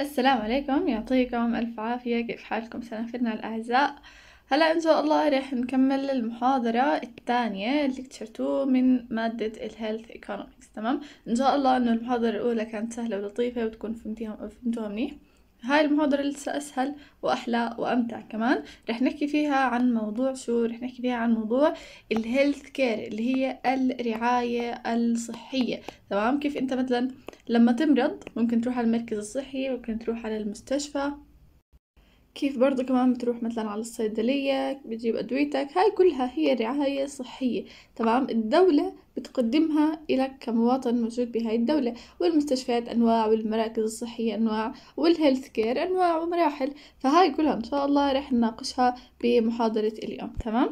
السلام عليكم يعطيكم ألف عافية كيف حالكم سنافرنا الأعزاء هلا إن شاء الله راح نكمل المحاضرة الثانية اللي اكتشفتوه من مادة الهيلث ايكونومكس تمام إن شاء الله إنه المحاضرة الأولى كانت سهلة ولطيفة وتكون فهمتوها منيح هاي المحاضرة لسه أسهل وأحلى وأمتع كمان رح نحكي فيها عن موضوع شو رح نحكي فيها عن موضوع الهيلث كير اللي هي الرعاية الصحية تمام كيف أنت مثلا لما تمرض ممكن تروح على المركز الصحي ممكن تروح على المستشفى كيف برضو كمان بتروح مثلا على الصيدلية بتجيب أدويتك هاي كلها هي رعاية صحية تمام الدولة بتقدمها لك كمواطن موجود بهاي الدولة والمستشفيات أنواع والمراكز الصحية أنواع والهيلث كير أنواع ومراحل فهاي كلها إن شاء الله رح نناقشها بمحاضرة اليوم تمام؟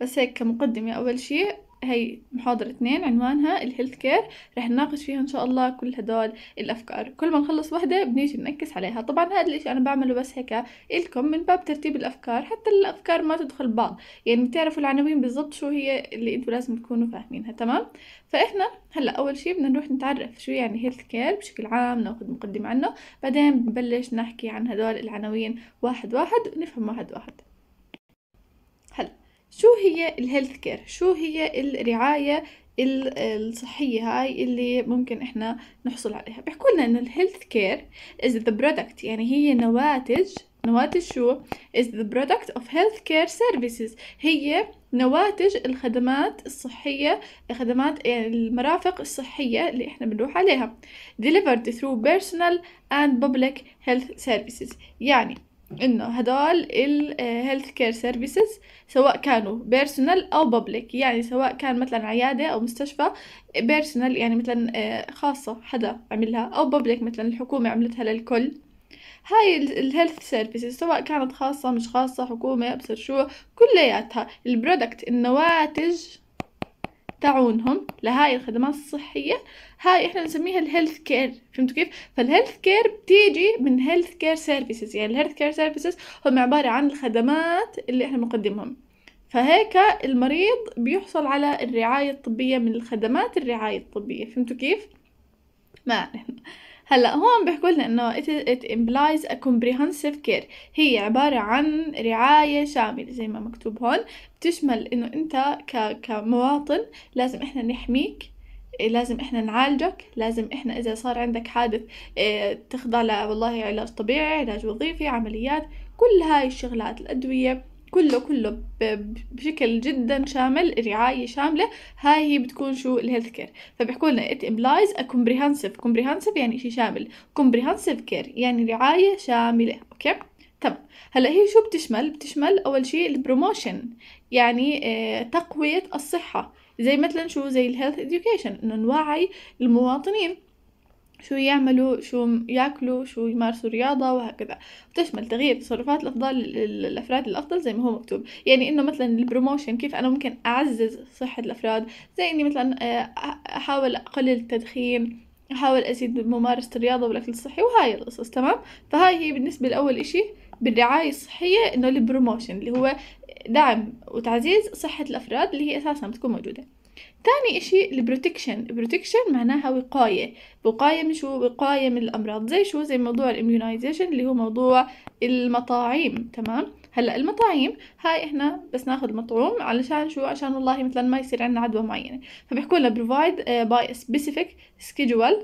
بس هيك كمقدمة أول شيء هي محاضرة اثنين عنوانها الهيلث كير رح نناقش فيها ان شاء الله كل هدول الافكار كل ما نخلص وحدة بنيجي بنأكس عليها طبعا هذا الاشي انا بعمله بس هيك الكم من باب ترتيب الافكار حتى الافكار ما تدخل بعض يعني بتعرفوا العناوين بالضبط شو هي اللي انتوا لازم تكونوا فاهمينها تمام فاحنا هلا اول شيء بدنا نروح نتعرف شو يعني هيلث كير بشكل عام ناخذ مقدمة عنه بعدين بنبلش نحكي عن هدول العناوين واحد واحد ونفهم واحد واحد شو هي الهيلث كير شو هي الرعاية الصحية هاي اللي ممكن احنا نحصل عليها بيحكوا لنا انه الهيلث كير is the product يعني هي نواتج نواتج شو is the product of كير services هي نواتج الخدمات الصحية خدمات يعني المرافق الصحية اللي احنا بنروح عليها delivered through personal and public health services يعني انه هدول الهيلث كير سيرفيسز سواء كانوا بيرسونال او بابليك يعني سواء كان مثلا عياده او مستشفى بيرسونال يعني مثلا آه، خاصه حدا عملها او بابليك مثلا الحكومه عملتها للكل هاي الهيلث سيرفيسز سواء كانت خاصة مش خاصة حكومة أبصر شو كلياتها البرودكت النواتج تعونهم لهاي الخدمات الصحية هاي احنا نسميها الهيلث كير فهمتوا كيف فالهيلث كير بتيجي من هيلث كير سيرفيسز يعني الهيلث كير سيرفيسز هم عبارة عن الخدمات اللي احنا بنقدمهم فهيك المريض بيحصل على الرعاية الطبية من الخدمات الرعاية الطبية فهمتوا كيف ما هلا هون بيحكوا لنا انه it, it implies a comprehensive care هي عبارة عن رعاية شاملة زي ما مكتوب هون بتشمل انه انت ك, كمواطن لازم احنا نحميك لازم احنا نعالجك لازم احنا اذا صار عندك حادث اه تخضع والله علاج طبيعي علاج وظيفي عمليات كل هاي الشغلات الادوية كله كله بشكل جدا شامل رعايه شامله هاي هي بتكون شو الهيلث كير فبيحكوا لنا it implies a comprehensive comprehensive يعني شيء شامل comprehensive care يعني رعايه شامله اوكي تمام هلا هي شو بتشمل بتشمل اول شيء البروموشن يعني آه، تقويه الصحه زي مثلا شو زي الهيلث education انه نوعي المواطنين شو يعملوا شو ياكلوا شو يمارسوا رياضة وهكذا وتشمل تغيير تصرفات الأفضل للأفراد الأفضل زي ما هو مكتوب يعني إنه مثلا البروموشن كيف أنا ممكن أعزز صحة الأفراد زي إني مثلا آه، أحاول أقلل التدخين أحاول أزيد بممارسة الرياضة والأكل الصحي وهاي القصص تمام فهاي هي بالنسبة لأول إشي بالرعاية الصحية إنه البروموشن اللي هو دعم وتعزيز صحة الأفراد اللي هي أساسا بتكون موجودة ثاني إشي البروتكشن البروتكشن معناها وقاية وقاية من شو وقاية من الأمراض زي شو زي موضوع الإميونايزيشن اللي هو موضوع المطاعيم تمام هلا المطاعيم هاي احنا بس ناخذ مطعوم علشان شو عشان والله مثلا ما يصير عندنا عدوى معينه فبيحكوا لنا بروفايد باي سبيسيفيك schedule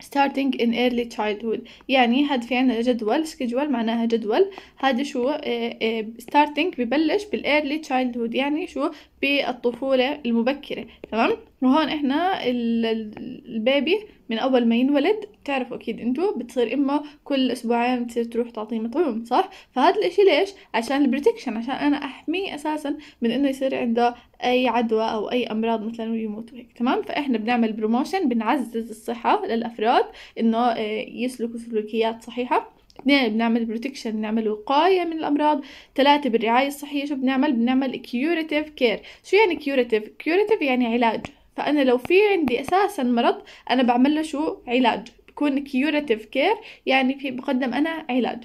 starting in early childhood يعني هاد في عنا جدول schedule معناها جدول هاد شو اه اه starting ببلش بالearly childhood يعني شو بالطفولة المبكرة تمام وهون احنا البيبي من اول ما ينولد بتعرفوا اكيد انتو بتصير امه كل اسبوعين بتصير تروح تعطيه مطعوم صح فهذا الاشي ليش عشان البروتكشن عشان انا احميه اساسا من انه يصير عنده اي عدوى او اي امراض مثلا ويموت وهيك تمام فاحنا بنعمل بروموشن بنعزز الصحه للافراد انه آه، يسلكوا سلوكيات صحيحه اثنين بنعمل بروتكشن بنعمل وقاية من الأمراض ثلاثة بالرعاية الصحية شو بنعمل بنعمل كيوريتيف كير شو يعني كيوريتيف كيوريتيف يعني علاج فانا لو في عندي اساسا مرض انا بعمل له شو علاج بكون كيوراتيف كير يعني في بقدم انا علاج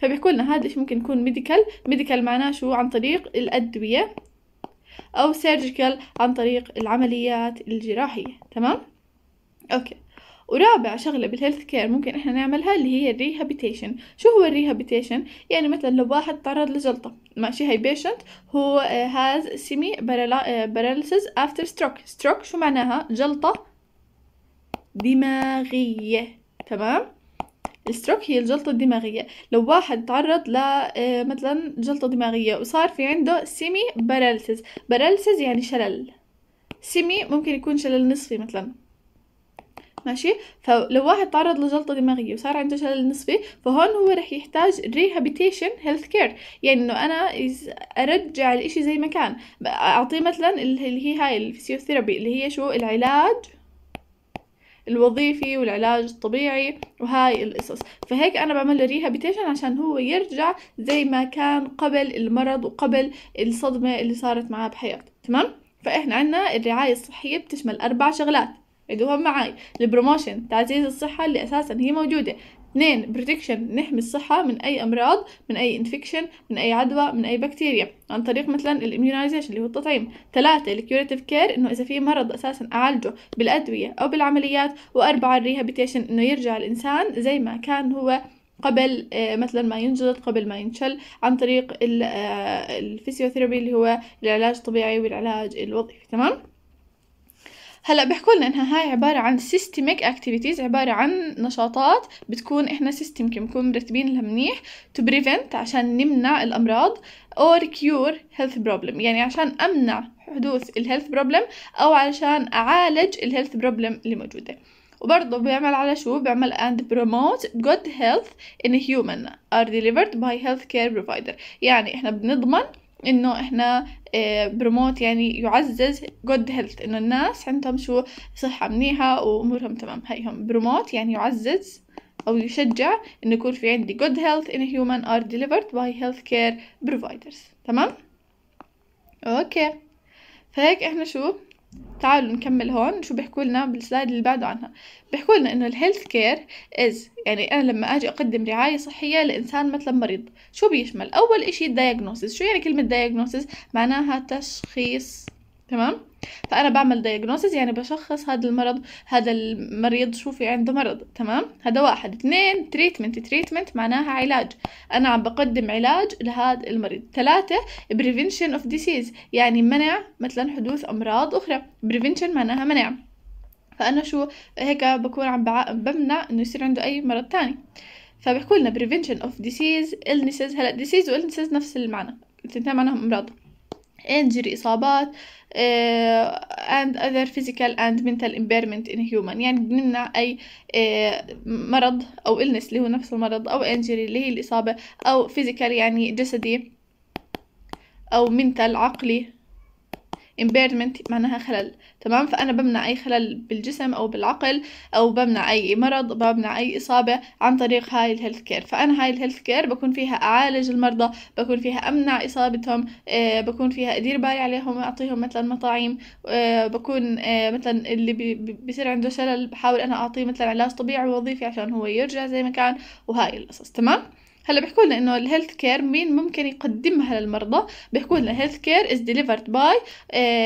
فبيحكوا لنا هذا الشيء ممكن يكون ميديكال ميديكال معناه شو عن طريق الادويه او سيرجيكال عن طريق العمليات الجراحيه تمام اوكي ورابع شغلة بالهيلث كير ممكن احنا نعملها اللي هي الريهابيتيشن شو هو الريهابيتيشن؟ يعني مثلا لو واحد تعرض لجلطة ماشي هاي بيشنت هو هاز سيمي باراليسيس افتر ستروك ستروك شو معناها؟ جلطة دماغية تمام؟ الستروك هي الجلطة الدماغية لو واحد تعرض ل آه، مثلا جلطة دماغية وصار في عنده سيمي باراليسيس باراليسيس يعني شلل سيمي ممكن يكون شلل نصفي مثلا ماشي فلو واحد تعرض لجلطه دماغيه وصار عنده شلل نصفي فهون هو رح يحتاج ريهابيتيشن هيلث كير يعني انه انا ارجع الاشي زي ما كان اعطيه مثلا اللي هي هاي الفيزيوثيرابي اللي هي شو العلاج الوظيفي والعلاج الطبيعي وهاي القصص فهيك انا بعمل له ريهابيتيشن عشان هو يرجع زي ما كان قبل المرض وقبل الصدمه اللي صارت معاه بحياته تمام فاحنا عندنا الرعايه الصحيه بتشمل اربع شغلات ادوهم معي البروموشن تعزيز الصحة اللي أساسا هي موجودة اثنين بروتكشن نحمي الصحة من أي أمراض من أي انفكشن من أي عدوى من أي بكتيريا عن طريق مثلا الاميونايزيشن اللي هو التطعيم ثلاثة الكيوريتيف كير إنه إذا في مرض أساسا أعالجه بالأدوية أو بالعمليات وأربعة الريهابيتيشن إنه يرجع الإنسان زي ما كان هو قبل آه، مثلا ما ينجلط قبل ما ينشل عن طريق الفيزيوثيرابي آه، اللي هو العلاج الطبيعي والعلاج الوظيفي تمام هلا بيحكوا لنا انها هاي عباره عن سيستميك اكتيفيتيز عباره عن نشاطات بتكون احنا سيستم بنكون مرتبين لها منيح تو بريفنت عشان نمنع الامراض اور كيور هيلث بروبلم يعني عشان امنع حدوث الهيلث بروبلم او علشان اعالج الهيلث بروبلم اللي موجوده وبرضه بيعمل على شو بيعمل and promote good health in human are delivered by healthcare provider يعني احنا بنضمن انه احنا آه، بروموت يعني يعزز جود هيلث انه الناس عندهم شو صحة منيحة وامورهم تمام هيهم بروموت يعني يعزز او يشجع انه يكون في عندي جود هيلث ان هيومن ار ديليفرد باي هيلث كير بروفايدرز تمام اوكي فهيك احنا شو تعالوا نكمل هون شو بيحكوا لنا بالسلايد اللي بعده عنها بيحكوا لنا انه الهيلث كير از يعني انا لما اجي اقدم رعايه صحيه لانسان مثلا مريض شو بيشمل اول اشي الدايجنوسيس شو يعني كلمه دايجنوسيس معناها تشخيص تمام فانا بعمل دايجنوسيس يعني بشخص هذا المرض هذا المريض شو في عنده مرض تمام هذا واحد اثنين تريتمنت تريتمنت معناها علاج انا عم بقدم علاج لهذا المريض ثلاثة بريفنشن اوف ديسيز يعني منع مثلا حدوث امراض اخرى بريفنشن معناها منع فانا شو هيك بكون عم بمنع انه يصير عنده اي مرض تاني فبيحكوا لنا prevention of disease illnesses هلا disease و illnesses نفس المعنى الاثنين معناهم امراض injury إصابات and other physical and mental impairment in human يعني بنمنع أي مرض أو illness اللي هو نفس المرض أو injury اللي هي الإصابة أو physical يعني جسدي أو mental عقلي impairment معناها خلل تمام فأنا بمنع أي خلل بالجسم أو بالعقل أو بمنع أي مرض بمنع أي إصابة عن طريق هاي الهيلث كير فأنا هاي الهيلث كير بكون فيها أعالج المرضى بكون فيها أمنع إصابتهم آه بكون فيها أدير بالي عليهم أعطيهم مثلا مطاعيم آه بكون آه مثلا اللي بي بيصير عنده شلل بحاول أنا أعطيه مثلا علاج طبيعي وظيفي عشان هو يرجع زي ما كان وهاي القصص تمام هلا بيحكوا لنا انه الهيلث كير مين ممكن يقدمها للمرضى بيحكوا لنا هيلث كير از ديليفرد باي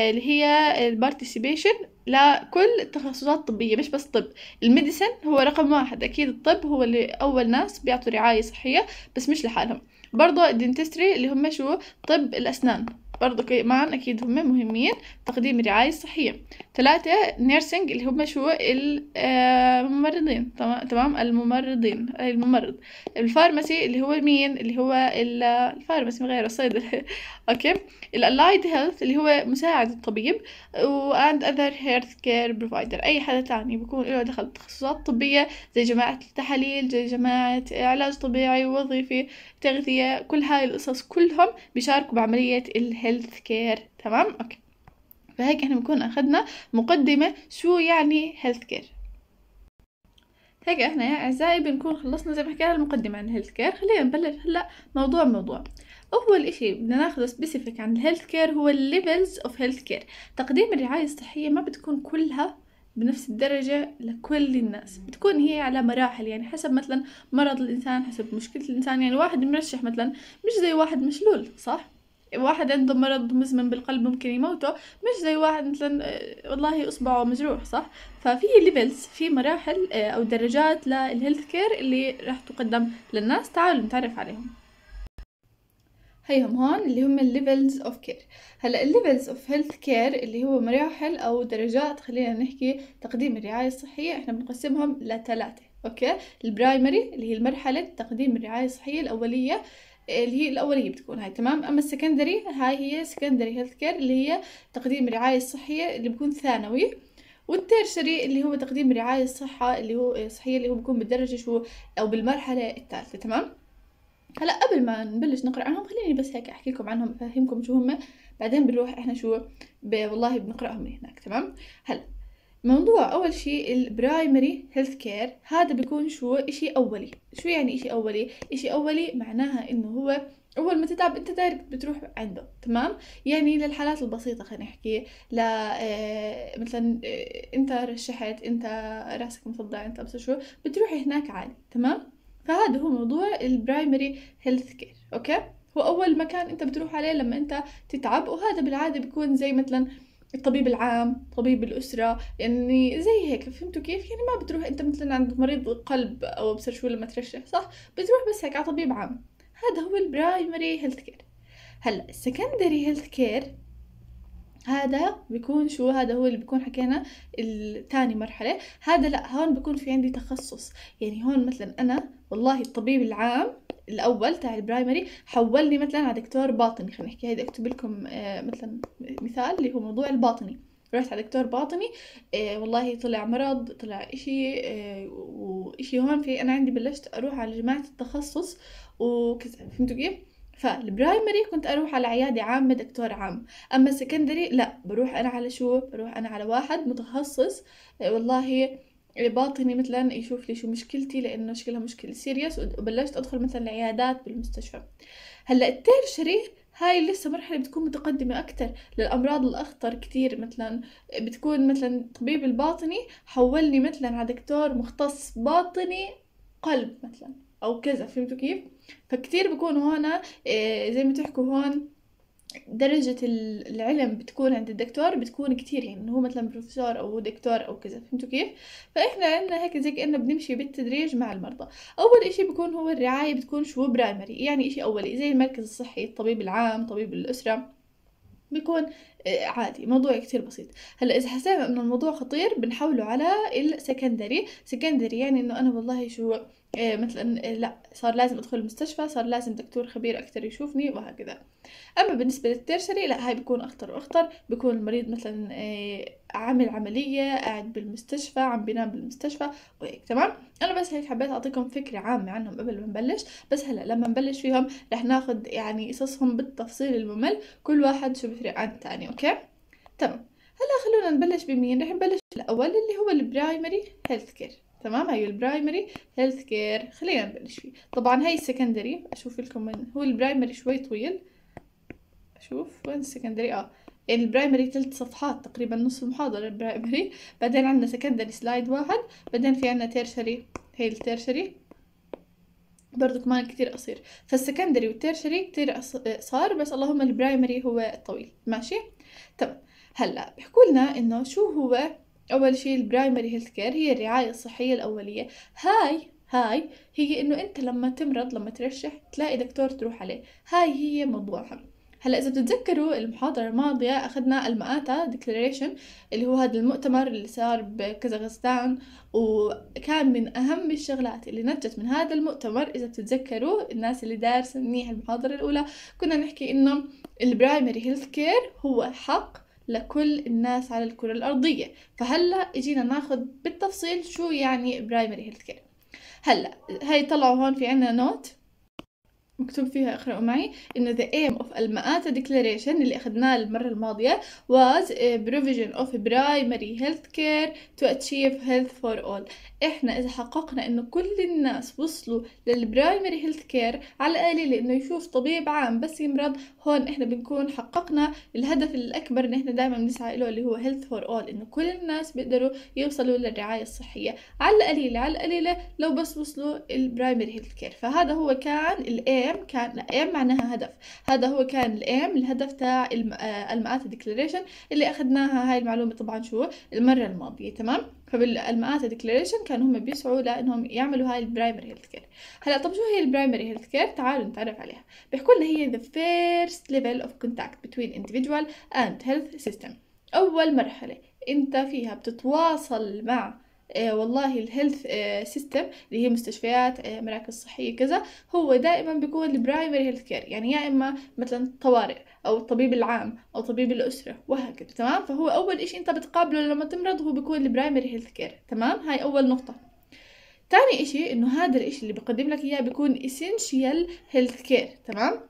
اللي هي البارتيسيبيشن لكل التخصصات الطبية مش بس طب الميديسن هو رقم واحد أكيد الطب هو اللي أول ناس بيعطوا رعاية صحية بس مش لحالهم برضه الدنتستري اللي هم شو طب الأسنان برضه كمان أكيد هم مهمين تقديم رعاية صحية ثلاثة نيرسينج اللي هم شو الممرضين آه، تمام الممرضين الممرض الفارماسي اللي هو مين اللي هو الفارماسي غير الصيدلة أوكي الألايد هيلث اللي هو مساعد الطبيب وأند أذر هيلث كير بروفايدر أي حدا تاني بيكون له دخل تخصصات طبية زي جماعة التحاليل زي جماعة علاج طبيعي وظيفي تغذية كل هاي القصص كلهم بيشاركوا بعملية الهيلث هيلث كير تمام اوكي فهيك احنا بنكون اخذنا مقدمه شو يعني هيلث كير هيك احنا يا اعزائي بنكون خلصنا زي ما حكينا المقدمه عن الهيلث كير خلينا نبلش هلا موضوع موضوع اول اشي بدنا ناخذه سبيسيفيك عن الهيلث كير هو الليفلز اوف هيلث كير تقديم الرعايه الصحيه ما بتكون كلها بنفس الدرجة لكل الناس بتكون هي على مراحل يعني حسب مثلا مرض الإنسان حسب مشكلة الإنسان يعني واحد مرشح مثلا مش زي واحد مشلول صح؟ واحد عنده مرض مزمن بالقلب ممكن يموته مش زي واحد مثلا آه، والله اصبعه مجروح صح ففي ليفلز في مراحل آه، او درجات للهيلث كير اللي راح تقدم للناس تعالوا نتعرف عليهم هيهم هون اللي هم الليفلز اوف كير هلا الليفلز اوف هيلث كير اللي هو مراحل او درجات خلينا نحكي تقديم الرعايه الصحيه احنا بنقسمهم لثلاثه اوكي البرايمري اللي هي مرحله تقديم الرعايه الصحيه الاوليه اللي هي الاوليه بتكون هاي تمام اما السكندري هاي هي سكندري هيلث كير اللي هي تقديم الرعايه الصحيه اللي بكون ثانوي والتيرشري اللي هو تقديم رعاية الصحة اللي هو صحية اللي هو بكون بالدرجة شو أو بالمرحلة الثالثة تمام هلا قبل ما نبلش نقرأ عنهم خليني بس هيك أحكي لكم عنهم أفهمكم شو هم بعدين بنروح إحنا شو والله بنقرأهم من هناك تمام هلا موضوع أول شيء البرايمري هيلث كير هذا بيكون شو إشي أولي شو يعني إشي أولي؟ إشي أولي معناها إنه هو أول ما تتعب أنت دايركت بتروح عنده تمام؟ يعني للحالات البسيطة خلينا نحكي ل آه، مثلا آه، أنت رشحت أنت راسك مصدع أنت بس شو بتروحي هناك عادي تمام؟ فهذا هو موضوع البرايمري هيلث كير أوكي؟ هو أول مكان أنت بتروح عليه لما أنت تتعب وهذا بالعادة بيكون زي مثلا الطبيب العام طبيب الأسرة يعني زي هيك فهمتوا كيف يعني ما بتروح أنت مثلا عند مريض قلب أو أبصر شو لما ترشح صح بتروح بس هيك على طبيب عام هذا هو البرايمري هيلث كير هلا السكندري هيلث كير هذا بيكون شو هذا هو اللي بيكون حكينا الثاني مرحلة هذا لا هون بيكون في عندي تخصص يعني هون مثلا أنا والله الطبيب العام الاول تاع البرايمري حولني مثلا على دكتور باطني خلينا نحكي هيدا اكتب لكم آه، مثلا مثال اللي هو موضوع الباطني رحت على دكتور باطني إيه والله طلع مرض طلع اشي إيه واشي هون في انا عندي بلشت اروح على جماعة التخصص وكذا فهمتوا كيف فالبرايمري كنت اروح على عياده عامه دكتور عام اما السكندري لا بروح انا على شو بروح انا على واحد متخصص إيه، والله باطني مثلا يشوف لي شو مشكلتي لانه شكلها مشكله سيريس وبلشت ادخل مثلا العيادات بالمستشفى هلا التيرشري هاي لسه مرحلة بتكون متقدمة أكتر للأمراض الأخطر كتير مثلا بتكون مثلا الطبيب الباطني حولني مثلا على دكتور مختص باطني قلب مثلا أو كذا فهمتوا كيف؟ فكتير بكون هون إيه، زي ما تحكوا هون درجة العلم بتكون عند الدكتور بتكون كتير يعني هو مثلا بروفيسور أو دكتور أو كذا فهمتوا كيف؟ فإحنا عندنا هيك زي كأنه بنمشي بالتدريج مع المرضى أول إشي بكون هو الرعاية بتكون شو برايمري يعني إشي أولي زي المركز الصحي الطبيب العام طبيب الأسرة بيكون آه، عادي موضوع كتير بسيط هلا اذا حسينا انه الموضوع خطير بنحوله على السكندري سكندري يعني انه انا والله شو آه، مثلا آه، لا صار لازم ادخل المستشفى صار لازم دكتور خبير اكثر يشوفني وهكذا اما بالنسبه للتيرشري لا هاي بيكون اخطر واخطر بيكون المريض مثلا عامل عملية قاعد بالمستشفى عم بينام بالمستشفى وهيك تمام أنا بس هيك حبيت أعطيكم فكرة عامة عنهم قبل ما نبلش بس هلأ لما نبلش فيهم رح ناخد يعني قصصهم بالتفصيل الممل كل واحد شو بفرق عن التاني أوكي تمام هلأ خلونا نبلش بمين رح نبلش الأول اللي هو البرايمري هيلث كير تمام هي البرايمري هيلث كير خلينا نبلش فيه طبعا هي السكندري اشوف لكم من هو البرايمري شوي طويل اشوف وين السكندري اه البرايمري ثلاث صفحات تقريبا نصف المحاضرة البرايمري بعدين عندنا سكندري سلايد واحد بعدين في عندنا تيرشري هي التيرشري برضو كمان كتير قصير فالسكندري والتيرشري كتير صار بس اللهم البرايمري هو الطويل ماشي تمام طيب، هلا بيحكوا لنا انه شو هو اول شيء البرايمري هيلث كير هي الرعايه الصحيه الاوليه هاي هاي هي انه انت لما تمرض لما ترشح تلاقي دكتور تروح عليه هاي هي موضوعها هلا اذا بتتذكروا المحاضره الماضيه اخذنا المآتا ديكلاريشن اللي هو هذا المؤتمر اللي صار بكازاخستان وكان من اهم الشغلات اللي نتجت من هذا المؤتمر اذا بتتذكروا الناس اللي دارسه منيح المحاضره الاولى كنا نحكي انه البرايمري هيلث كير هو حق لكل الناس على الكرة الأرضية فهلا إجينا ناخد بالتفصيل شو يعني برايمري هيلث كير هلا هاي طلعوا هون في عنا نوت مكتوب فيها اقرأوا معي إنه the aim of المآتا declaration اللي أخذناه المرة الماضية was a provision of primary health care to achieve health for all إحنا إذا حققنا إنه كل الناس وصلوا للبرايمري هيلث كير على القليل إنه يشوف طبيب عام بس يمرض هون إحنا بنكون حققنا الهدف الأكبر إن إحنا دائما بنسعى له اللي هو health for all إنه كل الناس بيقدروا يوصلوا للرعاية الصحية على القليلة على القليلة لو بس وصلوا البرايمري هيلث كير فهذا هو كان الإيه الايم كان ام معناها هدف هذا هو كان الايم الهدف تاع المآت آه، ديكلاريشن اللي اخذناها هاي المعلومه طبعا شو المره الماضيه تمام فبالمآت ديكلاريشن كانوا هم بيسعوا لانهم يعملوا هاي البرايمري هيلث كير هلا طب شو هي البرايمري هيلث كير تعالوا نتعرف عليها بيحكوا لنا هي ذا فيرست ليفل اوف كونتاكت بتوين individual اند هيلث سيستم اول مرحله انت فيها بتتواصل مع آه، والله الهيلث آه، سيستم اللي هي مستشفيات آه، مراكز صحية كذا هو دائما بيكون البرايمري هيلث كير يعني يا إما مثلا طوارئ أو الطبيب العام أو طبيب الأسرة وهكذا تمام فهو أول إشي أنت بتقابله لما تمرض هو بيكون البرايمري هيلث كير تمام هاي أول نقطة تاني إشي إنه هذا الإشي اللي بقدم لك إياه بيكون essential health care تمام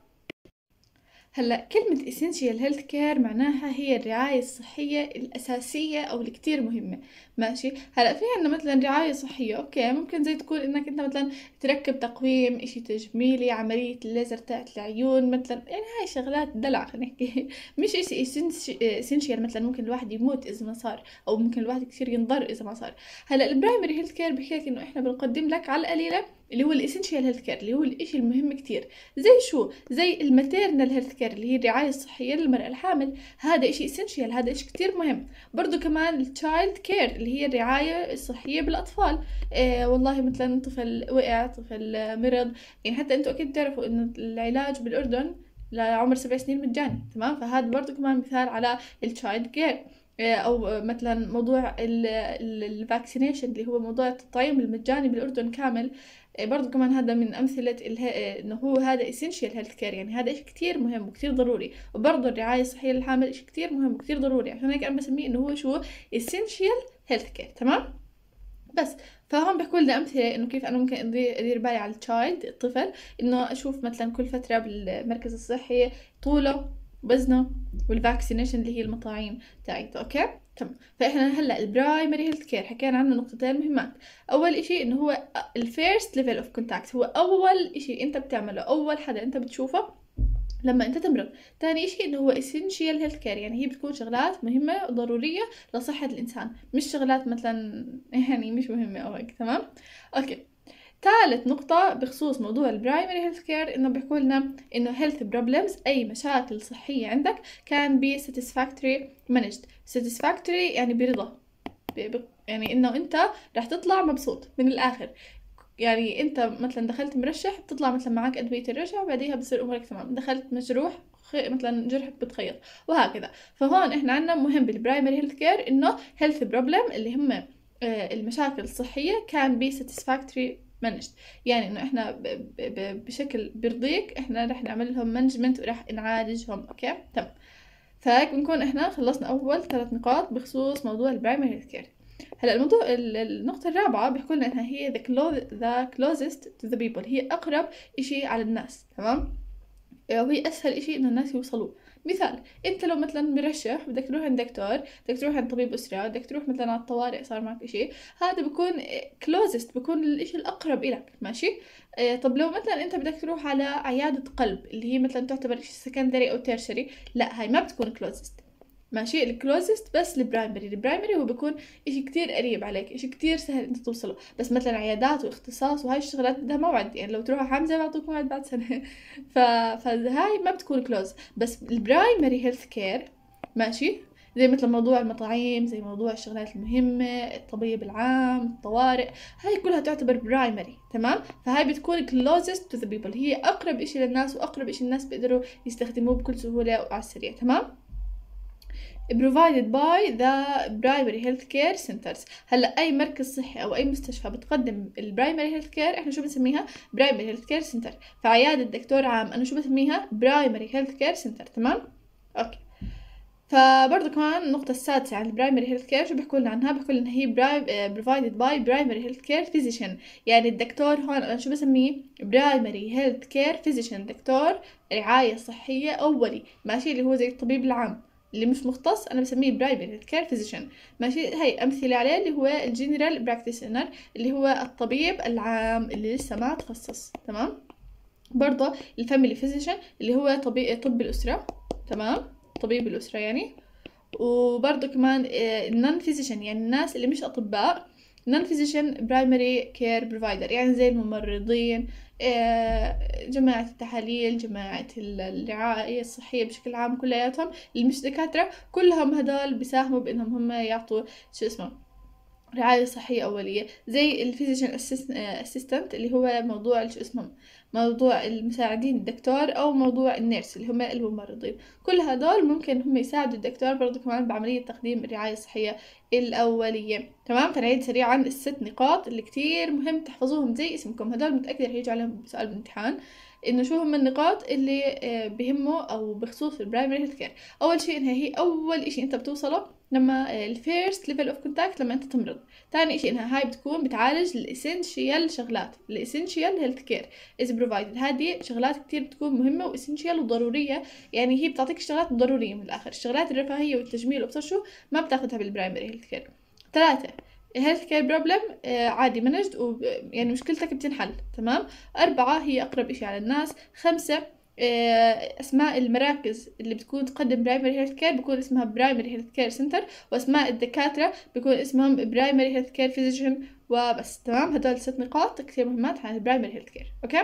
هلا كلمة essential health care معناها هي الرعاية الصحية الأساسية أو الكتير مهمة ماشي هلا في عنا مثلا رعايه صحيه اوكي ممكن زي تكون انك انت مثلا تركب تقويم اشي تجميلي عمليه الليزر تاعت العيون مثلا يعني هاي شغلات دلع خلينا نحكي مش اشي اسينشيال مثلا ممكن الواحد يموت اذا ما صار او ممكن الواحد كثير ينضر اذا ما صار هلا البرايمري هيلث كير بحكي لك انه احنا بنقدم لك على القليله اللي هو الاسينشال هيلث كير اللي هو الاشي المهم كتير زي شو زي الماتيرنال هيلث كير اللي هي الرعايه الصحيه للمراه الحامل هذا اشي اسينشال هذا اشي كتير مهم برضو كمان التشايلد كير اللي اللي هي الرعاية الصحية بالأطفال إيه والله مثلا طفل وقع طفل مرض يعني حتى أنتوا أكيد بتعرفوا أن العلاج بالأردن لعمر سبع سنين مجاني تمام فهذا برضو كمان مثال على التشايلد كير او مثلا موضوع الفاكسينيشن اللي هو موضوع التطعيم المجاني بالاردن كامل برضو كمان هذا من أمثلة إنه هو هذا essential health care يعني هذا إشي كتير مهم وكتير ضروري وبرضو الرعاية الصحية للحامل إشي كتير مهم وكتير ضروري عشان هيك أنا بسميه إنه هو شو essential health care تمام بس فهون بحكوا لنا امثله انه كيف انا ممكن ادير بالي على التشايلد الطفل انه اشوف مثلا كل فتره بالمركز الصحي طوله وزنه والفاكسينيشن اللي هي المطاعيم تاعيته اوكي تمام فاحنا هلا البرايمري هيلث كير حكينا عنه نقطتين مهمات اول اشي انه هو الفيرست ليفل اوف كونتاكت هو اول اشي انت بتعمله اول حدا انت بتشوفه لما انت تمرض تاني اشي انه هو اسينشال هيلث كير يعني هي بتكون شغلات مهمة وضروريه لصحة الانسان مش شغلات مثلا يعني مش مهمة او هيك تمام اوكي ثالث نقطة بخصوص موضوع البرايمري هيلث كير انه بيحكوا لنا انه هيلث بروبلمز اي مشاكل صحية عندك كان بي ساتيسفاكتوري مانجد ساتيسفاكتوري يعني برضا يعني انه انت رح تطلع مبسوط من الاخر يعني انت مثلا دخلت مرشح بتطلع مثلا معك ادويه الرجع بعديها بتصير امورك تمام دخلت مجروح مثلا جرحك بتخيط وهكذا فهون احنا عندنا مهم بالبرايمري هيلث كير انه هيلث بروبلم اللي هم آه، المشاكل الصحيه كان بي ساتيسفاكتوري مانجت يعني انه احنا بشكل بيرضيك احنا رح نعمل لهم مانجمنت ورح نعالجهم اوكي تمام فهيك بنكون احنا خلصنا اول ثلاث نقاط بخصوص موضوع البرايمري هيلث كير هلا الموضوع النقطة الرابعة بيحكوا لنا انها هي ذا ذا كلوزست تو ذا بيبل هي اقرب شيء على الناس تمام وهي اسهل شيء انه الناس يوصلوه مثال انت لو مثلا مرشح بدك تروح عند دكتور بدك تروح عند طبيب اسره بدك تروح مثلا على الطوارئ صار معك اشي هذا بكون كلوزست بكون الشيء الاقرب لك ماشي آه، طب لو مثلا انت بدك تروح على عياده قلب اللي هي مثلا تعتبر شيء سكندري او تيرشري لا هاي ما بتكون كلوزست ماشي الكلوزست بس البرايمري البرايمري هو بيكون إشي كتير قريب عليك إشي كتير سهل انت توصله بس مثلا عيادات واختصاص وهاي الشغلات بدها موعد يعني لو تروح حمزه بيعطوك موعد بعد سنه ف... فهاي ما بتكون كلوز بس البرايمري هيلث كير ماشي زي مثل موضوع المطاعيم زي موضوع الشغلات المهمة الطبيب العام الطوارئ هاي كلها تعتبر برايمري تمام فهاي بتكون closest to the people هي أقرب إشي للناس وأقرب إشي الناس بيقدروا يستخدموه بكل سهولة وعلى السريع تمام provided by the primary health care centers هلا اي مركز صحي او اي مستشفى بتقدم البرايمري هيلث كير احنا شو بنسميها برايمري هيلث كير سنتر فعياده دكتور عام انا شو بسميها برايمري هيلث كير سنتر تمام اوكي فبرضه كمان النقطة السادسة عن البرايمري هيلث كير شو بحكوا لنا عنها؟ بحكوا لنا هي بروفايدد باي برايمري هيلث كير فيزيشن يعني الدكتور هون أنا شو بسميه؟ برايمري هيلث كير فيزيشن دكتور رعاية صحية أولي ماشي اللي هو زي الطبيب العام اللي مش مختص انا بسميه برايفت كير فيزيشن ماشي هي امثله عليه اللي هو الجنرال براكتيشنر اللي هو الطبيب العام اللي لسه ما تخصص تمام برضه الفاميلي فيزيشن اللي هو طبيب طب الاسره تمام طبيب الاسره يعني وبرضه كمان النون آه، فيزيشن يعني الناس اللي مش اطباء نون فيزيشن برايمري كير بروفايدر يعني زي الممرضين آه، جماعة التحاليل جماعة الرعاية الصحية بشكل عام كلياتهم اللي مش دكاترة كلهم هدول بيساهموا بانهم هم يعطوا شو اسمه رعاية صحية أولية زي الفيزيشن أسيستنت آه، اللي هو موضوع شو اسمه موضوع المساعدين الدكتور أو موضوع النيرس اللي هم الممرضين كل هدول ممكن هم يساعدوا الدكتور برضه كمان بعملية تقديم الرعاية الصحية الأولية تمام فنعيد سريعا الست نقاط اللي كتير مهم تحفظوهم زي اسمكم هدول متأكدة رح يجوا عليهم سؤال بالامتحان انه شو هم النقاط اللي آه، بهمه او بخصوص البرايمري هيلث كير اول شيء انها هي اول شيء انت بتوصله لما الفيرست ليفل اوف كونتاكت لما انت تمرض ثاني شيء انها هاي بتكون بتعالج الاسينشال شغلات الاسينشال هيلث كير از بروفايدد هذه شغلات كثير بتكون مهمه واسينشال وضروريه يعني هي بتعطيك الشغلات الضروريه من الاخر الشغلات الرفاهيه والتجميل وابصر شو ما بتاخذها بالبرايمري هيلث كير ثلاثة الهيلث كير بروبلم عادي منجد ويعني آه، مشكلتك بتنحل تمام أربعة هي أقرب شيء على الناس خمسة آه، اسماء المراكز اللي بتكون تقدم برايمري هيلث كير بكون اسمها برايمري هيلث كير سنتر واسماء الدكاتره بكون اسمهم برايمري هيلث كير فيزيشن وبس تمام هدول ست نقاط كثير مهمات عن البرايمري هيلث كير اوكي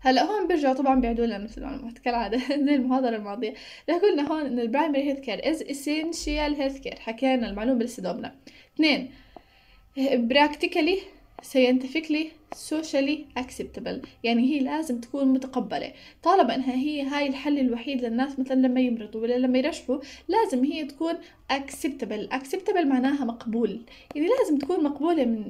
هلا هون بيرجعوا طبعا بيعدوا لنا مثل المعلومات كالعاده زي المحاضره الماضيه رح قلنا هون ان البرايمري هيلث كير از اسينشال هيلث كير حكينا المعلومه لسه دوبنا اثنين براكتيكالي scientifically socially acceptable يعني هي لازم تكون متقبلة طالما انها هي هاي الحل الوحيد للناس مثلا لما يمرضوا ولا لما يرشحوا لازم هي تكون acceptable acceptable معناها مقبول يعني لازم تكون مقبولة من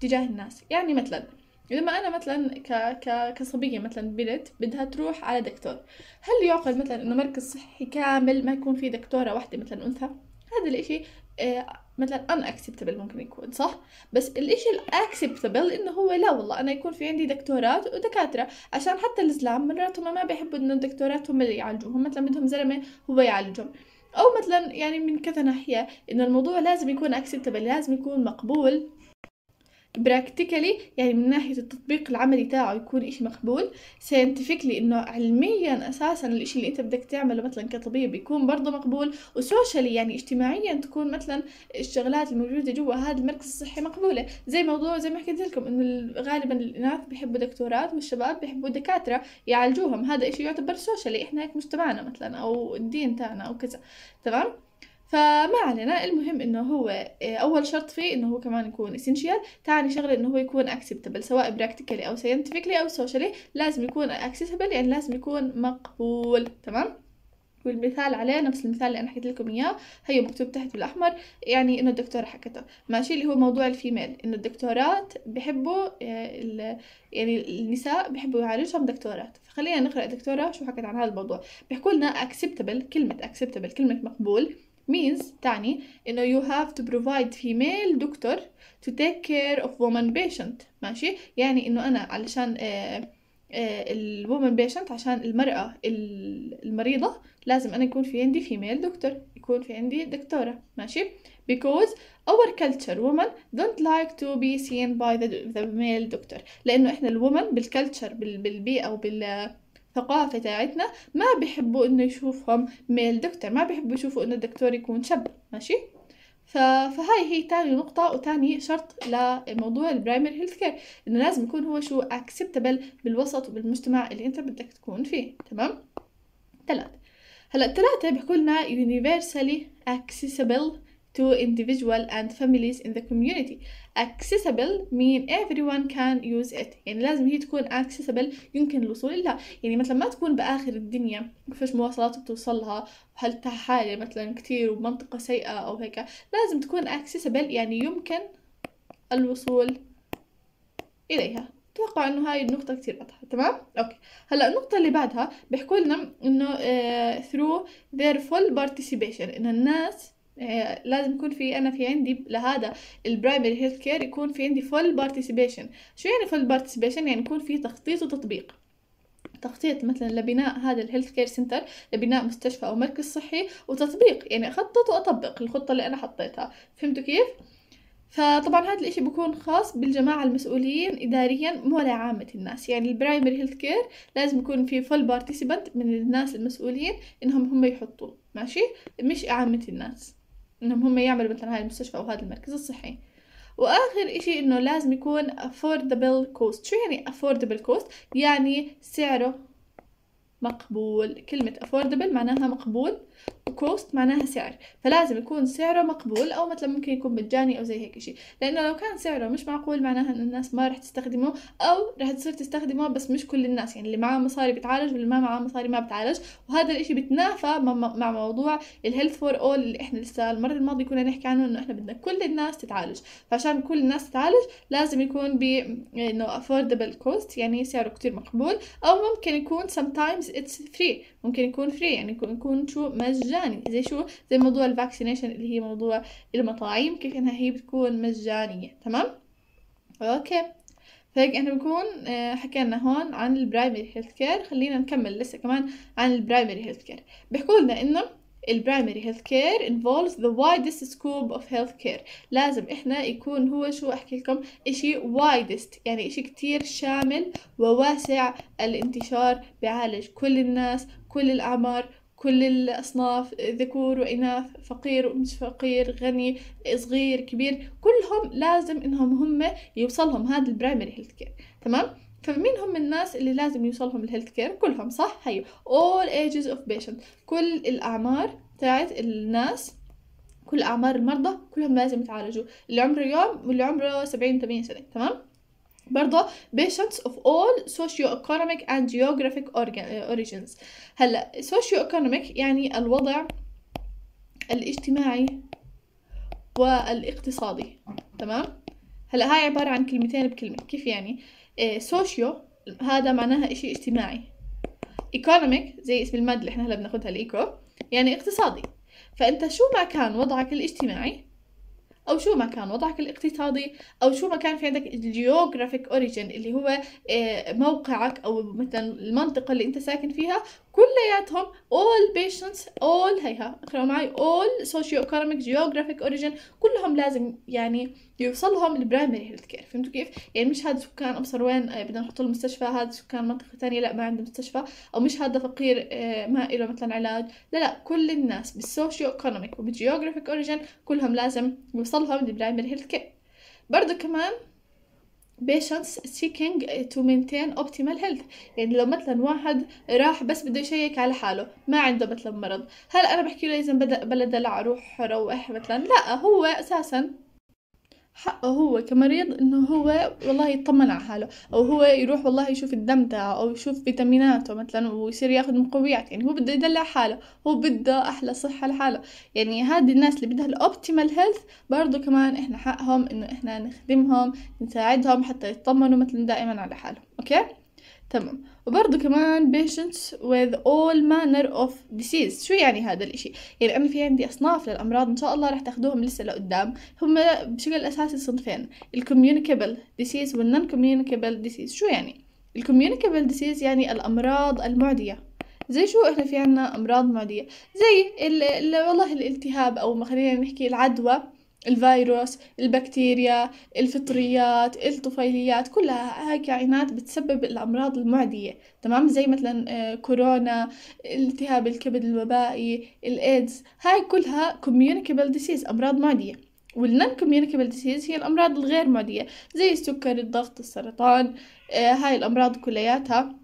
تجاه الناس يعني مثلا لما انا مثلا ك... ك... كصبيه مثلا بنت بدها تروح على دكتور هل يعقل مثلا انه مركز صحي كامل ما يكون في دكتوره واحده مثلا انثى هذا الاشي آه، مثلا ان اكسبتبل ممكن يكون صح بس الاشي الاكسبتبل انه هو لا والله انا يكون في عندي دكتورات ودكاتره عشان حتى الزلام مرات هم ما بيحبوا انه الدكتورات هم اللي يعالجوهم مثلا بدهم زلمه هو يعالجهم او مثلا يعني من كذا ناحيه انه الموضوع لازم يكون اكسبتبل لازم يكون مقبول براكتيكالي يعني من ناحية التطبيق العملي تاعه يكون إشي مقبول ساينتفكلي إنه علميا أساسا الإشي اللي أنت بدك تعمله مثلا كطبيب يكون برضه مقبول وسوشيالي يعني اجتماعيا تكون مثلا الشغلات الموجودة جوا هذا المركز الصحي مقبولة زي موضوع زي ما حكيت لكم إنه غالبا الإناث بيحبوا دكتورات والشباب بيحبوا دكاترة يعالجوهم هذا إشي يعتبر سوشيالي إحنا هيك مجتمعنا مثلا أو الدين تاعنا أو كذا تمام فما علينا المهم انه هو آه، اول شرط فيه انه هو كمان يكون اسينشال ثاني شغله انه هو يكون اكسبتبل سواء براكتيكالي او ساينتفكلي او سوشيالي لازم يكون اكسسبل يعني لازم يكون مقبول تمام والمثال عليه نفس المثال اللي انا حكيت لكم اياه هي مكتوب تحت بالاحمر يعني انه الدكتوره حكته ماشي اللي هو موضوع الفيميل انه الدكتورات بحبوا آه، يعني النساء بحبوا يعالجهم دكتورات فخلينا نقرا دكتوره شو حكت عن هذا الموضوع بيحكوا لنا acceptable كلمه اكسبتابل كلمه مقبول means تعني إنه you have to provide female doctor to take care of woman patient ماشي يعني إنه أنا علشان ال woman patient عشان المرأة المريضة لازم أنا يكون في عندي female doctor يكون في عندي دكتورة ماشي because our culture women don't like to be seen by the, the male doctor لأنه إحنا ال الومن بالكلتشر بالبيئة أو بال ثقافة تاعتنا ما بيحبوا انه يشوفهم ميل دكتور ما بيحبوا يشوفوا انه الدكتور يكون شاب ماشي ف... فهاي هي تاني نقطة وتاني شرط لموضوع البرايمري هيلث كير انه لازم يكون هو شو اكسبتبل بالوسط وبالمجتمع اللي انت بدك تكون فيه تمام ثلاثة هلا الثلاثة بيحكوا لنا universally accessible to individual and families in the community accessible mean everyone can use it يعني لازم هي تكون accessible يمكن الوصول لها يعني مثلا ما تكون بآخر الدنيا كيفاش مواصلات بتوصلها هل حالة مثلا كتير ومنطقة سيئة أو هيك لازم تكون accessible يعني يمكن الوصول إليها اتوقع انه هاي النقطة كتير واضحة تمام؟ اوكي هلا النقطة اللي بعدها بيحكوا لنا انه uh, through their full participation ان الناس آه، لازم يكون في انا في عندي لهذا البرايمري هيلث كير يكون في عندي فول بارتيسيبيشن شو يعني فول بارتيسيبيشن يعني يكون في تخطيط وتطبيق تخطيط مثلا لبناء هذا الهيلث كير سنتر لبناء مستشفى او مركز صحي وتطبيق يعني اخطط واطبق الخطه اللي انا حطيتها فهمتوا كيف فطبعا هذا الاشي بكون خاص بالجماعة المسؤولين إداريا مو لعامة الناس يعني البرايمري هيلث كير لازم يكون في فول بارتيسيبنت من الناس المسؤولين إنهم هم يحطوه ماشي مش عامة الناس انهم هم يعملوا مثلا هاي المستشفى او هذا المركز الصحي واخر اشي انه لازم يكون affordable cost شو يعني affordable cost يعني سعره مقبول كلمة affordable معناها مقبول كوست معناها سعر فلازم يكون سعره مقبول او مثلا ممكن يكون مجاني او زي هيك شيء لانه لو كان سعره مش معقول معناها ان الناس ما رح تستخدمه او رح تصير تستخدمه بس مش كل الناس يعني اللي معاه مصاري بتعالج واللي ما معاه مصاري ما بتعالج وهذا الاشي بتنافى مع موضوع الهيلث فور اول اللي احنا لسه المره الماضيه كنا نحكي عنه انه احنا بدنا كل الناس تتعالج فعشان كل الناس تتعالج لازم يكون ب انه افوردبل كوست يعني سعره كتير مقبول او ممكن يكون sometimes it's free ممكن يكون فري يعني يكون شو مجاني مجاني زي شو زي موضوع الفاكسينيشن اللي هي موضوع المطاعيم كيف انها هي بتكون مجانية تمام اوكي فهيك احنا بنكون آه، حكينا هون عن البرايمري هيلث كير خلينا نكمل لسه كمان عن البرايمري هيلث كير بيحكوا لنا انه البرايمري هيلث كير involves the widest scope of هيلث كير لازم احنا يكون هو شو احكي لكم اشي widest يعني اشي كتير شامل وواسع الانتشار بيعالج كل الناس كل الاعمار كل الأصناف ذكور وإناث فقير ومش فقير غني صغير كبير كلهم لازم إنهم هم يوصلهم هذا البرايمري هيلث كير تمام فمين هم الناس اللي لازم يوصلهم الهيلث كير كلهم صح هي all ages of بيشنت كل الأعمار تاعت الناس كل أعمار المرضى كلهم لازم يتعالجوا اللي عمره يوم واللي عمره 70 80 سنة تمام برضه patients of all socio-economic and geographic uh, origins هلا socio-economic يعني الوضع الاجتماعي والاقتصادي تمام هلا هاي عبارة عن كلمتين بكلمة كيف يعني إيه سوشيو هذا معناها إشي اجتماعي ايكونوميك زي اسم المادة اللي احنا هلا بناخدها الايكو يعني اقتصادي فانت شو ما كان وضعك الاجتماعي او شو ما كان وضعك الاقتصادي او شو ما كان في عندك الجيوغرافيك اوريجين اللي هو آه، موقعك او مثلا المنطقه اللي انت ساكن فيها كلياتهم all patients all هيها اقرأوا معي all socioeconomic geographic origin كلهم لازم يعني يوصلهم البرايمري هيلث كير فهمتوا كيف؟ يعني مش هذا سكان ابصر وين آه، بدنا نحط له المستشفى هذا سكان منطقة ثانية لا ما عنده مستشفى او مش هذا فقير آه، ما له مثلا علاج لا لا كل الناس بالسوشيو ايكونوميك وبالجيوغرافيك اوريجن كلهم لازم يوصلهم البرايمري هيلث كير برضه كمان patients seeking to maintain optimal health يعني لو مثلا واحد راح بس بده يشيك على حاله ما عنده مثلا مرض هل انا بحكي له لازم بلد الع روح روح مثلا لا هو اساسا حقه هو كمريض انه هو والله يطمن على حاله او هو يروح والله يشوف الدم تاعه او يشوف فيتاميناته مثلا ويصير ياخذ مقويات يعني هو بده يدلع حاله هو بده احلى صحه لحاله يعني هذه الناس اللي بدها الاوبتيمال هيلث برضه كمان احنا حقهم انه احنا نخدمهم نساعدهم حتى يطمنوا مثلا دائما على حالهم اوكي تمام وبرضه كمان patients with all manner of disease شو يعني هذا الإشي؟ يعني أنا في عندي أصناف للأمراض إن شاء الله رح تاخدوهم لسه لقدام هم بشكل أساسي صنفين الكوميونيكابل disease والنون كوميونيكابل disease شو يعني؟ الكوميونيكابل disease يعني الأمراض المعدية زي شو احنا في عنا امراض معدية زي ال... ال... والله الالتهاب او خلينا نحكي العدوى الفيروس البكتيريا الفطريات الطفيليات كلها هاي كائنات بتسبب الأمراض المعدية تمام زي مثلا آه، كورونا التهاب الكبد الوبائي الإيدز هاي كلها communicable disease أمراض معدية والنون communicable disease هي الأمراض الغير معدية زي السكر الضغط السرطان آه، هاي الأمراض كلياتها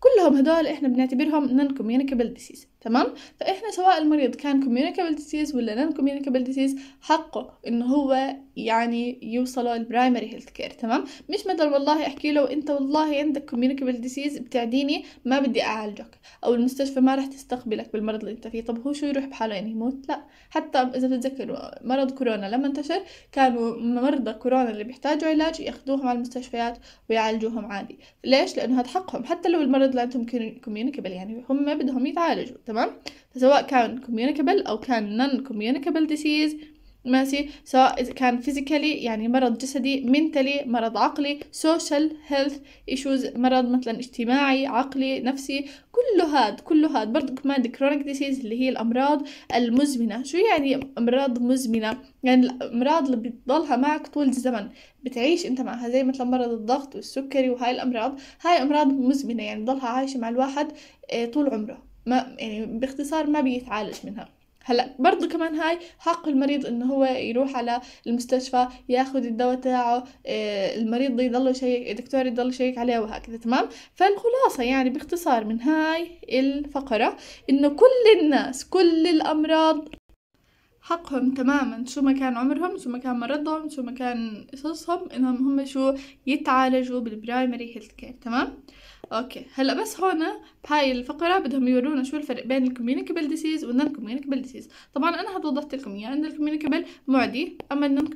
كلهم هدول احنا بنعتبرهم non communicable disease تمام فاحنا سواء المريض كان كوميونيكابل ديزيز ولا نان كوميونيكابل ديزيز حقه انه هو يعني يوصله البرايمري هيلث كير تمام مش مثل والله احكي له انت والله عندك كوميونيكابل ديزيز بتعديني ما بدي اعالجك او المستشفى ما راح تستقبلك بالمرض اللي انت فيه طب هو شو يروح بحاله يعني يموت لا حتى اذا بتتذكروا مرض كورونا لما انتشر كانوا مرضى كورونا اللي بيحتاجوا علاج ياخذوهم على المستشفيات ويعالجوهم عادي ليش لانه هذا حقهم حتى لو المرض لا عندهم كوميونيكابل يعني هم بدهم يتعالجوا تمام فسواء كان كوميونيكابل أو كان نون كوميونيكابل ديسيز ماشي سواء إذا كان فيزيكالي يعني مرض جسدي منتلي مرض عقلي سوشيال هيلث ايشوز مرض مثلا اجتماعي عقلي نفسي كله هاد كله هاد برضه كمان كرونيك ديسيز اللي هي الأمراض المزمنة شو يعني أمراض مزمنة يعني الأمراض اللي بتضلها معك طول الزمن بتعيش انت معها زي مثلا مرض الضغط والسكري وهاي الأمراض هاي أمراض مزمنة يعني بتضلها عايشة مع الواحد آه، طول عمره ما يعني باختصار ما بيتعالج منها هلا برضو كمان هاي حق المريض انه هو يروح على المستشفى ياخذ الدواء تاعه آه، المريض يضل يشيك الدكتور يضل يشيك عليه وهكذا تمام فالخلاصه يعني باختصار من هاي الفقره انه كل الناس كل الامراض حقهم تماما شو ما كان عمرهم شو ما كان مرضهم شو ما كان قصصهم انهم هم شو يتعالجوا بالبرايمري هيلث كير تمام اوكي هلا بس هون بهاي الفقره بدهم يورونا شو الفرق بين الكوميونيكابل ديسيز والنون كوميونيكابل ديسيز طبعا انا هاد وضحت لكم اياه ان الكوميونيكابل معدي اما النون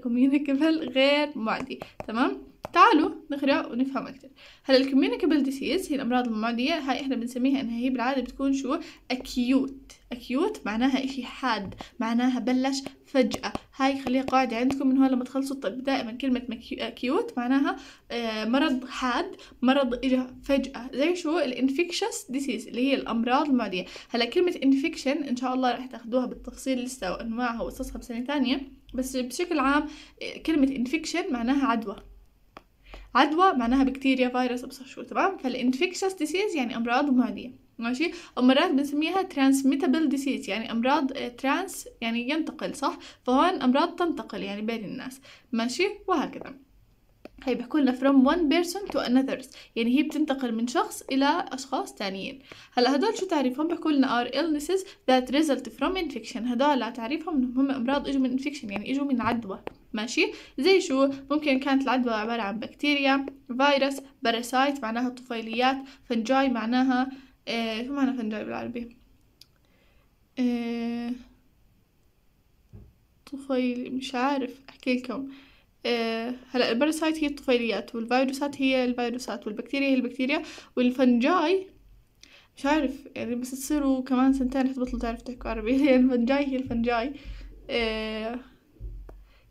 كوميونيكابل غير معدي تمام تعالوا نقرأ ونفهم اكثر هلا الكوميونيكابل ديسيز هي الأمراض المعدية هاي إحنا بنسميها إنها هي بالعادة بتكون شو أكيوت أكيوت معناها إشي حاد معناها بلش فجأة هاي خليها قاعدة عندكم من هون لما تخلصوا الطب دائما كلمة أكيوت معناها آه، مرض حاد مرض اجى فجأة زي شو الانفكشس ديسيز اللي هي الأمراض المعدية هلا كلمة انفكشن إن شاء الله رح تاخدوها بالتفصيل لسه وأنواعها وقصصها بسنة ثانية بس بشكل عام آه، كلمة انفكشن معناها عدوى عدوى معناها بكتيريا فيروس ابصر شو تمام فالانفكشس ديسيز يعني امراض معديه ماشي ومرات بنسميها ترانسميتابل ديسيز يعني امراض ترانس آه، يعني ينتقل صح فهون امراض تنتقل يعني بين الناس ماشي وهكذا هي بيحكوا لنا from one person to another يعني هي بتنتقل من شخص إلى أشخاص تانيين هلا هدول شو تعريفهم بيحكوا لنا are illnesses that result from infection هدول تعريفهم إنهم هم أمراض إجوا من infection يعني إجوا من عدوى ماشي زي شو ممكن كانت العدوى عبارة عن بكتيريا فيروس باراسايت معناها طفيليات فنجاي معناها آه شو معنى فنجاي بالعربي آه طفيلي مش عارف أحكي لكم آه، هلا الباراسايت هي الطفيليات والفيروسات هي الفيروسات والبكتيريا هي البكتيريا والفنجاي مش عارف يعني بس تصيروا كمان سنتين تبطلوا تعرفوا تحكوا عربي يعني الفنجاي هي الفنجاي آه،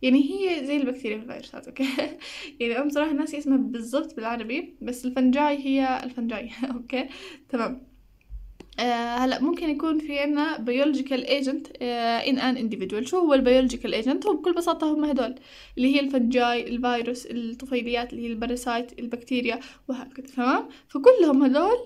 يعني هي زي البكتيريا والفيروسات اوكي يعني انا بصراحة ناسي اسمها بالضبط بالعربي بس الفنجاي هي الفنجاي اوكي تمام آه، هلا ممكن يكون في عنا بيولوجيكال ايجنت ان ان انديفيدوال شو هو البيولوجيكال ايجنت هو بكل بساطه هم هدول اللي هي الفنجاي الفيروس الطفيليات اللي هي الباراسايت البكتيريا وهكذا تمام فكلهم هدول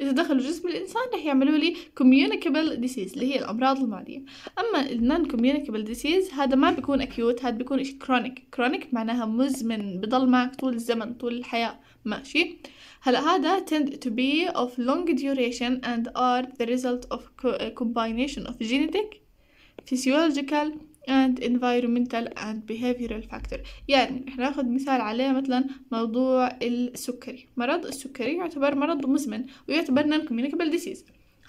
إذا دخلوا جسم الإنسان رح يعملوا لي كوميونيكابل disease اللي هي الأمراض المعدية أما النون كوميونيكابل ديسيز هذا ما بيكون اكيوت هذا بيكون إشي كرونيك كرونيك معناها مزمن بضل معك طول الزمن طول الحياة ماشي هلا هذا tend to be of long duration and are the result of uh, combination of genetic physiological and environmental and behavioral factor يعني رح ناخذ مثال عليه مثلا موضوع السكري مرض السكري يعتبر مرض مزمن ويعتبر non communicable disease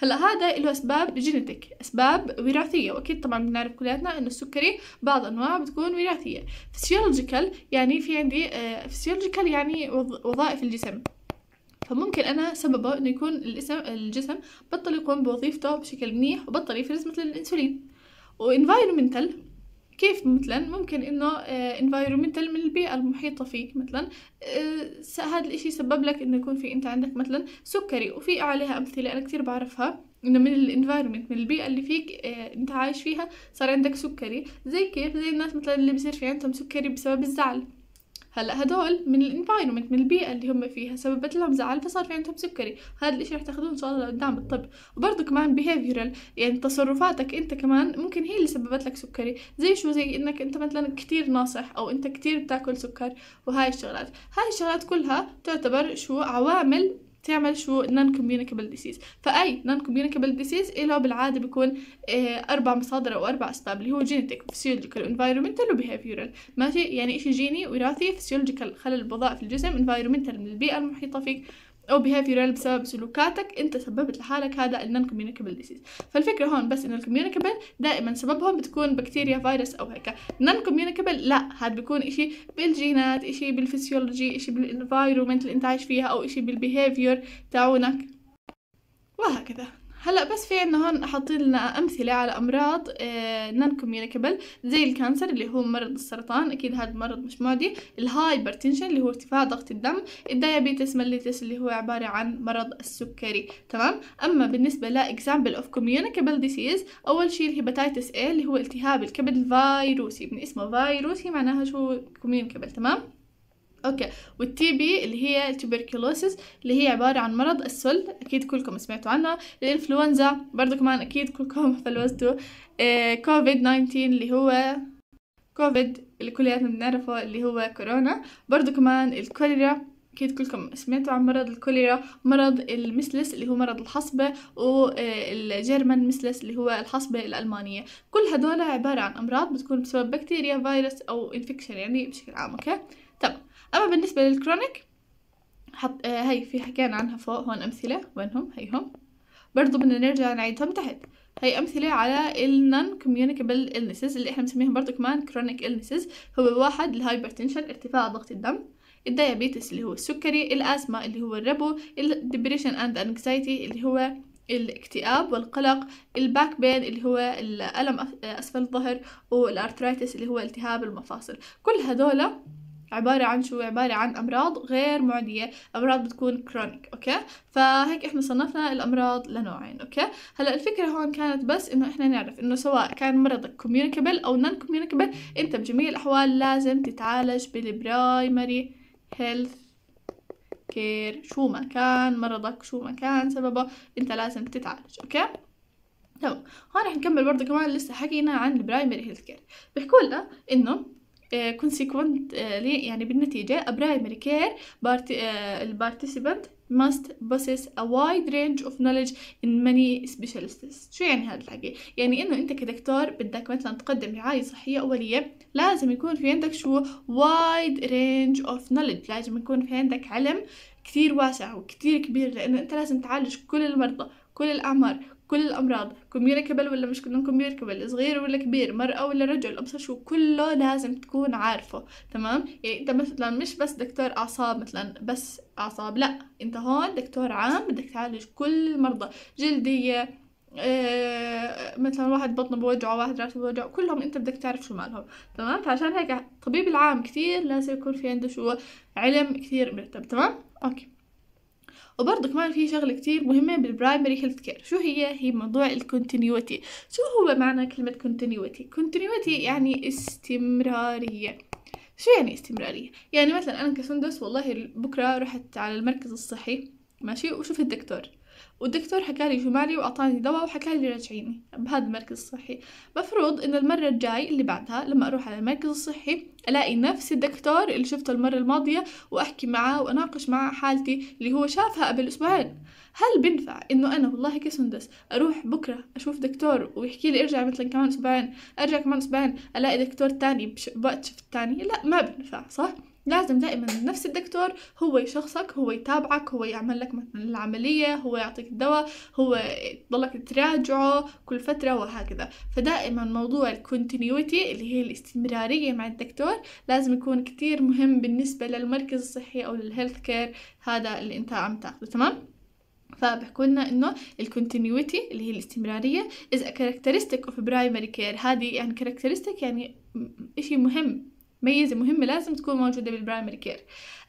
هلا هذا له اسباب جينيتك اسباب وراثيه واكيد طبعا بنعرف كلياتنا انه السكري بعض انواع بتكون وراثيه فسيولوجيكال يعني في عندي فسيولوجيكال آه، يعني وظائف الجسم فممكن أنا سببه إنه يكون الاسم الجسم بطل يقوم بوظيفته بشكل منيح وبطل يفرز مثل الأنسولين وانفايرمنتال كيف مثلا ممكن انه انفايرمنتال آه، من البيئه المحيطه فيك مثلا آه، هذا الاشي سبب لك انه يكون في انت عندك مثلا سكري وفي عليها امثله انا كتير بعرفها انه من الانفايرمنت من البيئه اللي فيك آه، انت عايش فيها صار عندك سكري زي كيف زي الناس مثلا اللي بصير في عندهم سكري بسبب الزعل هلا هدول من الانفايرمنت من البيئه اللي هم فيها سببت لهم زعل فصار في عندهم سكري هذا الاشي رح تاخذوه ان شاء الله لقدام الطب وبرضه كمان behavioral يعني تصرفاتك انت كمان ممكن هي اللي سببت لك سكري زي شو زي انك انت مثلا كثير ناصح او انت كثير بتاكل سكر وهاي الشغلات هاي الشغلات كلها تعتبر شو عوامل تعمل شو نون كوميونيكابل ديسيز فاي نون كوميونيكابل ديسيز له بالعاده بيكون آه، اربع مصادر او اربع اسباب اللي هو جينيتك فسيولوجيكال انفايرمنتال وبيهافيورال ماشي يعني شيء جيني وراثي فسيولوجيكال خلل بوظائف الجسم انفايرمنتال من البيئه المحيطه فيك او بيهيفيرال بسبب سلوكاتك انت سببت لحالك هذا النون كوميونيكابل disease فالفكره هون بس ان الكوميونيكابل دائما سببهم بتكون بكتيريا فيروس او هيك نون كوميونيكابل لا هذا بيكون اشي بالجينات اشي بالفسيولوجي اشي بالانفايرومنت اللي انت عايش فيها او اشي بالبيهيفير تاعونك وهكذا هلا بس في عنا هون حاطين لنا امثله على امراض آه، نون كوميونيكابل زي الكانسر اللي هو مرض السرطان اكيد هذا مرض مش معدي الهايبرتنشن اللي هو ارتفاع ضغط الدم الديابيتس مليتس اللي هو عباره عن مرض السكري تمام اما بالنسبه لاكزامبل اوف كوميونيكابل ديسيز اول شيء الهيباتيتس إيه اللي هو التهاب الكبد الفيروسي يعني من اسمه فيروسي معناها شو كوميونيكابل تمام اوكي والتي بي اللي هي التوبركلوسيس اللي هي عبارة عن مرض السل اكيد كلكم سمعتوا عنها الانفلونزا برضو كمان اكيد كلكم فلوستوا كوفيد آه، 19 اللي هو كوفيد اللي كلياتنا بنعرفه اللي هو كورونا برضو كمان الكوليرا أكيد كلكم سمعتوا عن مرض الكوليرا مرض المسلس اللي هو مرض الحصبة والجيرمان آه، مسلس اللي هو الحصبة الألمانية كل هدول عبارة عن أمراض بتكون بسبب بكتيريا فيروس أو إنفكشن يعني بشكل عام أوكي اما بالنسبه للكرونيك حط آه هي في حكينا عنها فوق هون امثله وينهم هيهم برضو بدنا نرجع نعيدهم تحت هي أمثلة على ال non communicable illnesses اللي احنا بنسميهم برضو كمان chronic illnesses هو واحد الهايبرتنشن ارتفاع ضغط الدم الديابيتس اللي هو السكري الأزمة اللي هو الربو depression اند انكزايتي اللي هو الاكتئاب والقلق الباك بين اللي هو الألم آه، أسفل الظهر والأرثرايتس اللي هو التهاب المفاصل كل هدول عبارة عن شو عبارة عن أمراض غير معدية أمراض بتكون كرونيك أوكي فهيك إحنا صنفنا الأمراض لنوعين أوكي هلا الفكرة هون كانت بس إنه إحنا نعرف إنه سواء كان مرضك كوميونيكابل أو نون كوميونيكابل أنت بجميع الأحوال لازم تتعالج بالبرايمري هيلث كير شو ما كان مرضك شو ما كان سببه انت لازم تتعالج اوكي تمام طيب، هون رح نكمل برضه كمان لسه حكينا عن البرايمري هيلث كير بيحكوا لنا انه آه، consequent آه، يعني بالنتيجة برايمري كير البارتيسيبنت must possess a wide range of knowledge in many specialties شو يعني هذا الحكي؟ يعني انه انت كدكتور بدك مثلا تقدم رعاية صحية أولية لازم يكون في عندك شو wide range of knowledge لازم يكون في عندك علم كثير واسع وكثير كبير لأنه انت لازم تعالج كل المرضى كل الأعمار كل الامراض كوميونيكابل ولا مش كلهم كوميونيكابل صغير ولا كبير مراه ولا رجل ابصر شو كله لازم تكون عارفه تمام يعني انت مثلا مش بس دكتور اعصاب مثلا بس اعصاب لا انت هون دكتور عام بدك تعالج كل المرضى جلديه إيه مثلا واحد بطنه بوجعه واحد راسه بوجعه كلهم انت بدك تعرف شو مالهم تمام فعشان هيك الطبيب العام كثير لازم يكون في عنده شو علم كثير مرتب تمام اوكي وبرضه كمان في شغلة كتير مهمة بالبرايمري هيلث كير شو هي هي موضوع الكونتينيوتي شو هو معنى كلمة كونتينيوتي كونتينيوتي يعني استمرارية شو يعني استمرارية يعني مثلا أنا كسندس والله بكرة رحت على المركز الصحي ماشي وشوف الدكتور والدكتور حكى شو مالي وأعطاني دواء لي رجعيني بهذا المركز الصحي مفروض إن المرة الجاي اللي بعدها لما أروح على المركز الصحي ألاقي نفس الدكتور اللي شفته المرة الماضية وأحكي معاه وأناقش معاه حالتي اللي هو شافها قبل أسبوعين هل بنفع إنه أنا والله كسندس أروح بكرة أشوف دكتور ويحكي لي ارجع مثلا كمان أسبوعين أرجع كمان أسبوعين ألاقي دكتور تاني بوقت شفت تاني لا ما بنفع صح؟ لازم دائما نفس الدكتور هو يشخصك هو يتابعك هو يعمل لك مثلا العملية هو يعطيك الدواء هو تضلك تراجعه كل فترة وهكذا فدائما موضوع الكونتينيوتي اللي هي الاستمرارية مع الدكتور لازم يكون كتير مهم بالنسبة للمركز الصحي أو للهيلث كير هذا اللي انت عم تاخده تمام؟ فبحكوا لنا انه الكونتينيوتي اللي هي الاستمراريه is a characteristic of primary care هذه يعني characteristic يعني اشي مهم ميزة مهمة لازم تكون موجودة بالبرايمري كير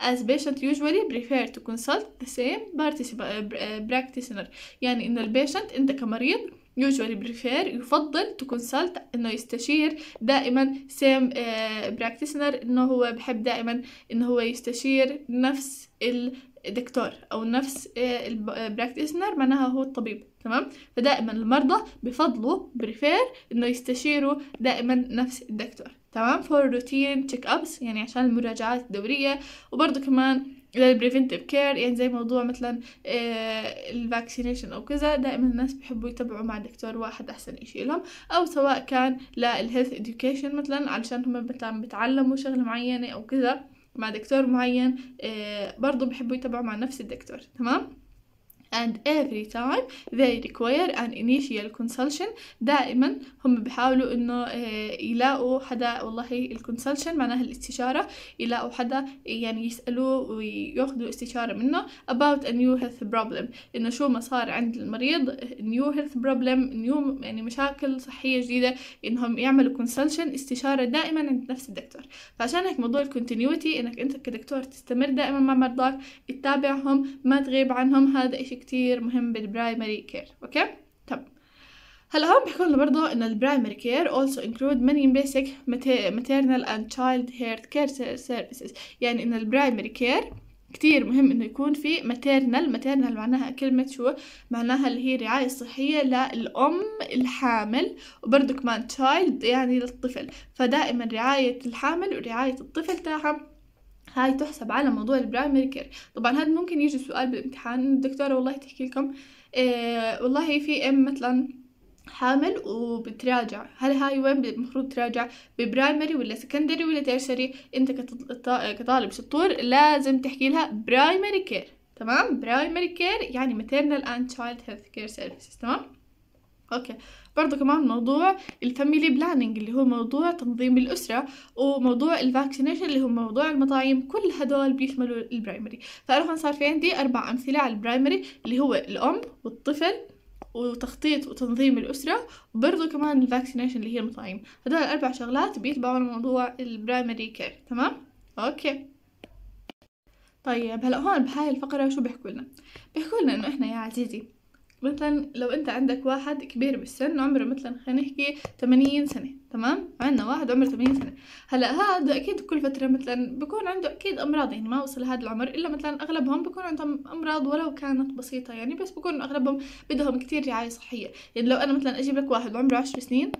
as patient usually prefer to consult the same eh, eh, practitioner يعني إنه البيشنت أنت كمريض usually prefer يفضل to consult إنه يستشير دائما same eh, practitioner إنه هو بحب دائما إنه هو يستشير نفس الدكتور أو نفس البراكتيسنر معناها هو الطبيب تمام فدائما المرضى بفضلوا بريفير إنه يستشيروا دائما نفس الدكتور تمام فور روتين تشيك ابس يعني عشان المراجعات الدوريه وبرضه كمان للبريفنتيف كير يعني زي موضوع مثلا آه، الفاكسينيشن او كذا دائما الناس بحبوا يتابعوا مع دكتور واحد احسن اشي لهم او سواء كان للهيلث اديوكيشن مثلا علشان هم مثلا بتعلموا شغله معينه او كذا مع دكتور معين آه، برضه بحبوا يتابعوا مع نفس الدكتور تمام and every time they require an initial consultation دائما هم بيحاولوا انه آه، يلاقوا حدا والله الكونسلشن معناها الاستشارة يلاقوا حدا يعني يسألوه وياخذوا استشارة منه about a new health problem انه شو ما صار عند المريض new health problem new يعني مشاكل صحية جديدة انهم يعملوا كونسلشن استشارة دائما عند نفس الدكتور فعشان هيك موضوع الكونتينيوتي انك انت كدكتور تستمر دائما مع مرضاك تتابعهم ما تغيب عنهم هذا اشي كتير مهم بالبرايمري كير اوكي طب هلا هون بيحكوا لنا برضه إن البرايمري كير also include many basic maternal and child health care services يعني إن البرايمري كير كتير مهم إنه يكون في maternal maternal معناها كلمة شو معناها اللي هي رعاية صحية للأم الحامل وبرضه كمان child يعني للطفل فدائما رعاية الحامل ورعاية الطفل تاعها هاي تحسب على موضوع البرايمري كير طبعا هذا ممكن يجي سؤال بالامتحان الدكتوره والله تحكي لكم إيه والله في ام مثلا حامل وبتراجع هل هاي وين المفروض تراجع ببرايمري ولا سكندري ولا تيرسري انت كطالب شطور لازم تحكي لها برايمري كير تمام برايمري كير يعني ماتيرنال اند تشايلد هيلث كير services تمام اوكي برضه كمان موضوع الفاميلي بلانينج اللي هو موضوع تنظيم الأسرة وموضوع الفاكسينيشن اللي هو موضوع المطاعيم كل هدول بيشملوا البرايمري فأنا هون صار في عندي أربع أمثلة على البرايمري اللي هو الأم والطفل وتخطيط وتنظيم الأسرة وبرضه كمان الفاكسينيشن اللي هي المطاعيم هدول الأربع شغلات بيتبعوا موضوع البرايمري كير تمام؟ أوكي طيب هلا هون بهاي الفقرة شو بيحكوا لنا؟ بيحكوا لنا إنه إحنا يا عزيزي مثلا لو انت عندك واحد كبير بالسن عمره مثلا خلينا نحكي 80 سنه تمام عندنا واحد عمره 80 سنه هلا هذا اكيد كل فتره مثلا بكون عنده اكيد امراض يعني ما وصل هذا العمر الا مثلا اغلبهم بكون عندهم امراض ولو كانت بسيطه يعني بس بكون اغلبهم بدهم كتير رعايه صحيه يعني لو انا مثلا اجيب لك واحد عمره 10 سنين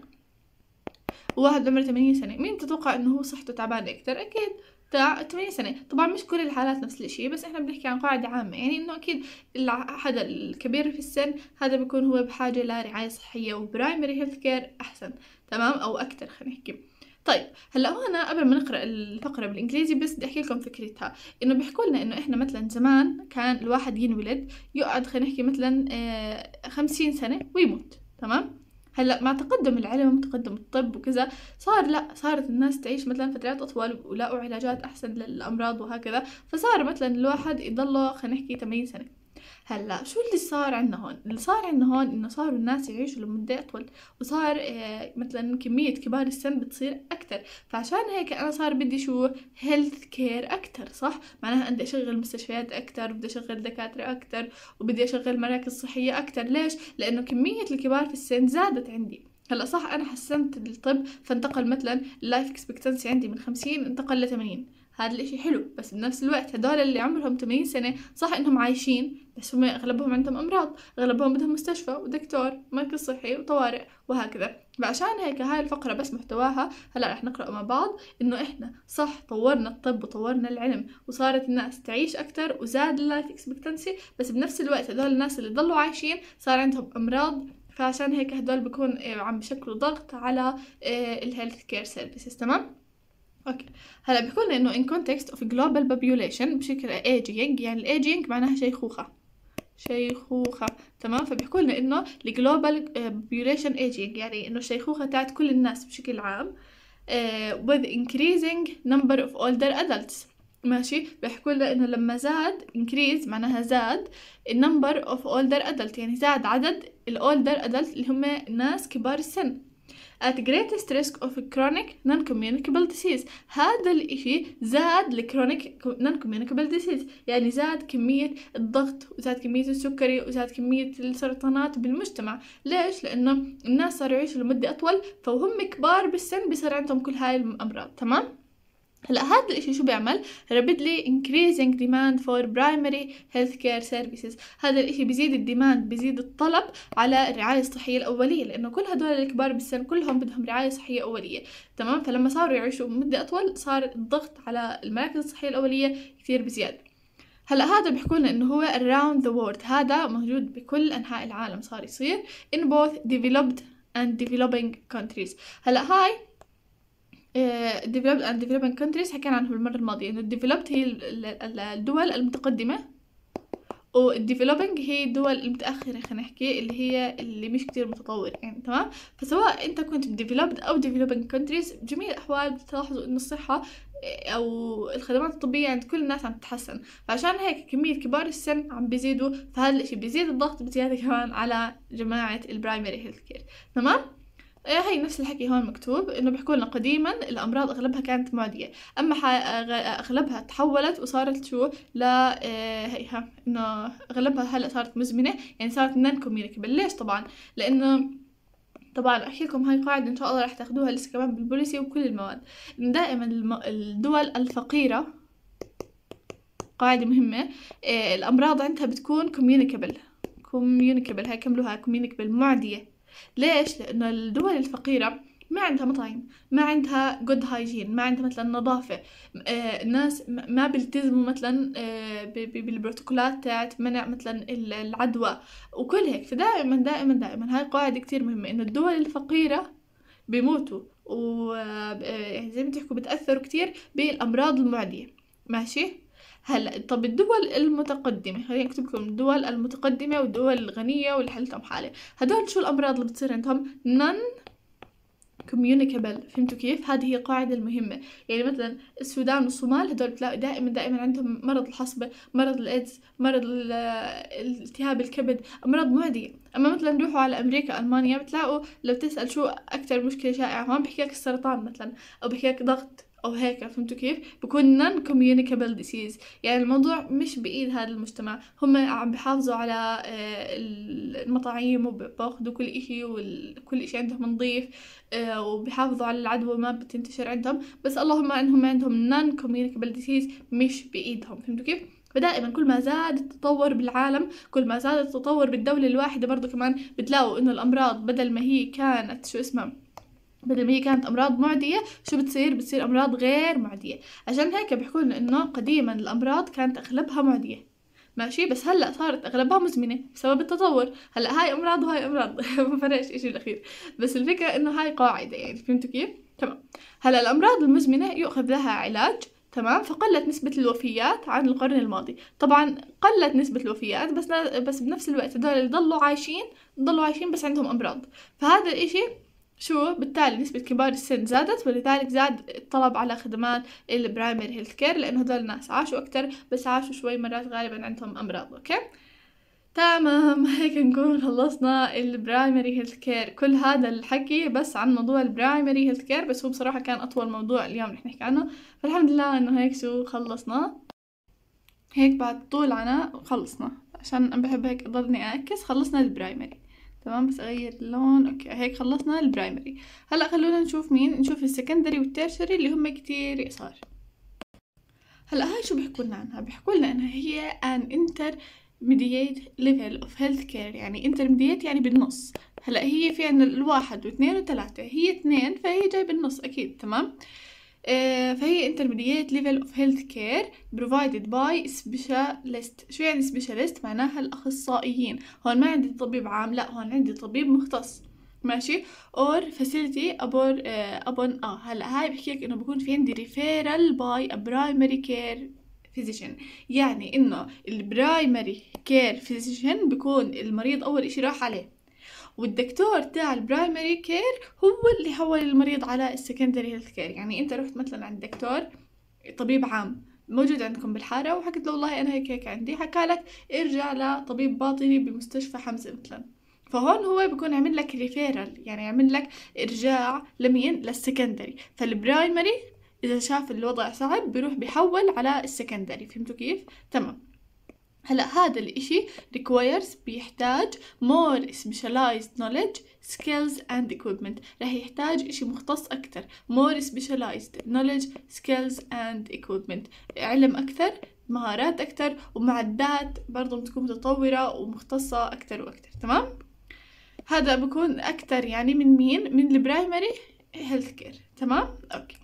وواحد عمره 80 سنه مين تتوقع انه هو صحته تعبانه اكثر اكيد تاع 80 سنة طبعا مش كل الحالات نفس الشيء بس احنا بنحكي عن قاعدة عامة يعني انه اكيد الحدا الكبير في السن هذا بيكون هو بحاجة لرعاية صحية وبرايمري هيلث كير احسن تمام او اكتر خلينا نحكي طيب هلا هون قبل ما نقرا الفقره بالانجليزي بس بدي احكي لكم فكرتها انه بيحكوا لنا انه احنا مثلا زمان كان الواحد ينولد يقعد خلينا نحكي مثلا آه، خمسين سنه ويموت تمام هلا مع تقدم العلم وتقدم الطب وكذا صار لا صارت الناس تعيش مثلا فترات اطول ولاقوا علاجات احسن للامراض وهكذا فصار مثلا الواحد يضله خلينا نحكي 80 سنه هلا شو اللي صار عندنا هون اللي صار عندنا هون انه صاروا الناس يعيشوا لمده اطول وصار آه، مثلا كميه كبار السن بتصير اكثر فعشان هيك انا صار بدي شو هيلث كير اكثر صح معناها بدي اشغل مستشفيات اكثر بدي اشغل دكاتره اكثر وبدي اشغل مراكز صحيه اكثر ليش لانه كميه الكبار في السن زادت عندي هلا صح انا حسنت الطب فانتقل مثلا اللايف اكسبكتنسي عندي من 50 انتقل ل 80 هذا الإشي حلو بس بنفس الوقت هدول اللي عمرهم 80 سنة صح إنهم عايشين بس هم أغلبهم عندهم أمراض أغلبهم بدهم مستشفى ودكتور مركز صحي وطوارئ وهكذا فعشان هيك هاي الفقرة بس محتواها هلا رح نقرأ مع بعض إنه إحنا صح طورنا الطب وطورنا العلم وصارت الناس تعيش اكثر وزاد اللايف اكسبكتنسي بس بنفس الوقت هدول الناس اللي ضلوا عايشين صار عندهم أمراض فعشان هيك هدول بكون إيه، عم بشكلوا ضغط على الهيلث كير سيرفيسز تمام؟ اوكي هلا بيقول انه in context of global population بشكل aging يعني الايجينج معناها شيخوخة شيخوخة تمام فبيحكوا لنا انه الجلوبال آه، population aging يعني انه الشيخوخة تاعت كل الناس بشكل عام uh, with increasing number of older adults ماشي بيحكوا لنا انه لما زاد increase معناها زاد النمبر of older adults يعني زاد عدد الاولدر ادلت اللي هم ناس كبار السن at greatest risk of chronic non-communicable disease هذا الإشي زاد لكرونيك non-communicable disease يعني زاد كمية الضغط وزاد كمية السكري وزاد كمية السرطانات بالمجتمع ليش؟ لأنه الناس صاروا يعيشوا لمدة أطول فهم كبار بالسن بصير عندهم كل هاي الأمراض تمام؟ هلا هذا الاشي شو بيعمل؟ rapidly increasing demand for primary healthcare services هذا الاشي بيزيد الديماند بيزيد الطلب على الرعاية الصحية الأولية لأنه كل هدول الكبار بالسن كلهم بدهم رعاية صحية أولية تمام فلما صاروا يعيشوا مدة أطول صار الضغط على المراكز الصحية الأولية كثير بزيادة هلا هذا بيحكوا لنا انه هو around the world هذا موجود بكل انحاء العالم صار يصير in both developed and developing countries هلا هاي آه، developed and developing countries حكينا عنه المرة الماضية إنه developed هي الدول المتقدمة والديفلوبينج هي الدول المتأخرة خلينا نحكي اللي هي اللي مش كتير متطورة يعني تمام فسواء أنت كنت developed أو developing countries بجميع الأحوال بتلاحظوا إنه الصحة آه، او الخدمات الطبيه عند كل الناس عم تتحسن فعشان هيك كميه كبار السن عم بيزيدوا فهذا الاشي بيزيد الضغط بزياده كمان على جماعه البرايمري هيلث كير تمام إيه، هي نفس الحكي هون مكتوب انه بيحكوا لنا قديما الامراض اغلبها كانت معديه اما اغلبها تحولت وصارت شو ل إيه، هيها انه اغلبها هلا صارت مزمنه يعني صارت نان كوميونيكبل ليش طبعا لانه طبعا احكي لكم هاي قاعده ان شاء الله رح تاخدوها لسه كمان بالبوليسي وكل المواد إن دائما الدول الفقيره قاعده مهمه إيه، الامراض عندها بتكون كوميونيكبل كوميونيكبل هاي كملوها كوميونيكبل معديه ليش لانه الدول الفقيره ما عندها مطاعم ما عندها جود هايجين ما عندها مثلا نظافة آه الناس ما بيلتزموا مثلا آه بالبروتوكولات تاعت منع مثلا العدوى وكل هيك فدائما دائما دائما هاي قاعدة كتير مهمة انه الدول الفقيرة بيموتوا و آه، يعني زي ما بتحكوا بتأثروا كتير بالأمراض المعدية ماشي هلا طب الدول المتقدمة خليني أكتب لكم الدول المتقدمة والدول الغنية واللي حالتهم حالة هدول شو الأمراض اللي بتصير عندهم نن كوميونيكابل فهمتوا كيف هذه هي القاعدة المهمة يعني مثلا السودان والصومال هدول بتلاقي دائما دائما عندهم مرض الحصبة مرض الإيدز مرض التهاب الكبد أمراض معدية أما مثلا روحوا على أمريكا ألمانيا بتلاقوا لو تسأل شو أكتر مشكلة شائعة هون بحكي لك السرطان مثلا أو بحكي لك ضغط او هيك فهمتوا كيف بكون نون كوميونيكابل ديسيز يعني الموضوع مش بايد هذا المجتمع هم عم بحافظوا على آه، المطاعيم وباخذوا كل إشي وكل إشي عندهم نظيف آه، وبحافظوا على العدوى ما بتنتشر عندهم بس اللهم انهم عندهم نون كوميونيكابل ديسيز مش بايدهم فهمتوا كيف فدائما كل ما زاد التطور بالعالم كل ما زاد التطور بالدولة الواحدة برضو كمان بتلاقوا انه الامراض بدل ما هي كانت شو اسمها بدل ما هي كانت امراض معديه شو بتصير بتصير امراض غير معديه عشان هيك بيحكوا لنا انه قديما الامراض كانت اغلبها معديه ماشي بس هلا صارت اغلبها مزمنه بسبب التطور هلا هاي امراض وهاي امراض ما فرقش شيء بالاخير بس الفكره انه هاي قاعده يعني فهمتوا كيف تمام هلا الامراض المزمنه يؤخذ لها علاج تمام فقلت نسبة الوفيات عن القرن الماضي طبعا قلت نسبة الوفيات بس بس بنفس الوقت هدول اللي ضلوا عايشين ضلوا عايشين بس عندهم أمراض فهذا الإشي شو بالتالي نسبة كبار السن زادت ولذلك زاد الطلب على خدمات البرايمري هيلث كير لأنه هذول الناس عاشوا أكتر بس عاشوا شوي مرات غالبا عندهم أمراض أوكي تمام هيك نكون خلصنا البرايمري هيلث كير كل هذا الحكي بس عن موضوع البرايمري هيلث كير بس هو بصراحة كان أطول موضوع اليوم رح نحكي عنه فالحمد لله إنه هيك شو خلصنا هيك بعد طول عناء خلصنا عشان بحب هيك أضلني أعكس خلصنا البرايمري تمام بس اغير اللون اوكي هيك خلصنا البرايمري هلا خلونا نشوف مين نشوف السكندري والتيرشري اللي هم كتير يسار هلا هاي شو بيحكوا لنا عنها بيحكوا لنا انها هي ان انتر ميديات ليفل اوف هيلث كير يعني انترميديات يعني بالنص هلا هي في عندنا الواحد واثنين وثلاثة هي اثنين فهي جاي بالنص اكيد تمام آه، فهي intermediate level of health care provided by specialist شو يعني specialist معناها الأخصائيين هون ما عندي طبيب عام لا هون عندي طبيب مختص ماشي اور فاسيلتي ابور ابون اه هلا هاي بحكي لك انه بكون في عندي ريفيرال باي برايمري كير فيزيشن يعني انه البرايمري كير فيزيشن بكون المريض اول اشي راح عليه والدكتور تاع البرايمري كير هو اللي حول المريض على السكندري هيلث كير يعني انت رحت مثلا عند دكتور طبيب عام موجود عندكم بالحارة وحكيت له والله أنا هيك هيك عندي حكالك ارجع لطبيب باطني بمستشفى حمزة مثلا فهون هو بكون عمل لك ريفيرال يعني عمل لك إرجاع لمين للسكندري فالبرايمري إذا شاف الوضع صعب بيروح بيحول على السكندري فهمتوا كيف؟ تمام هلا هذا الإشي requires بيحتاج more specialized knowledge skills and equipment رح يحتاج إشي مختص أكثر more specialized knowledge skills and equipment علم أكثر مهارات أكثر ومعدات برضو بتكون متطورة ومختصة أكثر وأكثر تمام؟ هذا بكون أكثر يعني من مين؟ من البرايمري هيلث كير تمام؟ أوكي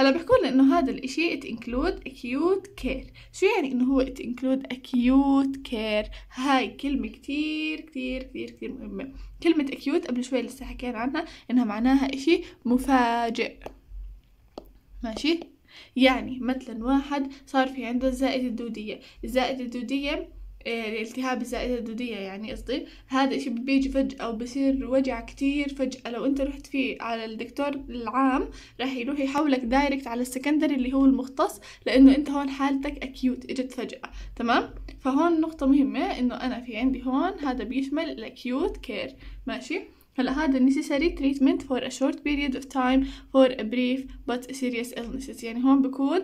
هلا بحكوا لنا انه هذا الاشي it include acute care شو يعني انه هو it include acute care هاي كلمة كتير كتير كتير كتير مهمة كلمة acute قبل شوي لسه حكينا عنها انها معناها اشي مفاجئ ماشي يعني مثلا واحد صار في عنده الزائدة الدودية الزائدة الدودية الالتهاب إيه، الزائدة الدودية يعني قصدي هذا الشيء بيجي فجأة وبصير وجع كتير فجأة لو انت رحت فيه على الدكتور العام راح يروح يحولك دايركت على السكندري اللي هو المختص لانه انت هون حالتك اكيوت اجت فجأة تمام فهون نقطة مهمة انه انا في عندي هون هذا بيشمل الاكيوت كير ماشي هلا هذا necessary treatment for a short period of time for a brief but serious illnesses يعني هون بكون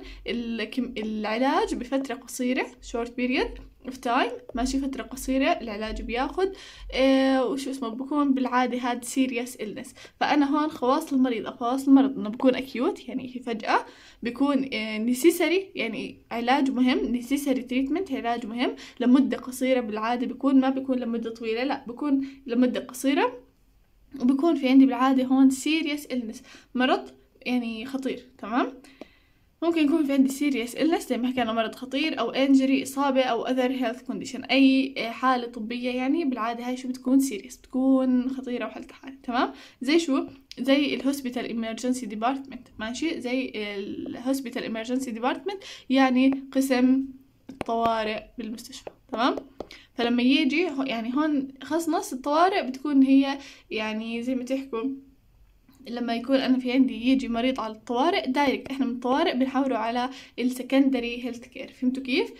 العلاج بفترة قصيرة short period of time ماشي فترة قصيرة العلاج بياخد آه وشو اسمه بكون بالعادة هاد serious illness فأنا هون خواص المريض خواص المرض إنه بكون acute يعني هي فجأة بكون إيه necessary يعني علاج مهم necessary treatment علاج مهم لمدة قصيرة بالعادة بكون ما بكون لمدة طويلة لا بكون لمدة قصيرة وبكون في عندي بالعادة هون سيريس إلنس مرض يعني خطير تمام ممكن يكون في عندي سيريس إلنس زي ما حكينا مرض خطير أو إنجري إصابة أو أذر هيلث كونديشن أي حالة طبية يعني بالعادة هاي شو بتكون سيريس بتكون خطيرة وحالة حالة تمام زي شو زي الهوسبيتال إمرجنسي ديبارتمنت ماشي زي الهوسبيتال إمرجنسي ديبارتمنت يعني قسم الطوارئ بالمستشفى تمام فلما يجي يعني هون خاص نص الطوارئ بتكون هي يعني زي ما تحكوا لما يكون انا في عندي يجي مريض على الطوارئ دايركت احنا من الطوارئ بنحوله على السكندري هيلث كير فهمتوا كيف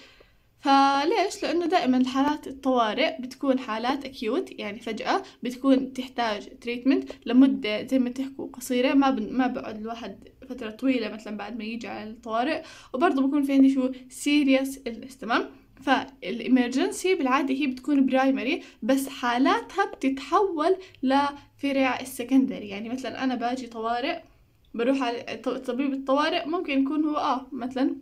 فليش لانه دائما الحالات الطوارئ بتكون حالات اكيوت يعني فجاه بتكون تحتاج تريتمنت لمده زي ما تحكوا قصيره ما بن... ما بقعد الواحد فتره طويله مثلا بعد ما يجي على الطوارئ وبرضه بكون في عندي شو سيريس تمام فالإمرجنسي بالعادة هي بتكون برايمري بس حالاتها بتتحول لفرع السكندري يعني مثلا أنا باجي طوارئ بروح على طبيب الطوارئ ممكن يكون هو آه مثلا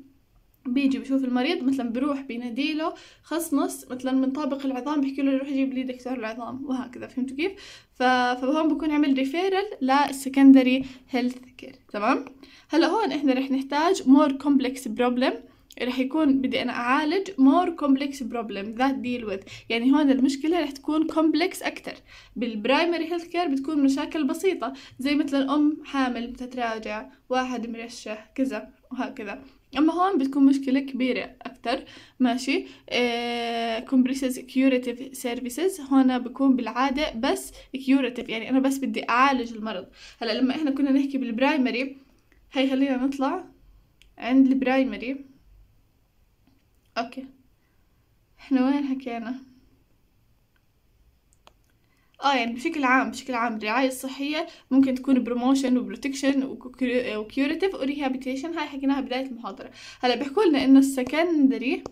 بيجي بشوف المريض مثلا بروح بيناديله نص مثلا من طابق العظام بحكي له روح جيب لي دكتور العظام وهكذا فهمتوا كيف فهون بكون عمل ريفيرال للسكندري هيلث كير تمام هلا هون احنا رح نحتاج مور كومبلكس بروبلم رح يكون بدي انا اعالج more complex بروبلم that deal with يعني هون المشكله رح تكون complex اكثر بالبرايمري هيلث كير بتكون مشاكل بسيطه زي مثلا ام حامل بتتراجع واحد مرشح كذا وهكذا اما هون بتكون مشكله كبيره اكثر ماشي كومبريسز كيوريتيف سيرفيسز هون بكون بالعاده بس كيوريتيف يعني انا بس بدي اعالج المرض هلا لما احنا كنا نحكي بالبرايمري هي خلينا نطلع عند البرايمري اوكي احنا وين حكينا اه يعني بشكل عام بشكل عام الرعاية الصحية ممكن تكون بروموشن وبروتكشن وكيوريتيف وريهابيتيشن هاي حكيناها بداية المحاضرة هلا بيحكوا لنا انه السكندري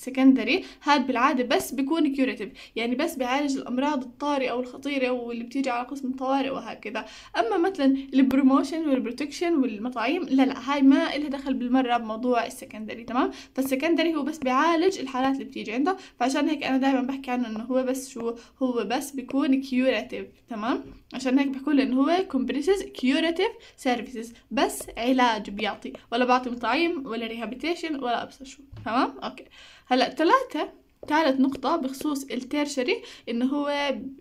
سكندري هاد بالعاده بس بيكون كيوريتيف يعني بس بيعالج الامراض الطارئه والخطيره واللي بتيجي على قسم الطوارئ وهكذا اما مثلا البروموشن والبروتكشن والمطاعيم لا لا هاي ما لها دخل بالمره بموضوع السكندري تمام فالسكندري هو بس بيعالج الحالات اللي بتيجي عنده فعشان هيك انا دائما بحكي عنه انه هو بس شو هو بس بيكون كيوريتيف تمام عشان هيك بحكوا له انه هو كومبريسز كيوراتيف سيرفيسز بس علاج بيعطي ولا بعطي مطعيم ولا ريهابيتيشن ولا ابصر شو تمام اوكي هلا ثلاثة ثالث نقطة بخصوص التيرشري انه هو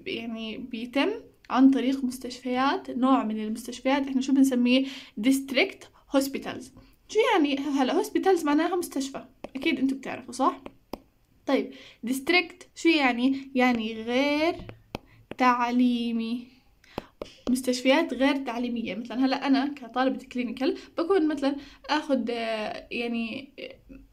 يعني بيتم عن طريق مستشفيات نوع من المستشفيات احنا شو بنسميه ديستريكت هوسبيتالز شو يعني هلا هوسبيتالز معناها مستشفى اكيد انتم بتعرفوا صح طيب ديستريكت شو يعني يعني غير تعليمي مستشفيات غير تعليمية مثلا هلا أنا كطالبة كلينيكال بكون مثلا آخذ يعني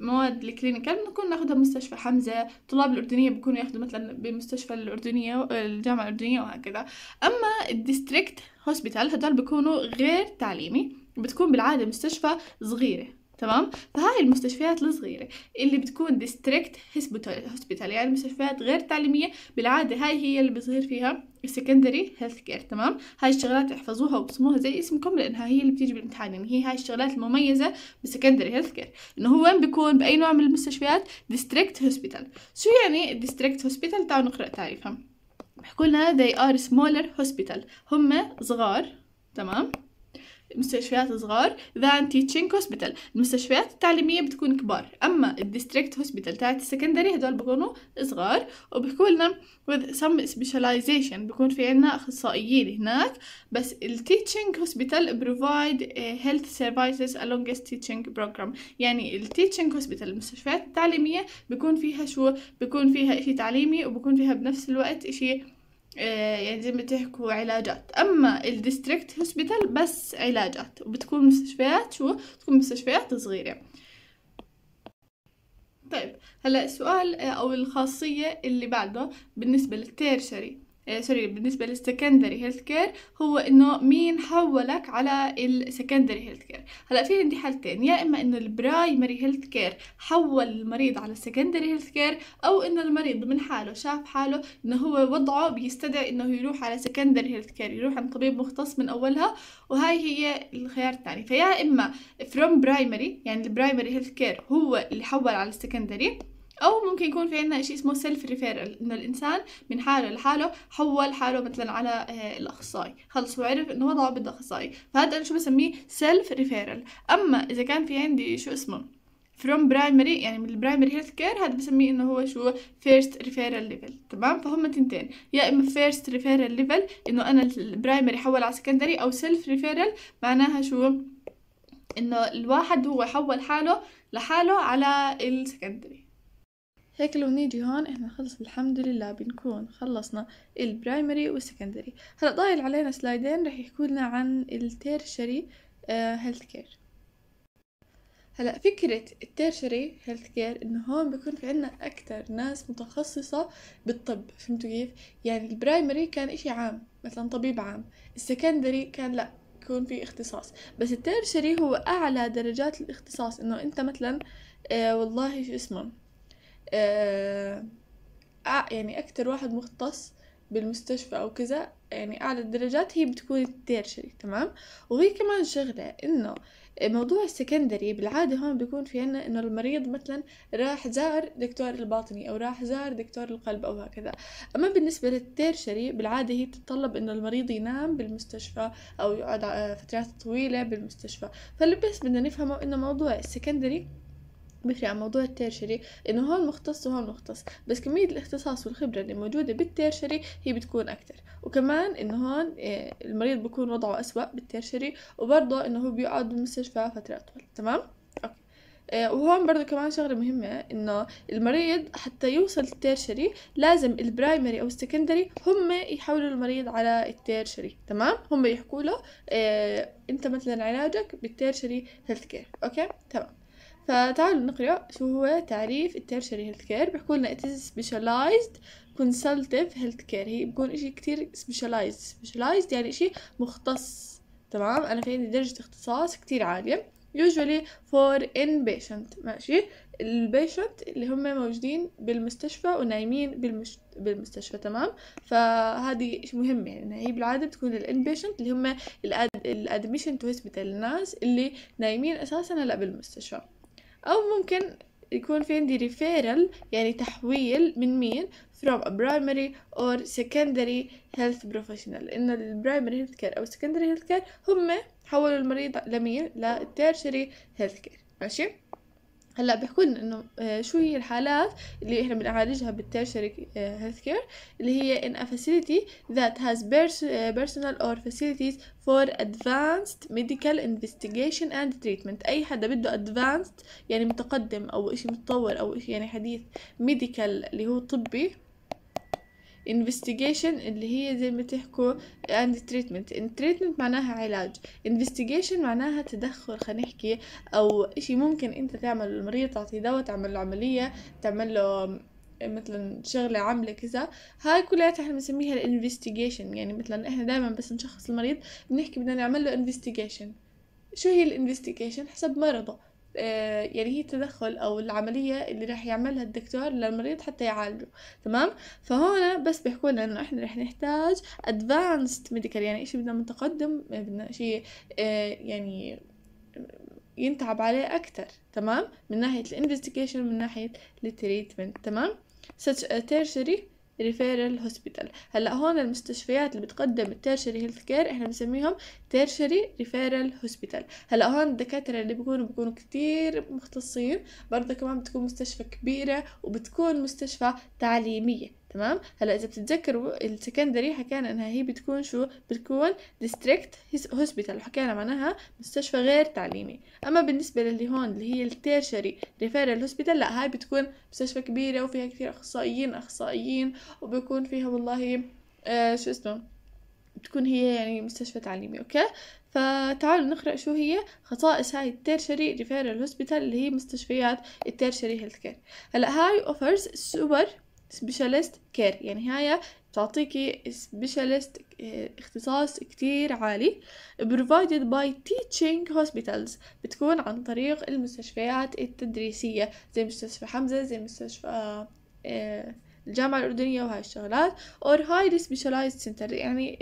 مواد الكلينيكال بنكون ناخذها بمستشفى حمزة طلاب الأردنية بكونوا ياخذوا مثلا بمستشفى الأردنية الجامعة الأردنية وهكذا أما الديستريكت هوسبيتال هدول بكونوا غير تعليمي بتكون بالعادة مستشفى صغيرة تمام فهاي المستشفيات الصغيرة اللي بتكون ديستريكت هوسبيتال يعني مستشفيات غير تعليمية بالعادة هاي هي اللي بصير فيها السكندري هيلث كير تمام هاي الشغلات احفظوها وبسموها زي اسمكم لانها هي اللي بتيجي بالامتحان يعني هي هاي الشغلات المميزة بالسكندري هيلث كير انه هو وين بيكون باي نوع من المستشفيات ديستريكت هوسبيتال شو يعني ديستريكت هوسبيتال تعالوا نقرأ تعريفها بحكوا لنا they are smaller hospital هم صغار تمام مستشفيات صغار ذان teaching هوسبيتال المستشفيات التعليمية بتكون كبار أما الديستريكت هوسبيتال تاعت السكندري هدول بكونوا صغار وبيحكوا لنا with some specialization بيكون في عنا أخصائيين هناك بس التيتشنج هوسبيتال provide health services along a teaching program يعني التيتشنج هوسبيتال المستشفيات التعليمية بيكون فيها شو بيكون فيها إشي تعليمي وبيكون فيها بنفس الوقت إشي آه، يعني زي ما تحكوا علاجات اما الديستريكت هوسبيتال بس علاجات وبتكون مستشفيات شو تكون مستشفيات صغيره طيب هلا السؤال آه، او الخاصيه اللي بعده بالنسبه للتيرشري سوري آه، بالنسبة للسكندري هيلث كير هو انه مين حولك على السكندري هيلث كير هلا في عندي حالتين يا اما انه البرايمري هيلث كير حول المريض على السكندري هيلث كير او انه المريض من حاله شاف حاله انه هو وضعه بيستدعي انه يروح على سكندري هيلث كير يروح عند طبيب مختص من اولها وهاي هي الخيار الثاني فيا اما فروم برايمري يعني البرايمري هيلث كير هو اللي حول على السكندري او ممكن يكون في عندنا شيء اسمه سيلف ريفيرال انه الانسان من حاله لحاله حول حاله مثلا على آه، الاخصائي خلص هو عرف انه وضعه بده اخصائي فهذا انا شو بسميه سيلف ريفيرال اما اذا كان في عندي شو اسمه فروم برايمري يعني من البرايمري هيلث كير هذا بسميه انه هو شو فيرست ريفيرال ليفل تمام فهم تنتين يا اما فيرست ريفيرال ليفل انه انا البرايمري حول على سكندري او سيلف ريفيرال معناها شو انه الواحد هو حول حاله لحاله على السكندري هيك لو نيجي هون احنا خلص الحمد لله بنكون خلصنا البرايمري والسكندري هلا ضايل علينا سلايدين رح يحكوا لنا عن التيرشري هيلث آه، كير هلا فكرة التيرشري هيلث كير انه هون بكون في عنا اكتر ناس متخصصة بالطب فهمتوا كيف؟ يعني البرايمري كان اشي عام مثلا طبيب عام السكندري كان لا يكون في اختصاص بس التيرشري هو اعلى درجات الاختصاص انه انت مثلا آه والله شو اسمه آه يعني أكتر واحد مختص بالمستشفى أو كذا يعني أعلى الدرجات هي بتكون التيرشري تمام وهي كمان شغلة إنه موضوع السكندري بالعادة هون بيكون في عنا إنه المريض مثلا راح زار دكتور الباطني أو راح زار دكتور القلب أو هكذا أما بالنسبة للتيرشري بالعادة هي تتطلب إنه المريض ينام بالمستشفى أو يقعد آه، فترات طويلة بالمستشفى فاللي بس بدنا نفهمه إنه موضوع السكندري بيفرق عن موضوع التيرشري انه هون مختص وهون مختص بس كمية الاختصاص والخبرة اللي موجودة بالتيرشري هي بتكون اكتر وكمان انه هون آه، المريض بكون وضعه اسوأ بالتيرشري وبرضه انه هو بيقعد بالمستشفى فترة اطول تمام اوكي آه، وهون برضه كمان شغلة مهمة إنه المريض حتى يوصل التيرشري لازم البرايمري أو السكندري هم يحولوا المريض على التيرشري تمام هم يحكوا له إيه أنت مثلا علاجك بالتيرشري هيلث كير أوكي تمام فتعالوا نقرأ شو هو تعريف التيرشري هيلث كير بحكوا لنا it is specialized هيلث health care هي بكون إشي كتير specialized specialized يعني إشي مختص تمام أنا في عندي درجة اختصاص كتير عالية usually for بيشنت ماشي البيشنت اللي هم موجودين بالمستشفى ونايمين بالمش... بالمستشفى تمام فهذه مهمة يعني هي بالعادة بتكون بيشنت اللي هم الادميشن تو هوسبيتال الناس اللي نايمين اساسا هلا بالمستشفى أو ممكن يكون في عندي referral يعني تحويل من مين from a primary or secondary health professional لأن ال primary health care أو secondary health care هم حولوا المريض لمين للtertiary health care ماشي هلا بيحكوا لنا انه آه، شو هي الحالات اللي احنا بنعالجها بالتيرشري هيلث آه، كير اللي هي ان ا فاسيلتي ذات هاز بيرسونال اور فاسيلتيز فور ادفانسد ميديكال انفستيجيشن اند تريتمنت اي حدا بده ادفانسد يعني متقدم او شيء متطور او شيء يعني حديث ميديكال اللي هو طبي investigation اللي هي زي ما تحكوا and treatment treatment معناها علاج investigation معناها تدخل خلينا نحكي او اشي ممكن انت تعمل المريض تعطيه دواء تعمل له عملية تعمل له مثلا شغلة عاملة كذا هاي كلها احنا بنسميها الانفستيجيشن يعني مثلا احنا دائما بس نشخص المريض بنحكي بدنا نعمل له انفستيجيشن شو هي الانفستيجيشن حسب مرضه آه، يعني هي التدخل او العمليه اللي راح يعملها الدكتور للمريض حتى يعالجه تمام فهون بس بيحكوا لنا انه احنا راح نحتاج ادفانسد ميديكال يعني شيء بدنا متقدم بدنا شيء آه، يعني ينتعب عليه اكثر تمام من ناحيه الانفستيجيشن من ناحيه التريتمنت تمام such a tertiary ريفيرال هوسبيتال هلا هون المستشفيات اللي بتقدم التيرشري هيلث كير احنا بنسميهم تيرشري ريفيرال هوسبيتال هلا هون الدكاتره اللي بيكونوا بيكونوا كتير مختصين برضه كمان بتكون مستشفى كبيره وبتكون مستشفى تعليميه تمام هلا اذا بتتذكروا السكندري حكينا انها هي بتكون شو بتكون ديستريكت هوسبيتال وحكينا معناها مستشفى غير تعليمي اما بالنسبه للي هون اللي هي التيرشري ريفيرال هوسبيتال لا هاي بتكون مستشفى كبيره وفيها كثير اخصائيين اخصائيين وبكون فيها والله آه شو اسمه بتكون هي يعني مستشفى تعليمي اوكي فتعالوا نقرأ شو هي خصائص هاي التيرشري ريفيرال هوسبيتال اللي هي مستشفيات التيرشري هيلث كير هلا هاي اوفرز سوبر سبيشاليست كير يعني هاي بتعطيكي سبيشاليست آه، اختصاص كتير عالي provided by teaching hospitals بتكون عن طريق المستشفيات التدريسية زي مستشفى حمزة زي مستشفى آه، الجامعة الأردنية وهاي الشغلات or highly specialized center يعني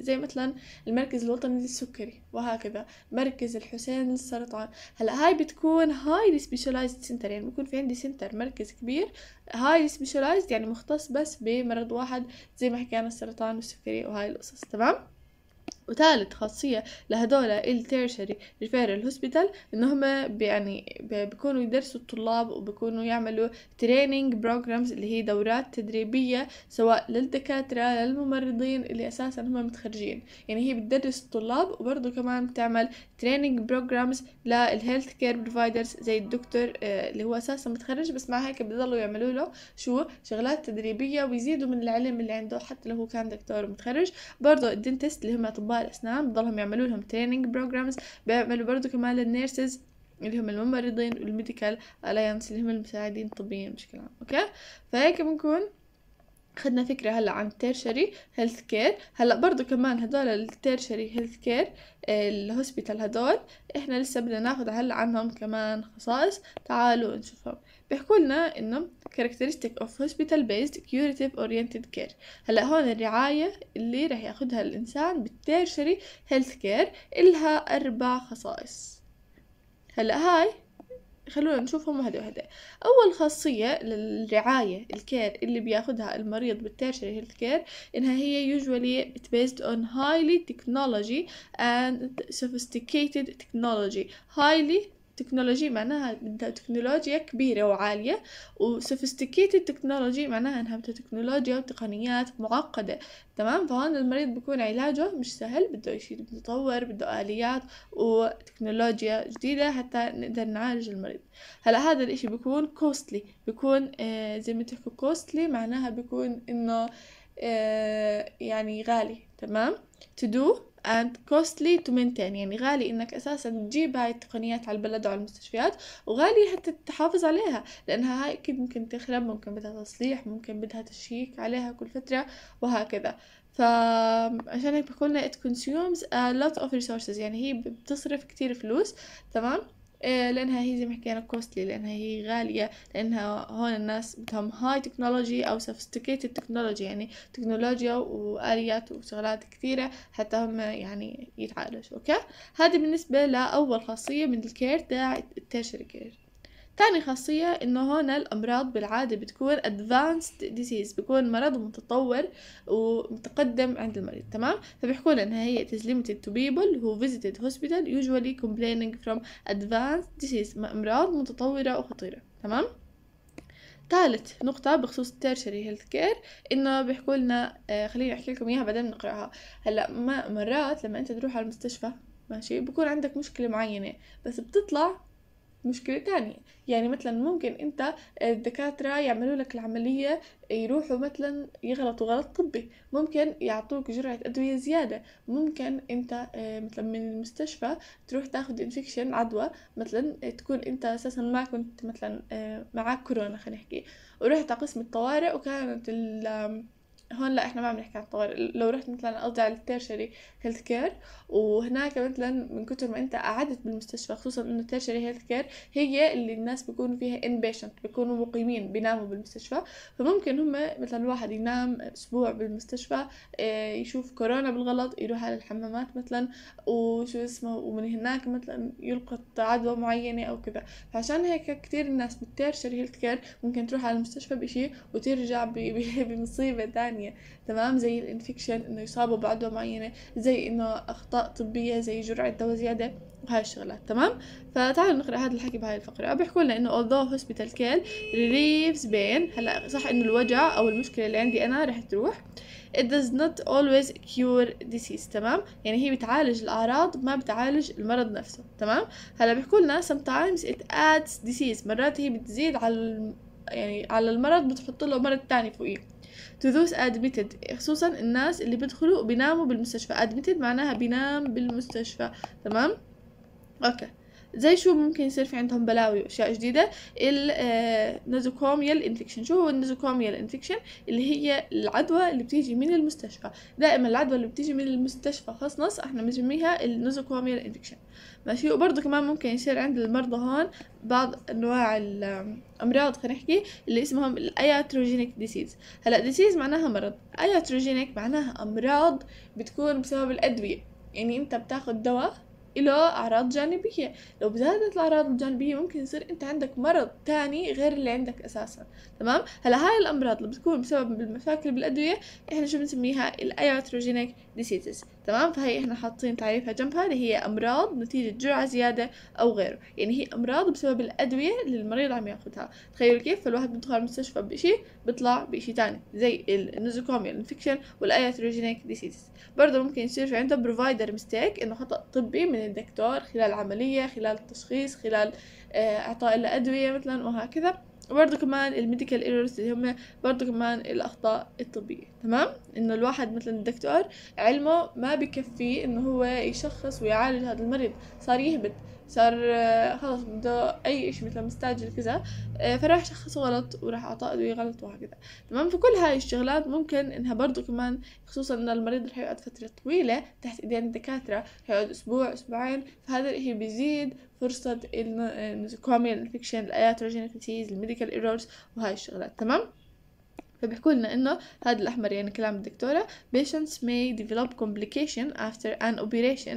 زي مثلا المركز الوطني للسكري وهكذا مركز الحسين للسرطان هلا هاي بتكون هاي سبيشالايزد سنتر يعني بكون في عندي سنتر مركز كبير هاي سبيشالايزد يعني مختص بس بمرض واحد زي ما حكينا السرطان والسكري وهاي القصص تمام وثالث خاصية لهدول التيرشري ريفيرال هوسبيتال ان يعني بيكونوا يدرسوا الطلاب وبيكونوا يعملوا تريننج بروجرامز اللي هي دورات تدريبية سواء للدكاترة للممرضين اللي اساسا هم متخرجين يعني هي بتدرس الطلاب وبرضه كمان بتعمل تريننج بروجرامز للهيلث كير بروفايدرز زي الدكتور آه، اللي هو اساسا متخرج بس مع هيك بيضلوا يعملوا له شو شغلات تدريبية ويزيدوا من العلم اللي عنده حتى لو هو كان دكتور متخرج برضه الدنتست اللي هم اطباء الاسنان نعم، بضلهم يعملوا لهم تريننج بروجرامز بيعملوا برضو كمان للنيرسز اللي هم الممرضين والميديكال الاينس اللي هم المساعدين الطبيين بشكل عام اوكي فهيك بنكون خدنا فكرة هلا عن التيرشري هيلث كير هلا برضو كمان هدول التيرشري هيلث كير الهوسبيتال هدول احنا لسه بدنا ناخد هلا عنهم كمان خصائص تعالوا نشوفهم بيحكوا لنا انه characteristic of hospital based curative oriented care هلا هون الرعاية اللي رح ياخدها الانسان بالتيرشري هيلث كير الها اربع خصائص هلا هاي خلونا نشوفهم واحدة واحدة اول خاصيه للرعايه الكير اللي بياخدها المريض بالتيرشري هيلث كير انها هي usually based on highly technology and sophisticated technology highly تكنولوجي معناها بدها تكنولوجيا كبيرة وعالية وسوفيستيكيتد تكنولوجي معناها انها بدها تكنولوجيا وتقنيات معقدة تمام فهون المريض بكون علاجه مش سهل بده شيء بده بده آليات وتكنولوجيا جديدة حتى نقدر نعالج المريض هلا هذا الاشي بكون كوستلي بكون آه، زي ما تحكوا كوستلي معناها بكون انه آه، يعني غالي تمام to do and costly to maintain يعني غالي انك اساسا تجيب هاي التقنيات على البلد وعلى المستشفيات وغالي حتى تحافظ عليها لانها هاي اكيد ممكن تخرب ممكن بدها تصليح ممكن بدها تشيك عليها كل فترة وهكذا فعشان هيك بقولنا it consumes a lot of resources يعني هي بتصرف كتير فلوس تمام إيه، لأنها هي زي ما حكينا كوستلي لأنها هي غالية لأنها هون الناس بدهم هاي تكنولوجي أو سوفيستيكيتد تكنولوجي يعني تكنولوجيا وآليات وشغلات كثيرة حتى هم يعني يتعالجوا أوكي هذه بالنسبة لأول خاصية من الكير تاع التيرشري كير تاني خاصية انه هون الامراض بالعادة بتكون advanced disease بيكون مرض متطور ومتقدم عند المريض تمام فبيحكوا لنا هي is limited to people who visited hospital usually complaining from advanced disease امراض متطورة وخطيرة تمام ثالث نقطة بخصوص التيرشري هيلث كير انه بيحكوا لنا آه خليني احكي لكم اياها بعدين نقراها هلا ما مرات لما انت تروح على المستشفى ماشي بكون عندك مشكلة معينة بس بتطلع مشكلة تانية يعني مثلا ممكن انت الدكاترة يعملوا لك العملية يروحوا مثلا يغلطوا غلط طبي ممكن يعطوك جرعة أدوية زيادة ممكن انت آه، مثلا من المستشفى تروح تاخد انفكشن عدوى مثلا تكون انت اساسا ما كنت مثلا آه، معاك كورونا خلينا نحكي ورحت على قسم الطوارئ وكانت هون لا احنا ما عم نحكي عن الطوارئ لو رحت مثلا قصدي على التيرشري هيلث كير وهناك مثلا من كتر ما انت قعدت بالمستشفى خصوصا انه التيرشري هيلث كير هي اللي الناس بيكونوا فيها ان بيشنت بيكونوا مقيمين بيناموا بالمستشفى فممكن هم مثلا الواحد ينام اسبوع بالمستشفى آه، يشوف كورونا بالغلط يروح على الحمامات مثلا وشو اسمه ومن هناك مثلا يلقط عدوى معينه او كذا فعشان هيك كثير الناس بالتيرشري هيلث كير ممكن تروح على المستشفى بشيء وترجع بمصيبه ثانيه معينة تمام زي الانفكشن انه يصابوا بعدوى معينة زي انه اخطاء طبية زي جرعة دواء زيادة وهاي الشغلات تمام فتعالوا نقرا هذا الحكي بهاي الفقرة بيحكوا لنا انه although hospital care relieves pain هلا صح انه الوجع او المشكلة اللي عندي انا رح تروح it does not always cure disease تمام يعني هي بتعالج الاعراض ما بتعالج المرض نفسه تمام هلا بيحكوا لنا sometimes it adds disease مرات هي بتزيد على يعني على المرض بتحط له مرض تاني فوقيه to those admitted خصوصا الناس اللي بيدخلوا بيناموا بالمستشفى admitted معناها بينام بالمستشفى تمام اوكي okay. زي شو ممكن يصير في عندهم بلاوي واشياء جديده النازوكوميال انفكشن آه، شو هو النوزوكوميال انفكشن اللي هي العدوى اللي بتيجي من المستشفى دائما العدوى اللي بتيجي من المستشفى خاص نص احنا بنسميها النوزوكوميال انفكشن ماشي وبرضه كمان ممكن يصير عند المرضى هون بعض انواع الامراض خلينا نحكي اللي اسمهم الاياتروجينيك ديسيز هلا ديسيز معناها مرض اياتروجينيك معناها امراض بتكون بسبب الادويه يعني انت بتاخد دواء له أعراض جانبية لو بزادت الأعراض الجانبية ممكن يصير أنت عندك مرض تاني غير اللي عندك أساسا تمام هلا هاي الأمراض اللي بتكون بسبب المشاكل بالأدوية إحنا شو بنسميها الأيوتروجينيك ديسيزز تمام فهي احنا حاطين تعريفها جنبها اللي هي امراض نتيجه جرعه زياده او غيره يعني هي امراض بسبب الادويه اللي المريض عم ياخذها تخيلوا كيف فالواحد بيدخل المستشفى بشيء بيطلع بشيء ثاني زي النوزوكوميال انفكشن والايتروجينيك ديسيز برضه ممكن يصير في عنده بروفايدر ميستيك انه خطا طبي من الدكتور خلال عمليه خلال تشخيص خلال آه، اعطاء الادويه مثلا وهكذا وبرضه كمان الميديكال ايرورز اللي هم برضه كمان الاخطاء الطبيه تمام انه الواحد مثلا الدكتور علمه ما بكفي انه هو يشخص ويعالج هذا المريض صار يهبط صار آه، خلص بده اي شيء مثلا مستعجل كذا آه، فراح شخصه غلط وراح اعطاه ادويه غلط وهكذا تمام فكل هاي الشغلات ممكن انها برضه كمان خصوصا ان المريض رح يقعد فتره طويله تحت ايدين الدكاتره رح يقعد اسبوع اسبوعين فهذا الشيء بيزيد فرصة النوزيكومي آه، الانفكشن الاياتروجينيك ديزيز الميديكال ايرورز وهاي الشغلات تمام فبيحكوا لنا انه هذا الاحمر يعني كلام الدكتوره patients may develop complication after an operation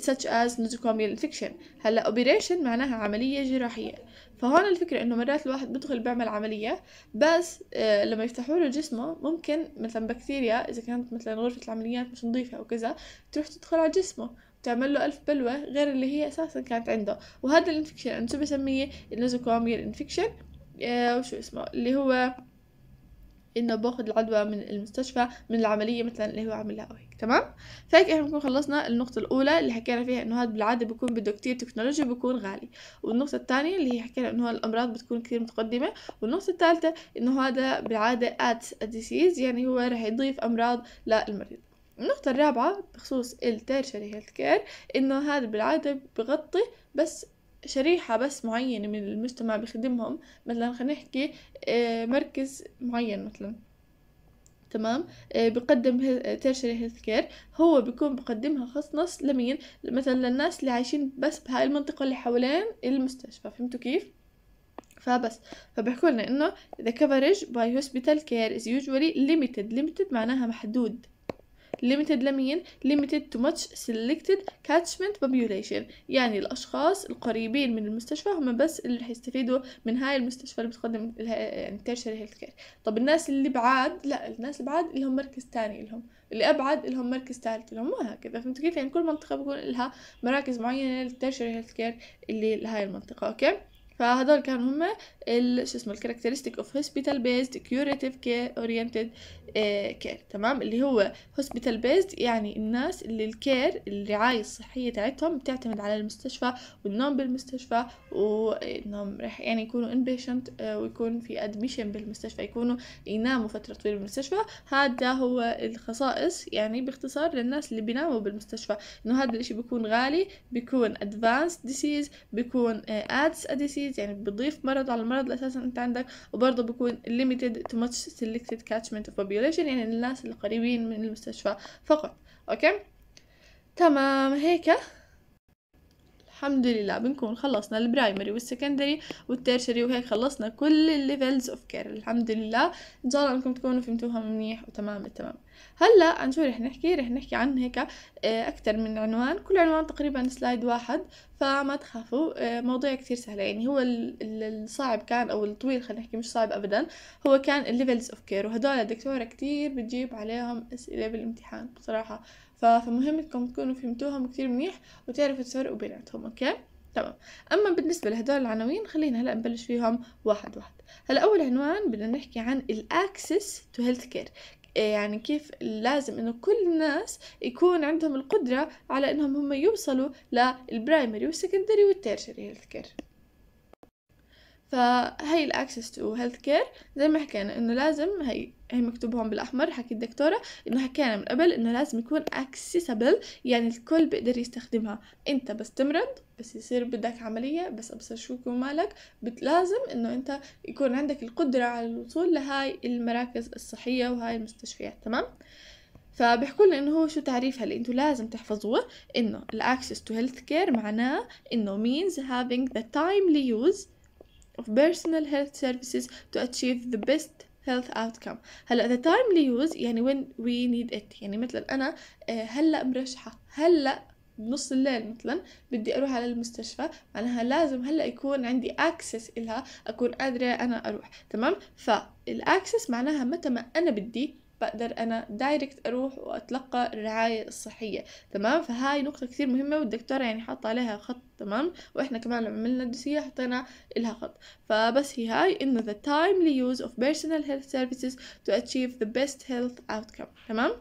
such as nosocomial infection هلا operation معناها عمليه جراحيه فهون الفكره انه مرات الواحد بدخل بيعمل عمليه بس آه، لما يفتحوا له جسمه ممكن مثلا بكتيريا اذا كانت مثلا غرفه العمليات مش نظيفه او كذا تروح تدخل على جسمه تعمل له ألف بلوة غير اللي هي أساسا كانت عنده وهذا الانفكشن أنا شو بسميه النوزوكوميال انفكشن آه وشو اسمه اللي هو انه باخذ العدوى من المستشفى من العمليه مثلا اللي هو عملها او هيك تمام فهيك احنا بنكون خلصنا النقطه الاولى اللي حكينا فيها انه هذا بالعاده بيكون بده كتير تكنولوجيا بيكون غالي والنقطه الثانيه اللي هي حكينا انه الامراض بتكون كتير متقدمه والنقطه الثالثه انه هذا بالعاده ات ديسيز يعني هو رح يضيف امراض للمريض النقطة الرابعة بخصوص التيرشري هيلث كير إنه هذا بالعادة بغطي بس شريحة بس معينة من المجتمع بخدمهم مثلا خلينا نحكي آه، مركز معين مثلا تمام آه، بقدم تيرشري هيلث كير هو بيكون بقدمها خاص نص لمين مثلا للناس اللي عايشين بس بهاي المنطقة اللي حوالين المستشفى فهمتوا كيف؟ فبس فبيحكوا لنا انه the coverage by hospital care is usually limited limited معناها محدود limited لمين limited to much selected catchment population يعني الأشخاص القريبين من المستشفى هم بس اللي هيستفيدوا من هاي المستشفى اللي بتقدم يعني tertiary هيلث كير طب الناس اللي بعاد لا الناس اللي بعاد لهم مركز تاني لهم اللي ابعد لهم مركز ثالث لهم وهكذا فهمت كيف يعني كل منطقه بيكون لها مراكز معينه للتيرشري هيلث كير اللي لهاي المنطقه اوكي فهذول كانوا هم ال شو اسمه الكاركترستيك اوف هوسبيتال بيزد كيوريتيف كير اورينتد كير تمام اللي هو هوسبيتال بيزد يعني الناس اللي الكير الرعايه الصحيه تاعتهم بتعتمد على المستشفى والنوم بالمستشفى وانهم راح يعني يكونوا ان آه، بيشنت ويكون في ادميشن بالمستشفى يكونوا يناموا فتره طويله بالمستشفى هذا هو الخصائص يعني باختصار للناس اللي بيناموا بالمستشفى انه هذا الاشي بيكون غالي بيكون ادفانس ديسيز بيكون ادس آه، ديسيز يعني بضيف مرض على المرض المرض اساسا انت عندك وبرضه بيكون limited to much selected catchment of population يعني الناس القريبين من المستشفى فقط اوكي تمام هيك الحمد لله بنكون خلصنا البرايمري والسكندري والتيرشري وهيك خلصنا كل الليفلز اوف كير الحمد لله ان شاء الله انكم تكونوا فهمتوها منيح وتمام التمام هلا عن شو رح نحكي رح نحكي عن هيك آه، اكثر من عنوان كل عنوان تقريبا سلايد واحد فما تخافوا آه، موضوع كتير سهل يعني هو الصعب كان او الطويل خلينا نحكي مش صعب ابدا هو كان الليفلز اوف كير وهدول الدكتوره كتير بتجيب عليهم اسئله بالامتحان بصراحه فمهم انكم تكونوا فهمتوهم كتير منيح وتعرفوا تفرقوا بيناتهم اوكي تمام اما بالنسبه لهدول العناوين خلينا هلا نبلش فيهم واحد واحد هلا اول عنوان بدنا نحكي عن الاكسس تو هيلث كير يعني كيف لازم انه كل الناس يكون عندهم القدره على انهم هم يوصلوا للبرايمري والسكندري والتيرشري هيلث كير فهي الاكسس تو هيلث كير زي ما حكينا انه لازم هي هي مكتوب هون بالاحمر حكي الدكتوره انه حكينا من قبل انه لازم يكون اكسسبل يعني الكل بيقدر يستخدمها انت بس تمرض بس يصير بدك عمليه بس ابصر شو مالك لازم انه انت يكون عندك القدره على الوصول لهاي المراكز الصحيه وهاي المستشفيات تمام فبيحكوا لنا انه هو شو تعريفها اللي انتم لازم تحفظوه انه الاكسس تو هيلث كير معناه انه means having the timely use of personal health services to achieve the best health outcome هلا the timely use يعني when we need it يعني مثلا انا آه، هلا مرشحه هلا بنص الليل مثلا بدي اروح على المستشفى معناها لازم هلا يكون عندي اكسس إلها اكون قادره انا اروح تمام فالاكسس معناها متى ما انا بدي بقدر أنا دايركت أروح وأتلقى الرعاية الصحية تمام فهاي نقطة كثير مهمة والدكتورة يعني حاطة عليها خط تمام وإحنا كمان لما عملنا الدوسية حطينا لها خط فبس هي هاي إنه the timely use of personal health services to achieve the best health outcome تمام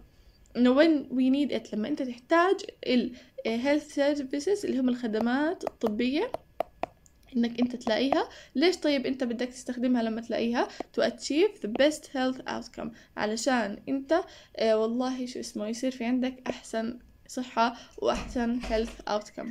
انه when we need it لما انت تحتاج ال health services اللي هم الخدمات الطبية انك انت تلاقيها ليش طيب انت بدك تستخدمها لما تلاقيها to achieve the best health outcome علشان انت آه والله شو اسمه يصير في عندك احسن صحة واحسن health outcome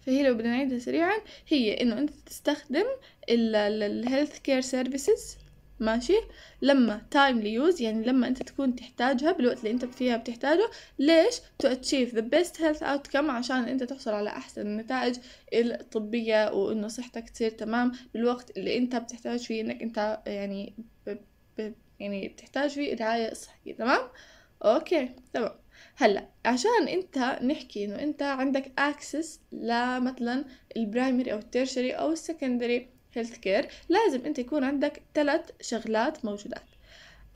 فهي لو بدنا نعيدها سريعا هي انه انت تستخدم الهيلث كير سيرفيسز ماشي لما timely use يعني لما انت تكون تحتاجها بالوقت اللي انت فيها بتحتاجه ليش to achieve the best health outcome عشان انت تحصل على احسن النتائج الطبية وانه صحتك تصير تمام بالوقت اللي انت بتحتاج فيه انك انت يعني ب ب يعني بتحتاج فيه رعاية صحية تمام اوكي تمام هلا عشان انت نحكي انه انت عندك access لمثلا البرايمري او التيرشري او السكندري هيلث كير لازم انت يكون عندك ثلاث شغلات موجودات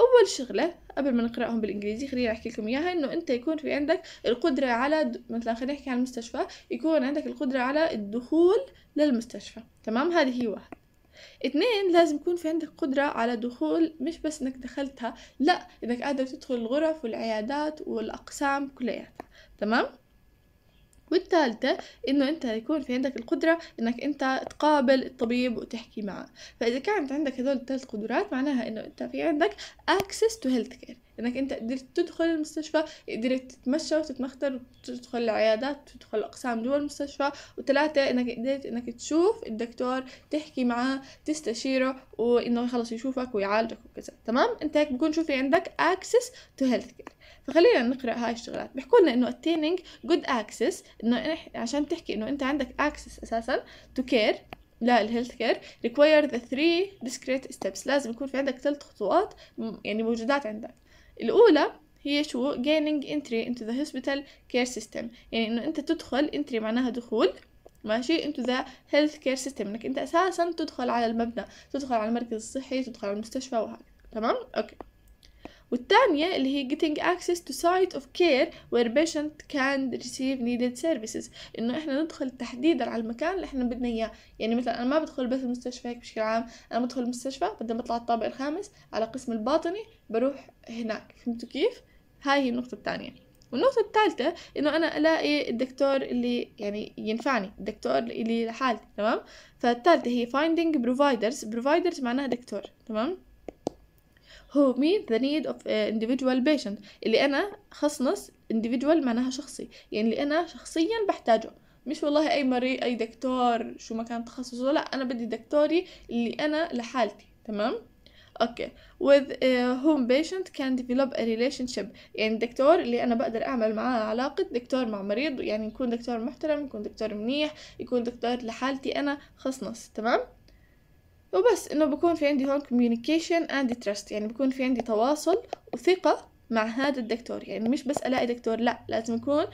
اول شغله قبل ما نقراهم بالانجليزي خليني احكي لكم اياها انه انت يكون في عندك القدره على مثلا خلينا نحكي عن المستشفى يكون عندك القدره على الدخول للمستشفى تمام هذه هي واحد اثنين لازم يكون في عندك قدرة على دخول مش بس انك دخلتها لا انك قادر تدخل الغرف والعيادات والاقسام كلياتها تمام والثالثة إنه أنت يكون في عندك القدرة إنك أنت تقابل الطبيب وتحكي معه فإذا كانت عندك هذول الثلاث قدرات معناها إنه أنت في عندك access to healthcare انك انت قدرت تدخل المستشفى قدرت تتمشى وتتمختر وتدخل العيادات وتدخل اقسام جوا المستشفى وثلاثه انك قدرت انك تشوف الدكتور تحكي معاه تستشيره وانه خلص يشوفك ويعالجك وكذا تمام انت هيك بكون شوفي عندك access to healthcare فخلينا نقرا هاي الشغلات بيحكوا لنا انه attaining good access انه عشان تحكي انه انت عندك access اساسا to care للهيلث كير require the three discrete steps لازم يكون في عندك ثلاث خطوات يعني موجودات عندك الأولى هي شو gaining entry into the hospital care system يعني إنه أنت تدخل entry معناها دخول ماشي into the health care system إنك أنت أساسا تدخل على المبنى تدخل على المركز الصحي تدخل على المستشفى وهكذا تمام أوكي والثانية اللي هي getting access to site of care where patient can receive needed services إنه إحنا ندخل تحديدا على المكان اللي إحنا بدنا إياه يعني مثلا أنا ما بدخل بس المستشفى هيك بشكل عام أنا بدخل المستشفى بدنا بطلع الطابق الخامس على قسم الباطني بروح هناك فهمتوا كيف؟ هاي هي النقطة الثانية والنقطة الثالثة إنه أنا ألاقي الدكتور اللي يعني ينفعني الدكتور اللي لحالتي تمام فالثالثة هي finding providers providers معناها دكتور تمام هو مين ذا نيد اوف individual patient اللي انا خصنص individual معناها شخصي يعني اللي انا شخصيا بحتاجه مش والله اي مريض اي دكتور شو ما كان تخصصه لا انا بدي دكتوري اللي انا لحالتي تمام اوكي with uh, whom patient can develop a relationship يعني الدكتور اللي انا بقدر اعمل معاه علاقة دكتور مع مريض يعني يكون دكتور محترم يكون دكتور منيح يكون دكتور لحالتي انا خصنص تمام وبس انه بكون في عندي هون communication and trust يعني بكون في عندي تواصل وثقة مع هذا الدكتور يعني مش بس الاقي دكتور لا لازم يكون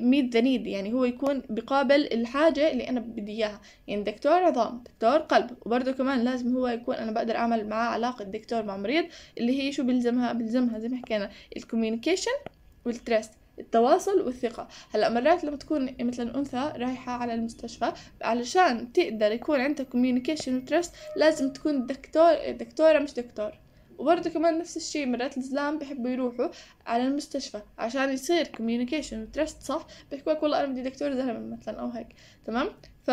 ميد ذا نيد يعني هو يكون بقابل الحاجة اللي أنا بدي إياها يعني دكتور عظام دكتور قلب وبرضه كمان لازم هو يكون أنا بقدر أعمل معاه علاقة دكتور مع مريض اللي هي شو بلزمها بلزمها زي ما حكينا الكوميونيكيشن والترست التواصل والثقة هلا مرات لما تكون مثلا أنثى رايحة على المستشفى علشان تقدر يكون عندها communication trust لازم تكون دكتور دكتورة مش دكتور وبرضه كمان نفس الشيء مرات الزلام بحبوا يروحوا على المستشفى عشان يصير communication trust صح بيحكوا لك والله انا بدي دكتور زلمه مثلا او هيك تمام ف...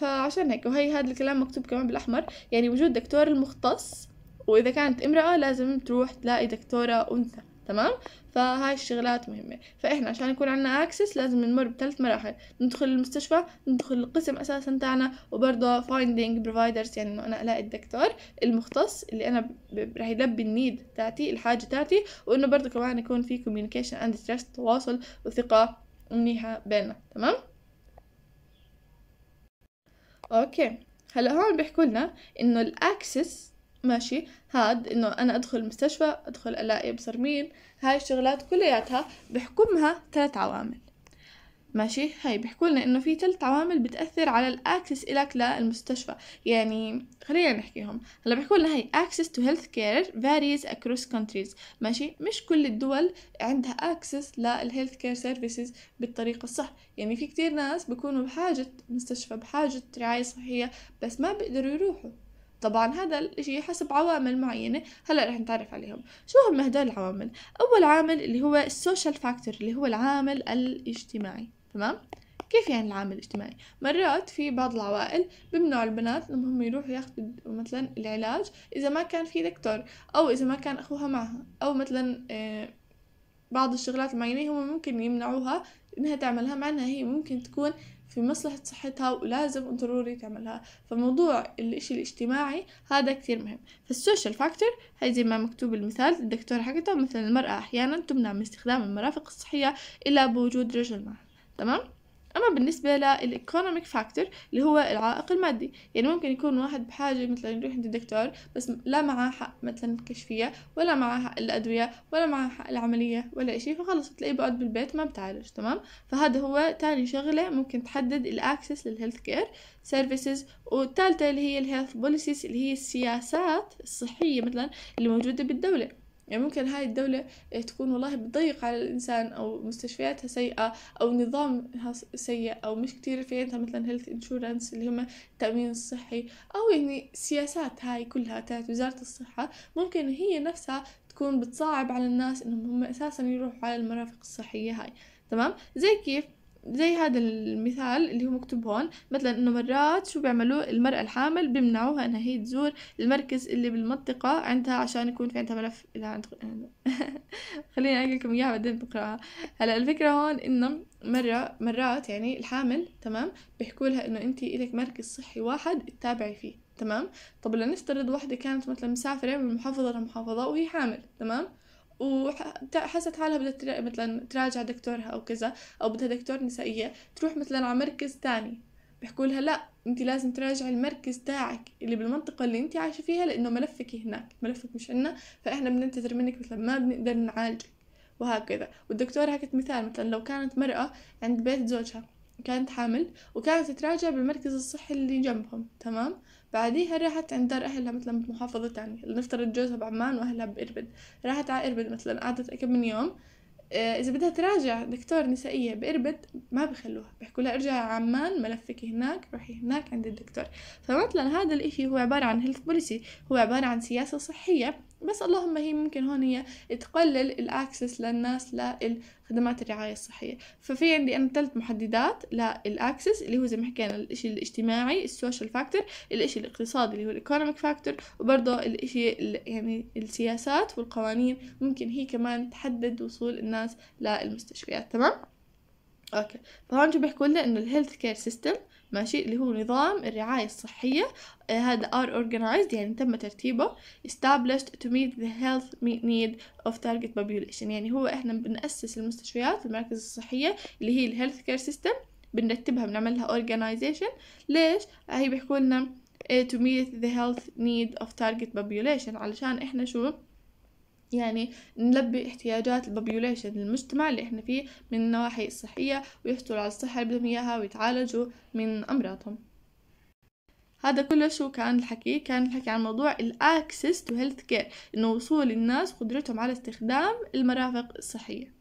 فعشان هيك وهي هذا الكلام مكتوب كمان بالاحمر يعني وجود دكتور المختص واذا كانت امراه لازم تروح تلاقي دكتوره انثى تمام فهاي الشغلات مهمة فإحنا عشان يكون عنا أكسس لازم نمر بثلاث مراحل ندخل المستشفى ندخل القسم أساسا تاعنا وبرضه فايندينج بروفايدرز يعني إنه أنا ألاقي الدكتور المختص اللي أنا رح يلبي النيد تاعتي الحاجة تاعتي وإنه برضه كمان يكون في كوميونيكيشن أند تراست تواصل وثقة منيحة بيننا تمام أوكي هلا هون بيحكوا لنا إنه الأكسس ماشي هاد انه انا ادخل المستشفى ادخل الاقي ابصر مين هاي الشغلات كلياتها بحكمها ثلاث عوامل ماشي هاي بيحكوا لنا انه في ثلاث عوامل بتاثر على الاكسس الك للمستشفى يعني خلينا نحكيهم هلا بيحكوا لنا هاي اكسس تو هيلث كير فاريز اكروس كونتريز ماشي مش كل الدول عندها اكسس للهيلث كير سيرفيسز بالطريقه الصح يعني في كتير ناس بكونوا بحاجه مستشفى بحاجه رعايه صحيه بس ما بيقدروا يروحوا طبعا هذا الشيء حسب عوامل معينة هلا رح نتعرف عليهم شو هم هدول العوامل أول عامل اللي هو السوشيال فاكتور اللي هو العامل الاجتماعي تمام كيف يعني العامل الاجتماعي؟ مرات في بعض العوائل بمنعوا البنات انهم يروحوا ياخذوا مثلا العلاج اذا ما كان في دكتور او اذا ما كان اخوها معها او مثلا آه، بعض الشغلات المعينة هم ممكن يمنعوها انها تعملها مع انها هي ممكن تكون في مصلحة صحتها ولازم ضروري تعملها فموضوع الإشي الاجتماعي هذا كتير مهم فالسوشيال فاكتور هاي زي ما مكتوب المثال الدكتور حكته مثلا المرأة أحيانا تمنع من استخدام المرافق الصحية إلا بوجود رجل معها تمام أما بالنسبة للإيكونوميك فاكتور اللي هو العائق المادي يعني ممكن يكون واحد بحاجة مثلا يروح عند الدكتور بس لا معاه حق مثلا الكشفية ولا معاه حق الأدوية ولا معاه حق العملية ولا إشي فخلص تلاقيه بقعد بالبيت ما بتعالج تمام فهذا هو تاني شغلة ممكن تحدد الأكسس للهيلث كير سيرفيسز والثالثة اللي هي الهيلث بوليسيز اللي هي السياسات الصحية مثلا اللي موجودة بالدولة يعني ممكن هاي الدولة إيه، تكون والله بتضيق على الإنسان أو مستشفياتها سيئة أو نظامها سيء أو مش كتير في عندها مثلا هيلث انشورنس اللي هم التأمين الصحي أو يعني سياسات هاي كلها تاعت وزارة الصحة ممكن هي نفسها تكون بتصعب على الناس إنهم هم أساسا يروحوا على المرافق الصحية هاي تمام زي كيف زي هذا المثال اللي هو مكتوب هون مثلا انه مرات شو بيعملوا المرأة الحامل بيمنعوها انها هي تزور المركز اللي بالمنطقة عندها عشان يكون في عندها ملف اذا عند... خليني اقول لكم اياها بعدين بقراها هلا الفكرة هون انه مرة مرات يعني الحامل تمام بيحكوا لها انه انت الك مركز صحي واحد تتابعي فيه تمام طب لنفترض واحدة كانت مثلا مسافرة من محافظة لمحافظة وهي حامل تمام وحست حالها بدها مثلا تراجع دكتورها او كذا او بدها دكتور نسائيه تروح مثلا على مركز تاني بحكوا لها لا انت لازم تراجعي المركز تاعك اللي بالمنطقه اللي انت عايشه فيها لانه ملفك هناك ملفك مش عندنا فاحنا بننتظر منك مثلا ما بنقدر نعالجك وهكذا والدكتوره هكت مثال مثلا لو كانت مرأة عند بيت زوجها كانت حامل وكانت تراجع بالمركز الصحي اللي جنبهم تمام بعديها راحت عند دار أهلها مثلا بمحافظة تانية لنفترض جوزها بعمان وأهلها بإربد راحت على إربد مثلا قعدت كم من يوم آه، إذا بدها تراجع دكتور نسائية بإربد ما بخلوها بيحكوا لها ارجعي عمان ملفك هناك روحي هناك عند الدكتور فمثلا هذا الإشي هو عبارة عن هيلث بوليسي هو عبارة عن سياسة صحية بس اللهم هي ممكن هون هي تقلل الأكسس للناس لل خدمات الرعاية الصحية ففي عندي أنا ثلاث محددات للأكسس اللي هو زي ما حكينا الإشي الاجتماعي السوشيال فاكتور الإشي الاقتصادي اللي هو الإيكونوميك فاكتور وبرضه الإشي يعني السياسات والقوانين ممكن هي كمان تحدد وصول الناس للمستشفيات تمام؟ اوكي فهون شو بيحكوا لنا انه الهيلث كير سيستم ماشي اللي هو نظام الرعاية الصحية آه، هذا are organized يعني تم ترتيبه established to meet the health need of target population يعني هو احنا بنأسس المستشفيات المراكز الصحية اللي هي الهيلث كير سيستم بنرتبها بنعملها organization ليش هي بيحكوا لنا آه، to meet the health need of target population علشان احنا شو يعني نلبي احتياجات البوبيوليشن المجتمع اللي احنا فيه من النواحي الصحية ويحصلوا على الصحة اللي بدهم إياها ويتعالجوا من أمراضهم هذا كله شو كان الحكي كان الحكي عن موضوع الاكسس تو هيلث كير انه وصول الناس قدرتهم على استخدام المرافق الصحيه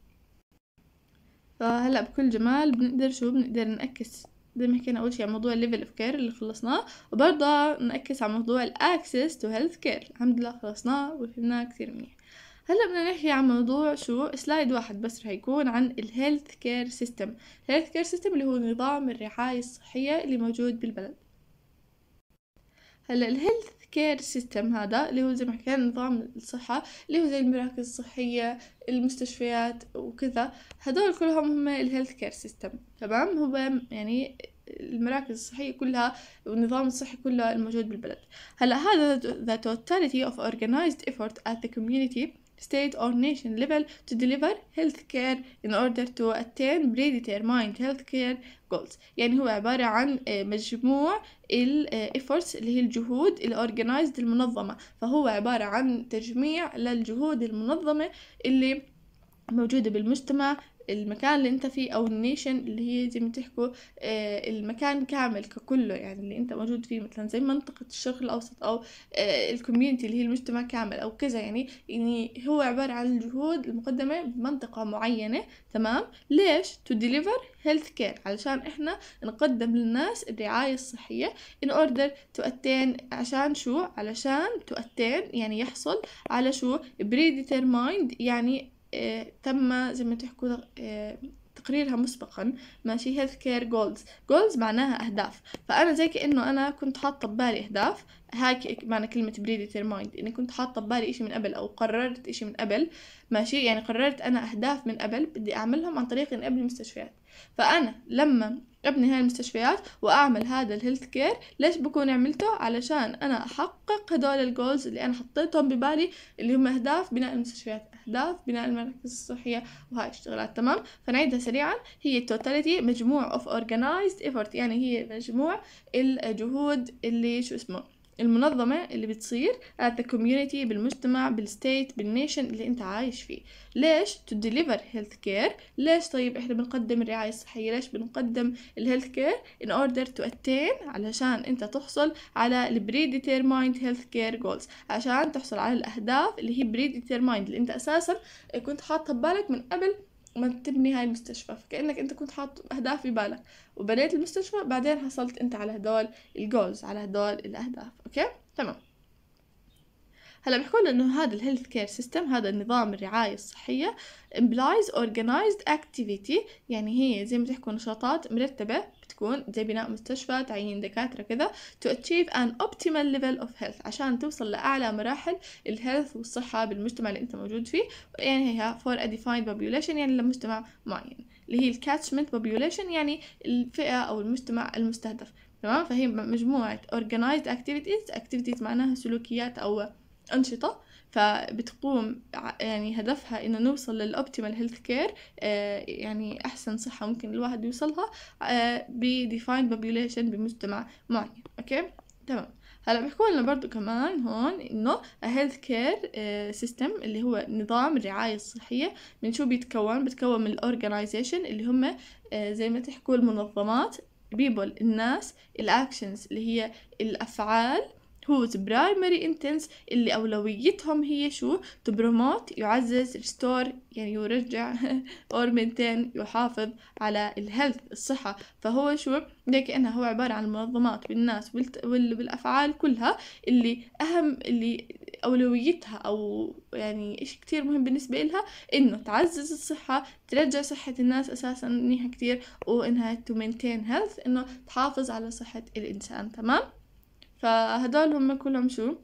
فهلا بكل جمال بنقدر شو بنقدر نأكس زي ما حكينا اول شيء عن موضوع الليفل اوف كير اللي خلصناه وبرضه نأكس على موضوع الاكسس تو هيلث كير الحمد لله خلصناه وفهمناه كثير منيح هلا بدنا نحكي عن موضوع شو سلايد واحد بس رح يكون عن الهيلث كير سيستم الهيلث كير سيستم اللي هو نظام الرعاية الصحية اللي موجود بالبلد هلا الهيلث كير سيستم هذا اللي هو زي ما حكينا نظام الصحة اللي هو زي المراكز الصحية المستشفيات وكذا هدول كلهم هم الهيلث كير سيستم تمام هو يعني المراكز الصحية كلها والنظام الصحي كله الموجود بالبلد هلا هذا the totality of organized effort at the community state or nation level to deliver health care in order to attain predetermined health care goals يعني هو عبارة عن مجموع ال efforts اللي هي الجهود ال organized المنظمة فهو عبارة عن تجميع للجهود المنظمة اللي موجودة بالمجتمع المكان اللي انت فيه او النيشن اللي هي زي ما تحكوا آه، المكان كامل ككله يعني اللي انت موجود فيه مثلا زي منطقة الشرق الاوسط او آه، الكوميونتي اللي هي المجتمع كامل او كذا يعني يعني هو عبارة عن الجهود المقدمة بمنطقة معينة تمام ليش to deliver health care علشان احنا نقدم للناس الرعاية الصحية in order to attain عشان شو علشان to attain يعني يحصل على شو predetermined يعني آه، تم زي ما تحكوا آه، تقريرها مسبقا ماشي هيلث كير جولز جولز معناها اهداف فانا زي كانه انا كنت حاطه ببالي اهداف هاك معنى كلمة بريديتر مايند إني كنت حاطة ببالي إشي من قبل أو قررت إشي من قبل ماشي يعني قررت أنا أهداف من قبل بدي أعملهم عن طريق إني ابني مستشفيات فأنا لما ابني هاي المستشفيات واعمل هذا الهيلث كير ليش بكون عملته علشان انا احقق هدول الجولز اللي انا حطيتهم ببالي اللي هم اهداف بناء المستشفيات اهداف بناء المراكز الصحيه وهاي الشغلات تمام فنعيدها سريعا هي التوتاليتي مجموع اوف اورجنايزد ايفورت يعني هي مجموع الجهود اللي شو اسمه المنظمة اللي بتصير at the community بالمجتمع بالستيت بالنيشن اللي انت عايش فيه ليش to deliver health care ليش طيب احنا بنقدم الرعاية الصحية ليش بنقدم الهيلث كير in order to attain علشان انت تحصل على ال predetermined health care goals عشان تحصل على الاهداف اللي هي predetermined اللي انت اساسا كنت حاطها ببالك من قبل ما تبني هاي المستشفى فكأنك انت كنت حاط اهداف في بالك وبنيت المستشفى بعدين حصلت انت على هدول الجولز على هدول الاهداف اوكي تمام هلا بحكوا لنا انه هذا الهيلث كير سيستم هذا النظام الرعايه الصحيه امبلايز organized activity يعني هي زي ما تحكوا نشاطات مرتبه تكون زي بناء مستشفى تعيين دكاترة كذا to achieve an optimal level of health عشان توصل لأعلى مراحل الهيلث والصحة بالمجتمع اللي أنت موجود فيه يعني هي for a defined population يعني لمجتمع معين اللي هي الكاتشمنت population يعني الفئة أو المجتمع المستهدف تمام فهي مجموعة organized activities activities معناها سلوكيات أو أنشطة فبتقوم يعني هدفها إنه نوصل للأوبتيمال هيلث كير يعني أحسن صحة ممكن الواحد يوصلها بديفايند آه، بوبيوليشن بمجتمع معين أوكي تمام هلا بحكوا لنا برضو كمان هون انه هيلث كير سيستم اللي هو نظام الرعاية الصحية من شو بيتكون بيتكون من الاورجنايزيشن اللي هم آه، زي ما تحكوا المنظمات بيبل الناس الاكشنز اللي هي الافعال هو برايمري انتنس اللي أولويتهم هي شو تبرموت يعزز ريستور يعني يرجع اور مينتين يحافظ على الهيلث الصحة فهو شو ليك انها هو عبارة عن المنظمات بالناس والأفعال كلها اللي أهم اللي أولويتها أو يعني إشي كتير مهم بالنسبة إلها إنه تعزز الصحة ترجع صحة الناس أساسا منيحة كتير وإنها تو مينتين هيلث إنه تحافظ على صحة الإنسان تمام فهدول هم كلهم شو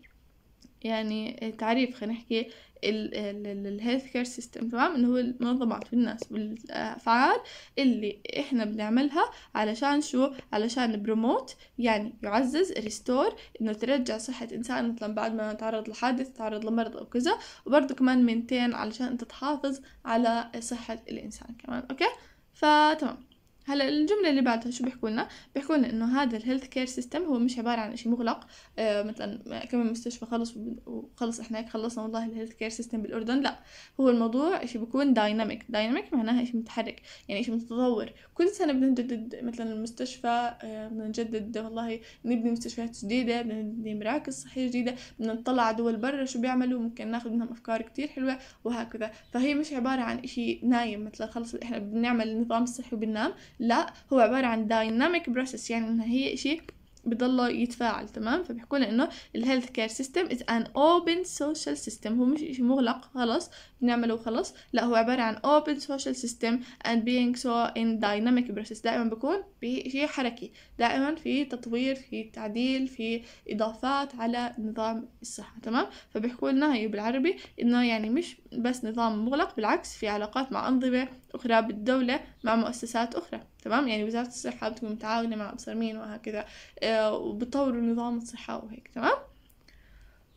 يعني تعريف خلينا نحكي الهيلث كير سيستم تمام اللي هو المنظمات والناس والافعال اللي احنا بنعملها علشان شو علشان بروموت يعني يعزز ريستور انه ترجع صحه انسان مثلا بعد ما تعرض لحادث تعرض لمرض او كذا وبرضه كمان مينتين علشان انت تحافظ على صحه الانسان كمان اوكي فتمام هلا الجمله اللي بعدها شو بيحكوا لنا بيحكوا لنا انه هذا الهيلث كير سيستم هو مش عباره عن شيء مغلق آه مثلا كم مستشفى خلص وخلص احنا هيك خلصنا والله الهيلث كير سيستم بالاردن لا هو الموضوع شيء بيكون دايناميك دايناميك معناها شيء متحرك يعني شيء متطور كل سنه بدنا نجدد مثلا المستشفى آه، بدنا نجدد والله نبني مستشفيات جديده بدنا نبني مراكز صحيه جديده بدنا نطلع على دول برا شو بيعملوا ممكن ناخذ منهم افكار كتير حلوه وهكذا فهي مش عباره عن شيء نايم مثلا خلص احنا بنعمل نظام صحي وبننام لا هو عبارة عن dynamic process يعني إنها هي شيء بضله يتفاعل تمام فبيحكوا لنا انه الهيلث كير سيستم از ان اوبن سوشيال سيستم هو مش شيء مغلق خلص بنعمله وخلص لا هو عباره عن اوبن سوشيال سيستم اند بينج سو ان دايناميك بروسيس دائما بكون بشيء حركي دائما في تطوير في تعديل في اضافات على نظام الصحه تمام فبيحكوا لنا هي بالعربي انه يعني مش بس نظام مغلق بالعكس في علاقات مع انظمه اخرى بالدوله مع مؤسسات اخرى تمام يعني وزارة الصحة بتكون متعاونة مع مين وهكذا آه، وبتطوروا نظام الصحة وهيك تمام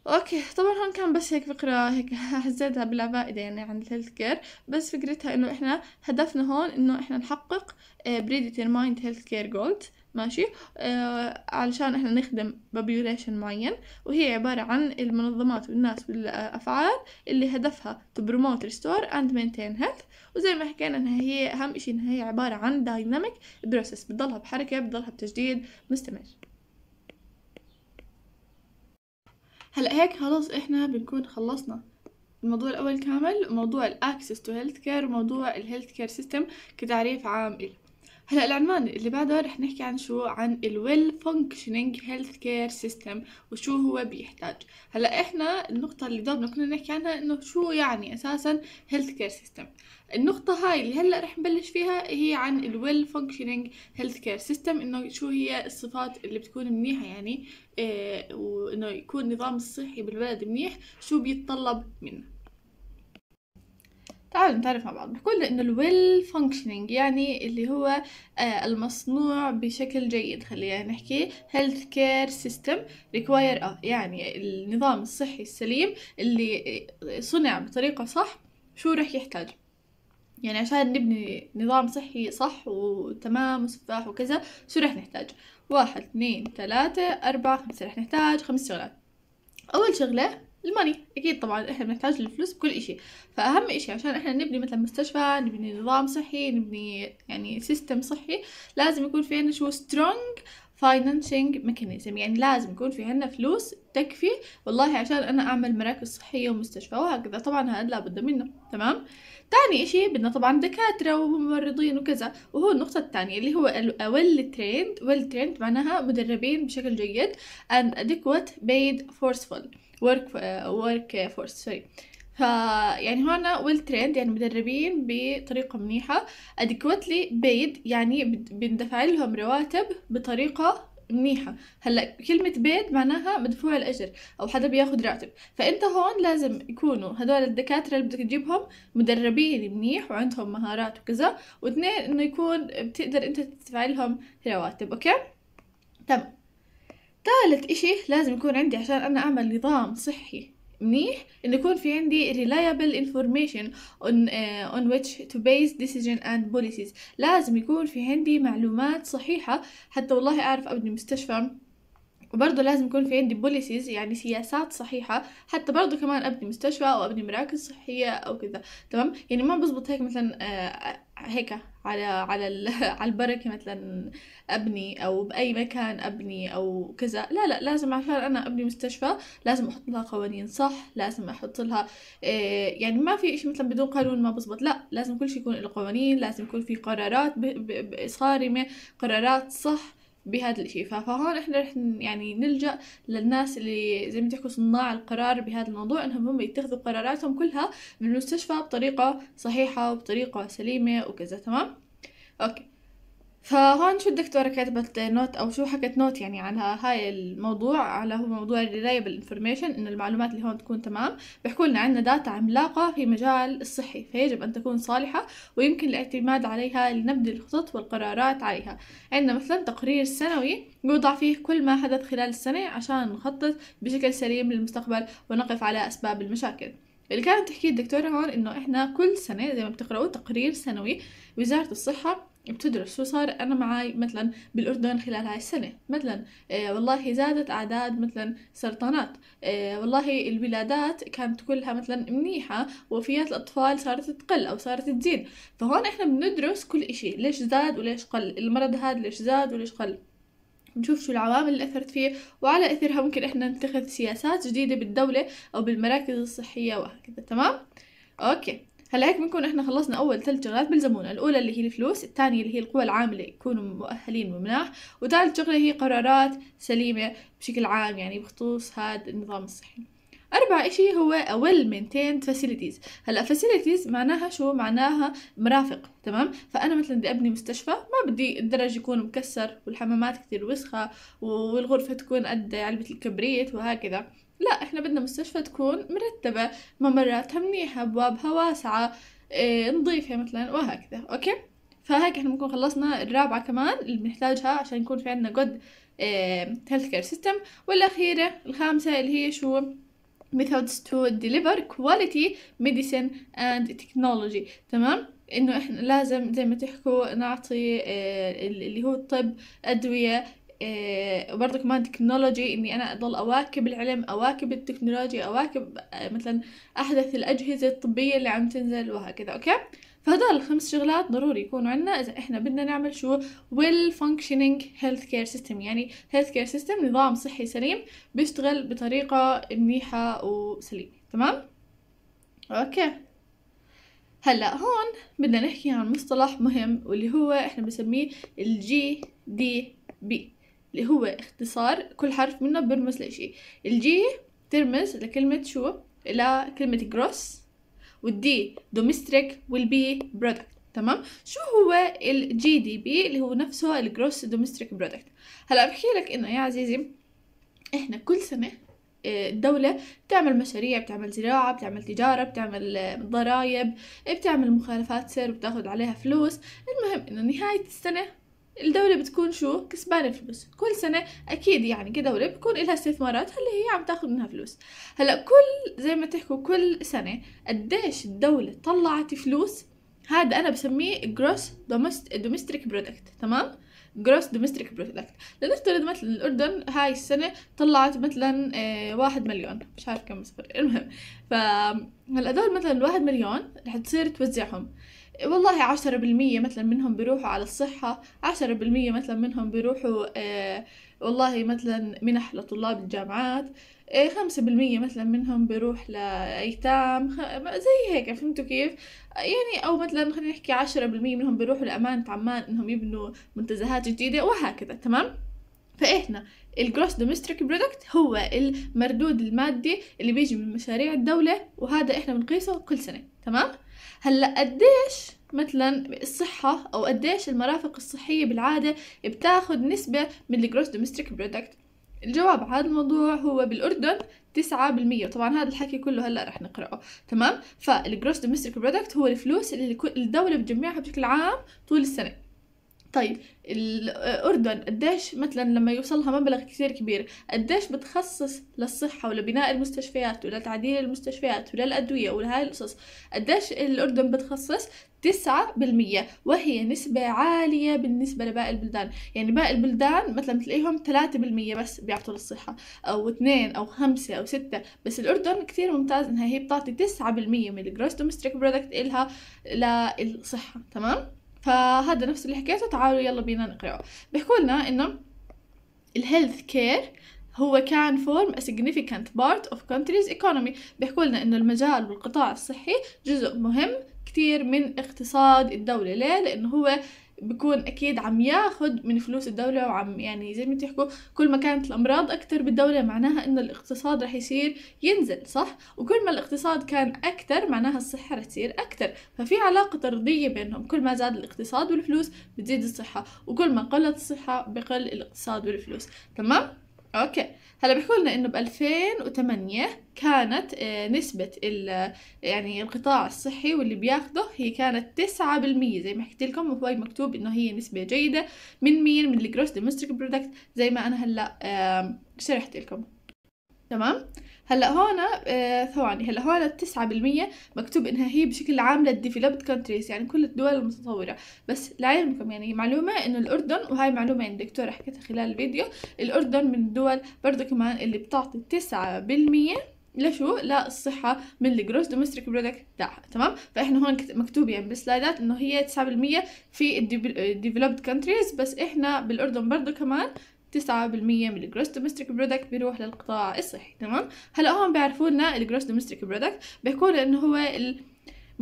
اوكي طبعا هون كان بس هيك فقرة هيك حزيتها بلا فائدة يعني عن الهيلث كير بس فكرتها انه احنا هدفنا هون انه احنا نحقق بريدتر مايند هيلث كير جولد ماشي آه علشان احنا نخدم population معين وهي عبارة عن المنظمات والناس والأفعال اللي هدفها to promote restore and maintain health وزي ما حكينا انها هي اهم اشي انها هي عبارة عن dynamic process بتضلها بحركة بتضلها بتجديد مستمر هلا هيك خلاص احنا بنكون خلصنا الموضوع الأول كامل موضوع الأكسس تو هيلث كير وموضوع الهيلث كير سيستم كتعريف عام إله هلا العنوان اللي بعده رح نحكي عن شو عن الويل فانكشنينج هيلث كير سيستم وشو هو بيحتاج هلا احنا النقطة اللي دوبنا كنا نحكي عنها انه شو يعني اساسا هيلث كير سيستم النقطة هاي اللي هلا رح نبلش فيها هي عن الويل فانكشنينج هيلث كير سيستم انه شو هي الصفات اللي بتكون منيحة يعني إيه وانه يكون النظام الصحي بالبلد منيح شو بيتطلب منه تعالوا نتعرف مع بعض بقول لنا انه الويل فانكشنينج يعني اللي هو آه، المصنوع بشكل جيد خلينا نحكي هيلث كير سيستم ريكواير يعني النظام الصحي السليم اللي آه، صنع بطريقة صح شو رح يحتاج يعني عشان نبني نظام صحي صح وتمام وسفاح وكذا شو رح نحتاج واحد اثنين ثلاثة أربعة خمسة رح نحتاج خمس شغلات أول شغلة الماني اكيد طبعا احنا بنحتاج للفلوس بكل اشي فاهم اشي عشان احنا نبني مثلا مستشفى نبني نظام صحي نبني يعني سيستم صحي لازم يكون في عندنا شو سترونج فاينانشينج ميكانيزم يعني لازم يكون في عندنا فلوس تكفي والله عشان انا اعمل مراكز صحيه ومستشفى وهكذا طبعا هذا لابد منه تمام تاني إشي بدنا طبعا دكاترة وممرضين وكذا وهو النقطة الثانية اللي هو well trained well trained معناها مدربين بشكل جيد and adequate paid forceful work uh, work force sorry ف يعني هون ويل تريند يعني مدربين بطريقه منيحه adequately paid يعني بندفع لهم رواتب بطريقه منيحه هلا كلمه بيت معناها مدفوع الاجر او حدا بياخد راتب فانت هون لازم يكونوا هدول الدكاتره اللي بدك تجيبهم مدربين منيح وعندهم مهارات وكذا واثنين انه يكون بتقدر انت تدفع لهم رواتب اوكي تمام ثالث اشي لازم يكون عندي عشان انا اعمل نظام صحي منيح إنه يكون في عندي reliable information on, uh, on which to base decision and policies لازم يكون في عندي معلومات صحيحة حتى والله أعرف أبني مستشفى وبرضه لازم يكون في عندي بوليسيز يعني سياسات صحيحة حتى برضه كمان أبني مستشفى أو أبني مراكز صحية أو كذا تمام يعني ما بزبط هيك مثلا uh, هيك على على على البركه مثلا ابني او باي مكان ابني او كذا لا لا لازم عشان انا ابني مستشفى لازم احط لها قوانين صح لازم احط لها آه، يعني ما في شيء مثلا بدون قانون ما بزبط لا لازم كل شيء يكون له قوانين لازم يكون في قرارات صارمه قرارات صح بهذا الشيء فهون إحنا رح يعني نلجأ للناس اللي زي ما تحكوا صناع القرار بهذا الموضوع إنهم هم يتخذوا قراراتهم كلها بالمستشفى بطريقة صحيحة وبطريقة سليمة وكذا تمام أوكي فهون شو الدكتورة كاتبت نوت أو شو حكت نوت يعني عن هاي الموضوع على هو موضوع الريلايبل انفورميشن إنه المعلومات اللي هون تكون تمام بيحكوا لنا عندنا داتا عملاقة في مجال الصحي فيجب أن تكون صالحة ويمكن الاعتماد عليها لنبني الخطط والقرارات عليها عندنا مثلا تقرير سنوي يوضع فيه كل ما حدث خلال السنة عشان نخطط بشكل سليم للمستقبل ونقف على أسباب المشاكل اللي كانت تحكيه الدكتورة هون إنه إحنا كل سنة زي ما بتقرأوا تقرير سنوي وزارة الصحة بتدرس شو صار انا معي مثلا بالاردن خلال هاي السنه مثلا إيه والله زادت اعداد مثلا سرطانات إيه والله الولادات كانت كلها مثلا منيحه وفيات الاطفال صارت تقل او صارت تزيد فهون احنا بندرس كل اشي ليش زاد وليش قل المرض هذا ليش زاد وليش قل نشوف شو العوامل اللي أثرت فيه وعلى إثرها ممكن إحنا نتخذ سياسات جديدة بالدولة أو بالمراكز الصحية وهكذا تمام؟ أوكي هلا هيك بنكون احنا خلصنا اول ثلاث شغلات بلزمونا الاولى اللي هي الفلوس الثانيه اللي هي القوى العامله يكونوا مؤهلين ومناح وثالث شغله هي قرارات سليمه بشكل عام يعني بخصوص هذا النظام الصحي أربع إشي هو well maintained facilities هلا facilities معناها شو معناها مرافق تمام فأنا مثلا بدي أبني مستشفى ما بدي الدرج يكون مكسر والحمامات كتير وسخة والغرفة تكون قد علبة الكبريت وهكذا لا احنا بدنا مستشفى تكون مرتبة ممراتها منيحة أبوابها واسعة إيه نظيفة مثلا وهكذا أوكي فهيك احنا بنكون خلصنا الرابعة كمان اللي بنحتاجها عشان يكون في عندنا جود هيلث كير سيستم والأخيرة الخامسة اللي هي شو methods to deliver quality medicine and technology تمام انه احنا لازم زي ما تحكوا نعطي آه، اللي هو الطب ادويه وبرضه آه، كمان تكنولوجي اني انا اضل اواكب العلم اواكب التكنولوجيا اواكب آه، مثلا احدث الاجهزه الطبيه اللي عم تنزل وهكذا اوكي فهدول الخمس شغلات ضروري يكونوا عنا اذا احنا بدنا نعمل شو ويل فانكشنينج هيلث كير سيستم يعني هيلث كير سيستم نظام صحي سليم بيشتغل بطريقه منيحه وسليمه تمام اوكي هلا هون بدنا نحكي عن مصطلح مهم واللي هو احنا بنسميه الجي دي بي اللي هو اختصار كل حرف منه بيرمز لشيء الجي ترمز لكلمة شو لكلمة جروس والدي دومستيك والبي برودكت تمام شو هو الجي دي بي اللي هو نفسه الجروس دومستيك برودكت هلا بحكي لك انه يا عزيزي احنا كل سنه الدولة آه، بتعمل مشاريع بتعمل زراعة بتعمل تجارة بتعمل ضرائب بتعمل مخالفات سير وبتاخد عليها فلوس المهم انه نهاية السنة الدولة بتكون شو كسبانة فلوس كل سنة أكيد يعني كدولة بكون إلها استثمارات اللي هي عم تاخد منها فلوس هلأ كل زي ما تحكوا كل سنة قديش الدولة طلعت فلوس هذا أنا بسميه gross domestic product تمام gross domestic product لنفترض مثلا الأردن هاي السنة طلعت مثلا آه، واحد مليون مش عارف كم صفر المهم فهلا دول مثلا واحد مليون رح تصير توزعهم والله عشرة بالمية مثلا منهم بيروحوا على الصحة عشرة بالمية مثلا منهم بيروحوا آه والله مثلا منح لطلاب الجامعات آه، خمسة بالمية مثلا منهم بيروح لأيتام زي هيك فهمتوا كيف يعني أو مثلا خلينا نحكي عشرة بالمية منهم بيروحوا لأمانة عمان إنهم يبنوا منتزهات جديدة وهكذا تمام فإحنا الجروس دومستريك برودكت هو المردود المادي اللي بيجي من مشاريع الدولة وهذا إحنا بنقيسه كل سنة تمام هلا قديش مثلا الصحة أو قديش المرافق الصحية بالعادة بتاخد نسبة من الجروس دومستيك برودكت الجواب على هذا الموضوع هو بالأردن 9% طبعا هذا الحكي كله هلا رح نقرأه تمام فالجروس دومستيك برودكت هو الفلوس اللي الدولة بتجمعها بشكل عام طول السنة طيب الأردن قديش مثلا لما يوصلها مبلغ كثير كبير قديش بتخصص للصحة ولبناء المستشفيات ولتعديل المستشفيات وللأدوية ولهاي القصص قديش الأردن بتخصص تسعة بالمية وهي نسبة عالية بالنسبة لباقي البلدان يعني باقي البلدان مثلا بتلاقيهم ثلاثة بالمية بس بيعطوا للصحة أو اثنين أو خمسة أو ستة بس الأردن كثير ممتاز إنها هي بتعطي تسعة بالمية من الجروس دومستيك برودكت إلها للصحة تمام فهذا نفس اللي حكيته تعالوا يلا بينا نقرأه بيحكوا لنا إنه الهيلث كير هو كان form a significant part of countries economy بيحكوا لنا إنه المجال والقطاع الصحي جزء مهم كتير من اقتصاد الدولة ليه؟ لأنه هو بكون اكيد عم ياخد من فلوس الدولة وعم يعني زي ما تحكوا كل ما كانت الامراض اكثر بالدولة معناها انه الاقتصاد رح يصير ينزل صح وكل ما الاقتصاد كان اكثر معناها الصحة رح تصير اكثر ففي علاقة طردية بينهم كل ما زاد الاقتصاد والفلوس بتزيد الصحة وكل ما قلت الصحة بقل الاقتصاد والفلوس تمام اوكي هلا بيحكوا لنا انه ب 2008 كانت آه، نسبة يعني القطاع الصحي واللي بياخده هي كانت 9% زي ما حكيت لكم وهي مكتوب انه هي نسبة جيدة من مين من الجروس دومستيك برودكت زي ما انا هلا شرحت لكم تمام هلا هون آه ثواني هلا هون التسعة بالمية مكتوب انها هي بشكل عام للديفلوبد كونتريز يعني كل الدول المتطورة بس لعلمكم يعني معلومة انه الاردن وهاي معلومة يعني الدكتورة حكيتها خلال الفيديو الاردن من الدول برضه كمان اللي بتعطي تسعة بالمية لشو؟ للصحة من الجروس دومستريك برودكت تاعها تمام؟ فاحنا هون مكتوب يعني بالسلايدات انه هي 9% في الديفلوبد كونتريز بس احنا بالاردن برضه كمان تسعة بالمية من الجروس دومستيك برودكت بيروح للقطاع الصحي تمام هلا هون بيعرفوا لنا الجروس دومستيك برودكت بيكون انه هو ال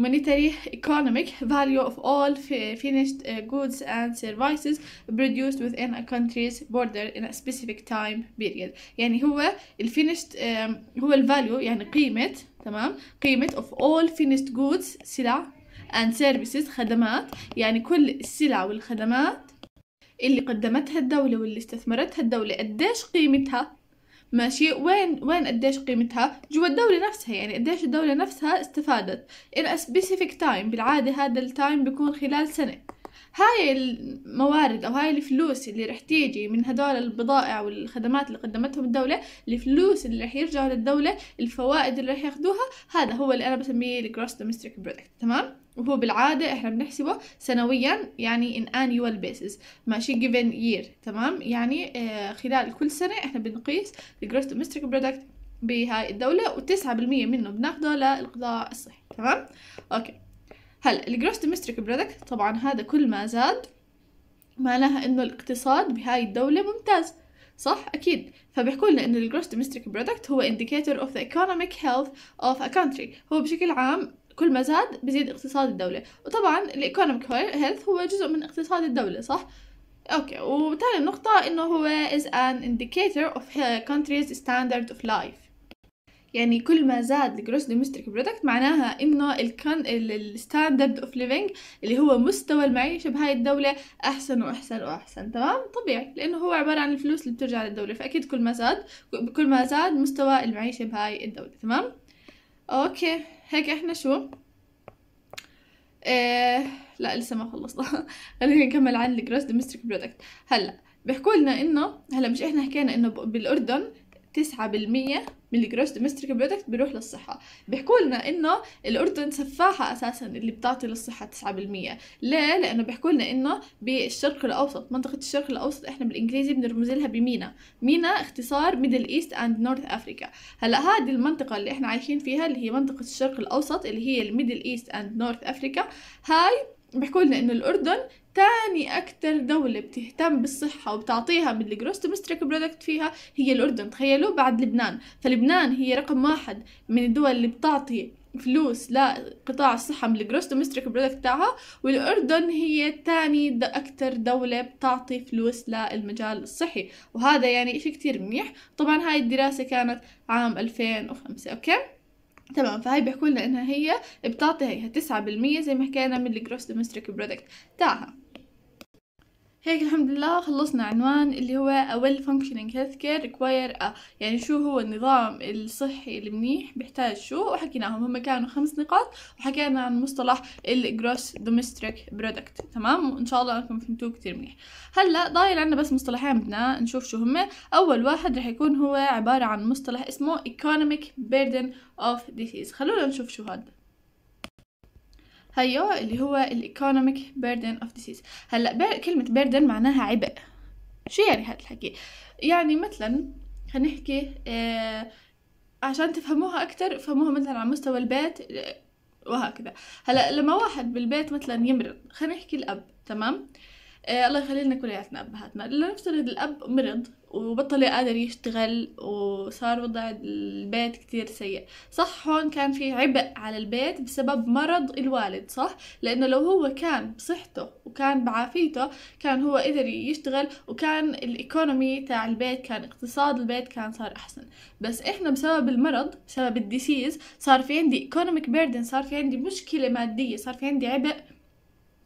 monetary economic value of all finished uh, goods and services produced within a country's border in a specific time period يعني هو الفينشت um, هو value يعني قيمة تمام قيمة of all finished goods سلع and services خدمات يعني كل السلع والخدمات اللي قدمتها الدولة واللي استثمرتها الدولة قديش قيمتها ماشي وين وين قديش قيمتها جوا الدولة نفسها يعني قديش الدولة نفسها استفادت in a specific time بالعادة هذا التايم بيكون خلال سنة هاي الموارد أو هاي الفلوس اللي رح تيجي من هدول البضائع والخدمات اللي قدمتهم الدولة الفلوس اللي رح يرجعوا للدولة الفوائد اللي رح ياخدوها هذا هو اللي أنا بسميه الجروس domestic product تمام وهو بالعادة احنا بنحسبه سنويا يعني in annual basis ماشي given year تمام يعني آه خلال كل سنة احنا بنقيس gross domestic product بهاي الدولة وتسعة بالمية منه بناخده للقطاع الصحي تمام اوكي هلا gross domestic product طبعا هذا كل ما زاد معناها انه الاقتصاد بهاي الدولة ممتاز صح اكيد فبيحكوا لنا انه الجروس دومستيك برودكت هو indicator of the economic health of a country هو بشكل عام كل ما زاد بزيد اقتصاد الدولة وطبعا الإيكونوميك هيلث هو جزء من اقتصاد الدولة صح؟ أوكي وتاني نقطة إنه هو is an indicator of a country's standard of life يعني كل ما زاد الجروس دومستيك برودكت معناها انه الكن الستاندرد اوف ليفينج اللي هو مستوى المعيشه بهاي الدوله احسن واحسن واحسن تمام طبيعي لانه هو عباره عن الفلوس اللي بترجع للدوله فاكيد كل ما زاد كل ما زاد مستوى المعيشه بهاي الدوله تمام اوكي هيك احنا شو إيه لا لسه ما خلصنا خلينا نكمل عن الجروس دومستيك برودكت هلا بيحكوا لنا انه هلا مش احنا حكينا انه بالاردن تسعة بالمية من الجروس دومستيك برودكت بيروح للصحة بيحكوا لنا إنه الأردن سفاحة أساسا اللي بتعطي للصحة 9% ليه؟ لأنه بيحكوا لنا إنه بالشرق الأوسط منطقة الشرق الأوسط إحنا بالإنجليزي بنرمز لها بمينا مينا اختصار ميدل إيست أند نورث أفريكا هلا هذه المنطقة اللي إحنا عايشين فيها اللي هي منطقة الشرق الأوسط اللي هي الميدل إيست أند نورث أفريكا هاي بيحكوا لنا انه الأردن تاني أكتر دولة بتهتم بالصحة وبتعطيها من الجروس برودكت فيها هي الأردن تخيلوا بعد لبنان فلبنان هي رقم واحد من الدول اللي بتعطي فلوس لقطاع الصحة من الجروس دومستريك برودكت تاعها والأردن هي تاني أكتر دولة بتعطي فلوس للمجال الصحي وهذا يعني إشي كتير منيح طبعا هاي الدراسة كانت عام 2005 أوكي تمام فهي بيحكوا لنا انها هي بتعطي هيها 9% زي ما حكينا من الجروس دومستيك برودكت تاعها هيك الحمد لله خلصنا عنوان اللي هو أول well functioning healthcare require a يعني شو هو النظام الصحي المنيح بيحتاج شو وحكيناهم هم كانوا خمس نقاط وحكينا عن مصطلح ال gross domestic product تمام وان شاء الله انكم فهمتوه كتير منيح هلا ضايل عنا بس مصطلحين بدنا نشوف شو هم اول واحد رح يكون هو عبارة عن مصطلح اسمه economic burden of disease خلونا نشوف شو هذا هيو اللي هو الايكونوميك بيردن اوف ديزيز هلا كلمه بيردن معناها عبء شو يعني هذا الحكي يعني مثلا هنحكي آه عشان تفهموها اكثر افهموها مثلا على مستوى البيت آه، وهكذا هلا لما واحد بالبيت مثلا يمرض خلينا نحكي الاب تمام آه الله يخلي لنا كلياتنا أبهاتنا لو نفترض الأب مرض وبطل قادر يشتغل وصار وضع البيت كتير سيء صح هون كان في عبء على البيت بسبب مرض الوالد صح لأنه لو هو كان بصحته وكان بعافيته كان هو قدر يشتغل وكان الإيكونومي تاع البيت كان اقتصاد البيت كان صار أحسن بس إحنا بسبب المرض بسبب الديسيز صار في عندي ايكونوميك بيردن صار في عندي مشكلة مادية صار في عندي عبء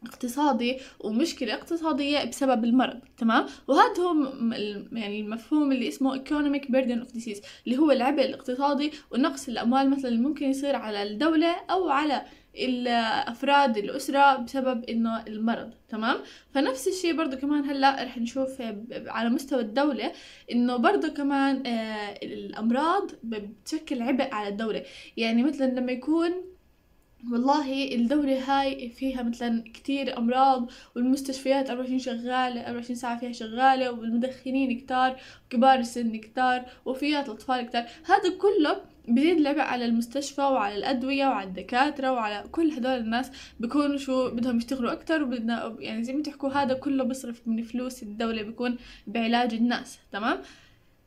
اقتصادي ومشكلة اقتصادية بسبب المرض تمام وهذا هو يعني المفهوم اللي اسمه economic burden of disease اللي هو العبء الاقتصادي ونقص الأموال مثلا اللي ممكن يصير على الدولة أو على الأفراد الأسرة بسبب إنه المرض تمام فنفس الشيء برضو كمان هلا رح نشوف على مستوى الدولة إنه برضو كمان آه، الأمراض بتشكل عبء على الدولة يعني مثلا لما يكون والله الدولة هاي فيها مثلا كتير أمراض والمستشفيات 24 شغالة 24 ساعة فيها شغالة والمدخنين كتار وكبار السن كتار وفيات الأطفال كتار هذا كله بزيد لعبة على المستشفى وعلى الأدوية وعلى الدكاترة وعلى كل هدول الناس بيكونوا شو بدهم يشتغلوا أكتر وبدنا يعني زي ما تحكوا هذا كله بصرف من فلوس الدولة بيكون بعلاج الناس تمام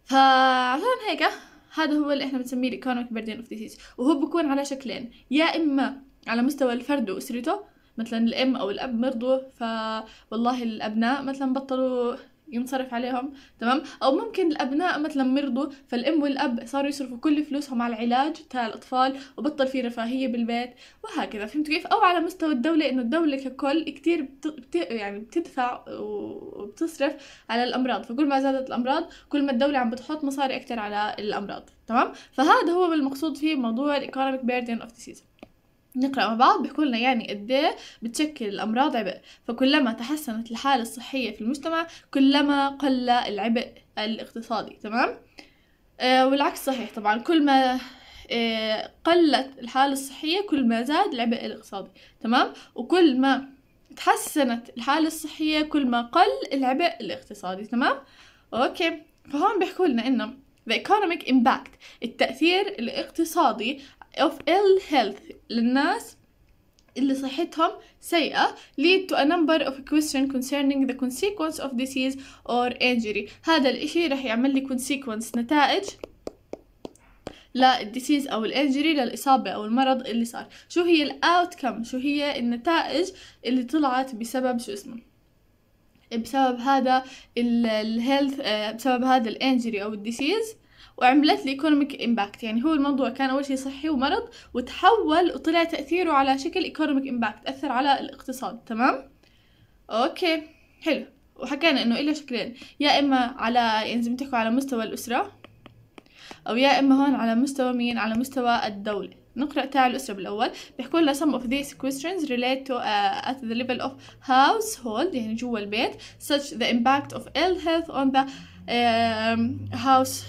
فعشان هيك هذا هو اللي احنا بنسميه الايكونوميك بردين اوف ديزيز وهو بيكون على شكلين يا اما على مستوى الفرد وأسرته مثلا الأم أو الأب مرضوا فوالله الأبناء مثلا بطلوا ينصرف عليهم تمام او ممكن الابناء مثلا مرضوا فالام والاب صاروا يصرفوا كل فلوسهم على العلاج تاع الاطفال وبطل في رفاهيه بالبيت وهكذا فهمتوا كيف او على مستوى الدوله انه الدوله ككل كثير بت... يعني بتدفع وبتصرف على الامراض فكل ما زادت الامراض كل ما الدوله عم بتحط مصاري اكثر على الامراض تمام فهذا هو المقصود في موضوع الايكونوميك بيردن اوف سيزون نقرأ مع بعض بيحكوا لنا يعني قد إيه بتشكل الأمراض عبء فكلما تحسنت الحالة الصحية في المجتمع كلما قل العبء الاقتصادي تمام آه والعكس صحيح طبعا كل ما آه قلت الحالة الصحية كل ما زاد العبء الاقتصادي تمام وكل ما تحسنت الحالة الصحية كل ما قل العبء الاقتصادي تمام أوكي فهون بيحكوا لنا إنه The economic impact التأثير الاقتصادي of ill health للناس اللي صحتهم سيئة lead to a number of questions concerning the consequence of disease or injury هذا الإشي رح يعمل لي consequence نتائج للديسيز او الانجري للاصابه او المرض اللي صار شو هي الاوتكم شو هي النتائج اللي طلعت بسبب شو اسمه بسبب هذا الهيلث آه، بسبب هذا الانجري او الديسيز وعملت لي ايكونوميك امباكت يعني هو الموضوع كان اول شيء صحي ومرض وتحول وطلع تاثيره على شكل ايكونوميك امباكت اثر على الاقتصاد تمام اوكي حلو وحكينا انه إله شكلين يا اما على يعني زي ما تحكوا على مستوى الاسره او يا اما هون على مستوى مين على مستوى الدوله نقرأ تاع الأسرة بالأول بيحكوا لنا some of these questions relate to uh, at the level of household يعني جوا البيت such the impact of ill health on the هاوس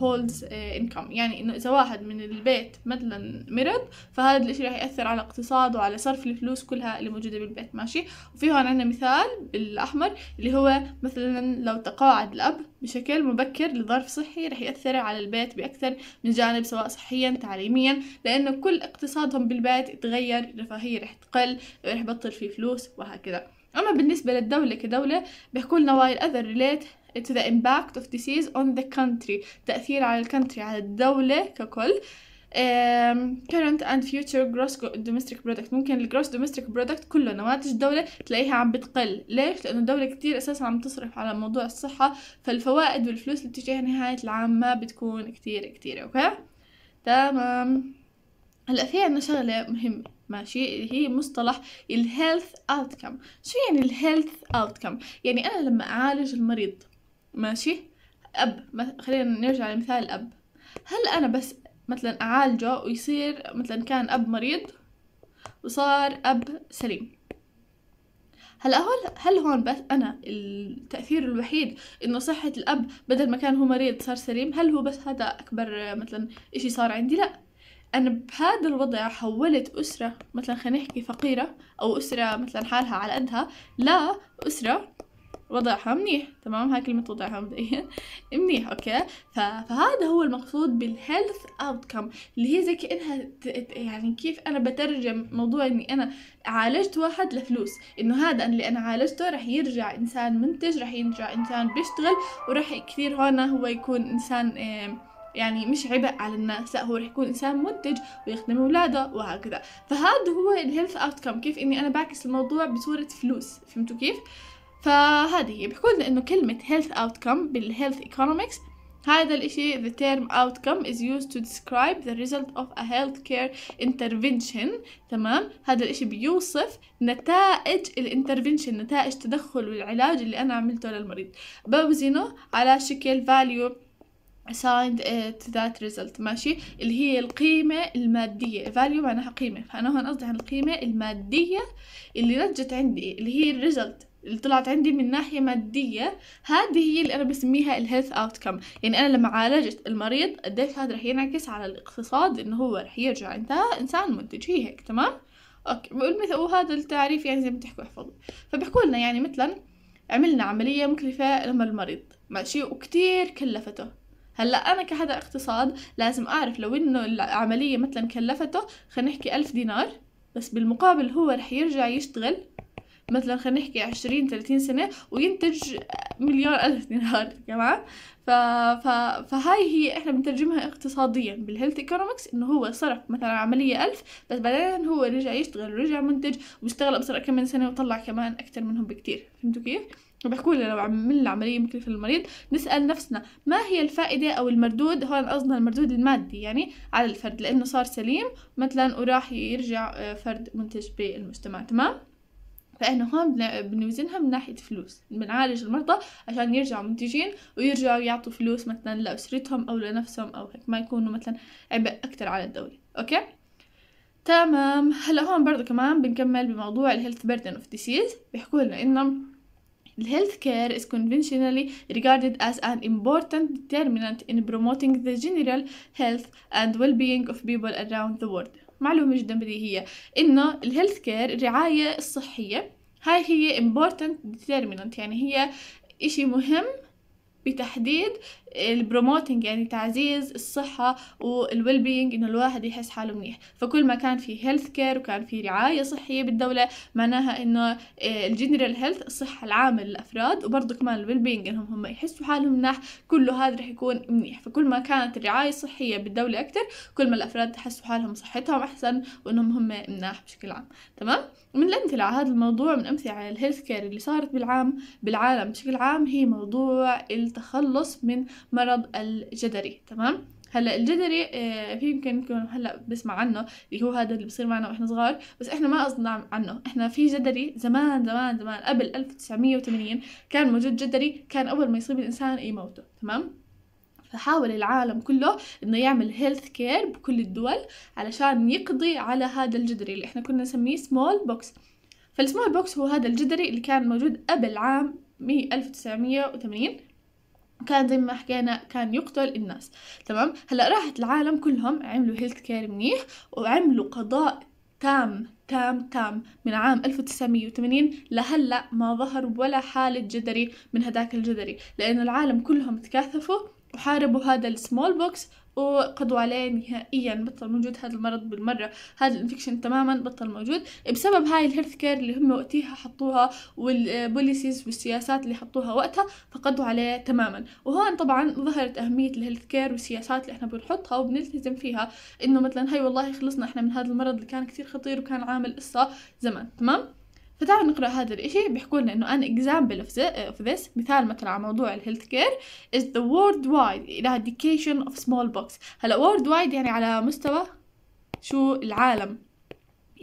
هولدز انكم يعني انه اذا واحد من البيت مثلا مرض فهذا الاشي راح ياثر على اقتصاده وعلى صرف الفلوس كلها اللي موجوده بالبيت ماشي وفي هون عندنا مثال بالاحمر اللي هو مثلا لو تقاعد الاب بشكل مبكر لظرف صحي رح يأثر على البيت بأكثر من جانب سواء صحيا تعليميا لأنه كل اقتصادهم بالبيت تغير الرفاهية رح تقل رح بطل في فلوس وهكذا أما بالنسبة للدولة كدولة بيحكوا لنا واي الاذر ريليت it's the impact of disease on the country تأثير على الكونتري على الدولة ككل Um, current and future gross domestic product ممكن الجروس domestic product كله نواتج الدولة تلاقيها عم بتقل ليش؟ لأنه الدولة كتير أساسا عم تصرف على موضوع الصحة فالفوائد والفلوس اللي بتجيها نهاية العام ما بتكون كتير كتير أوكي؟ تمام هلا في عنا شغلة مهمة ماشي هي مصطلح الهيلث اوتكم شو يعني الهيلث اوتكم يعني انا لما اعالج المريض ماشي أب خلينا نرجع لمثال الأب هل أنا بس مثلا أعالجه ويصير مثلا كان أب مريض وصار أب سليم هلا هل هل هون بس أنا التأثير الوحيد إنه صحة الأب بدل ما كان هو مريض صار سليم هل هو بس هذا أكبر مثلا إشي صار عندي لأ أنا بهذا الوضع حولت أسرة مثلا خلينا نحكي فقيرة أو أسرة مثلا حالها على قدها لأسرة وضعها منيح تمام هاي كلمة وضعها مبدئيا منيح اوكي فهذا هو المقصود بالهيلث اوتكم اللي هي زي كانها يعني كيف انا بترجم موضوع اني انا عالجت واحد لفلوس انه هذا اللي انا عالجته رح يرجع انسان منتج رح يرجع انسان بيشتغل ورح كثير هون هو يكون انسان آه، يعني مش عبء على الناس لا هو رح يكون انسان منتج ويخدم اولاده وهكذا فهذا هو الهيلث اوتكم كيف اني انا بعكس الموضوع بصوره فلوس فهمتوا كيف فهذه هي بيحكوا انه كلمة health outcome بالhealth economics هذا الاشي the term outcome is used to describe the result of a healthcare intervention تمام هذا الاشي بيوصف نتائج الانترفنشن نتائج تدخل والعلاج اللي انا عملته للمريض بوزنه على شكل value assigned to that result ماشي اللي هي القيمة المادية value معناها قيمة فأنا هون قصدي عن القيمة المادية اللي نتجت عندي اللي هي result اللي طلعت عندي من ناحية مادية هذه هي اللي أنا بسميها الهيلث أوتكم يعني أنا لما عالجت المريض قديش هذا رح ينعكس على الاقتصاد إنه هو رح يرجع أنت إنسان منتج هي هيك تمام أوكي مثل وهذا التعريف يعني زي ما بتحكوا احفظوا فبيحكوا لنا يعني مثلا عملنا عملية مكلفة لما المريض ماشي وكتير كلفته هلا انا كحدا اقتصاد لازم اعرف لو انه العمليه مثلا كلفته خلينا نحكي ألف دينار بس بالمقابل هو رح يرجع يشتغل مثلا خلينا نحكي عشرين ثلاثين سنة وينتج مليار ألف دينار تمام ف... ف... فهاي هي احنا بنترجمها اقتصاديا بالهيلث ايكونومكس انه هو صرف مثلا عملية ألف بس بعدين هو رجع يشتغل ورجع منتج واشتغل بسرعة كم من سنة وطلع كمان أكثر منهم بكتير فهمتوا كيف؟ وبحكوا لنا لو عملنا العملية مكلفة للمريض نسأل نفسنا ما هي الفائدة أو المردود هون قصدنا المردود المادي يعني على الفرد لأنه صار سليم مثلا وراح يرجع آه، فرد منتج بالمجتمع تمام؟ فاحنا هون بنوزنها من ناحيه فلوس بنعالج المرضى عشان يرجعوا منتجين ويرجعوا يعطوا فلوس مثلا لاسرتهم او لنفسهم او هيك ما يكونوا مثلا عبء اكثر على الدوله اوكي تمام هلا هون برضه كمان بنكمل بموضوع الهيلث بيردن اوف ديسيز بيحكوا لنا انه الهيلث كير is conventionally regarded as an important determinant in promoting the general health and well-being of people around the world معلومة جدا بديهية إنه الهيلث كير الرعاية الصحية هاي هي important determinant يعني هي إشي مهم بتحديد البروموتنج يعني تعزيز الصحة والويل بينج انه الواحد يحس حاله منيح فكل ما كان في هيلث كير وكان في رعاية صحية بالدولة معناها انه الجنرال آه، هيلث الصحة العامة للافراد وبرضه كمان الويل بينج انهم هم يحسوا حالهم مناح كله هذا رح يكون منيح فكل ما كانت الرعاية الصحية بالدولة اكثر كل ما الافراد تحسوا حالهم صحتهم احسن وانهم هم مناح بشكل عام تمام من الامثلة على هذا الموضوع من امثلة على الهيلث كير اللي صارت بالعام بالعالم بشكل عام هي موضوع التخلص من مرض الجدري تمام هلا الجدري آه، في يمكن يكون هلا بسمع عنه اللي هو هذا اللي بصير معنا واحنا صغار بس احنا ما قصدنا عنه احنا في جدري زمان زمان زمان قبل 1980 كان موجود جدري كان اول ما يصيب الانسان يموته تمام فحاول العالم كله انه يعمل هيلث كير بكل الدول علشان يقضي على هذا الجدري اللي احنا كنا نسميه سمول بوكس فالسمول بوكس هو هذا الجدري اللي كان موجود قبل عام 1980 كان زي ما حكينا كان يقتل الناس تمام هلا راحت العالم كلهم عملوا هيلث كير منيح وعملوا قضاء تام تام تام من عام 1980 لهلا ما ظهر ولا حالة جدري من هداك الجدري لأنه العالم كلهم تكاثفوا وحاربوا هذا السمول بوكس وقضوا عليه نهائيا بطل موجود هذا المرض بالمرة هذا الانفكشن تماما بطل موجود بسبب هاي الهيلث كير اللي هم وقتها حطوها والبوليسيز والسياسات اللي حطوها وقتها فقضوا عليه تماما وهون طبعا ظهرت أهمية الهيلث كير والسياسات اللي احنا بنحطها وبنلتزم فيها انه مثلا هاي والله خلصنا احنا من هذا المرض اللي كان كتير خطير وكان عامل قصة زمان تمام فتعالوا نقرأ هذا الإشي بيحكوا لنا إنه ان اكزامبل اوف the, of مثال مثلا على موضوع الهيلث كير از ذا is وايد worldwide اوف سمول بوكس هلا وايد يعني على مستوى شو العالم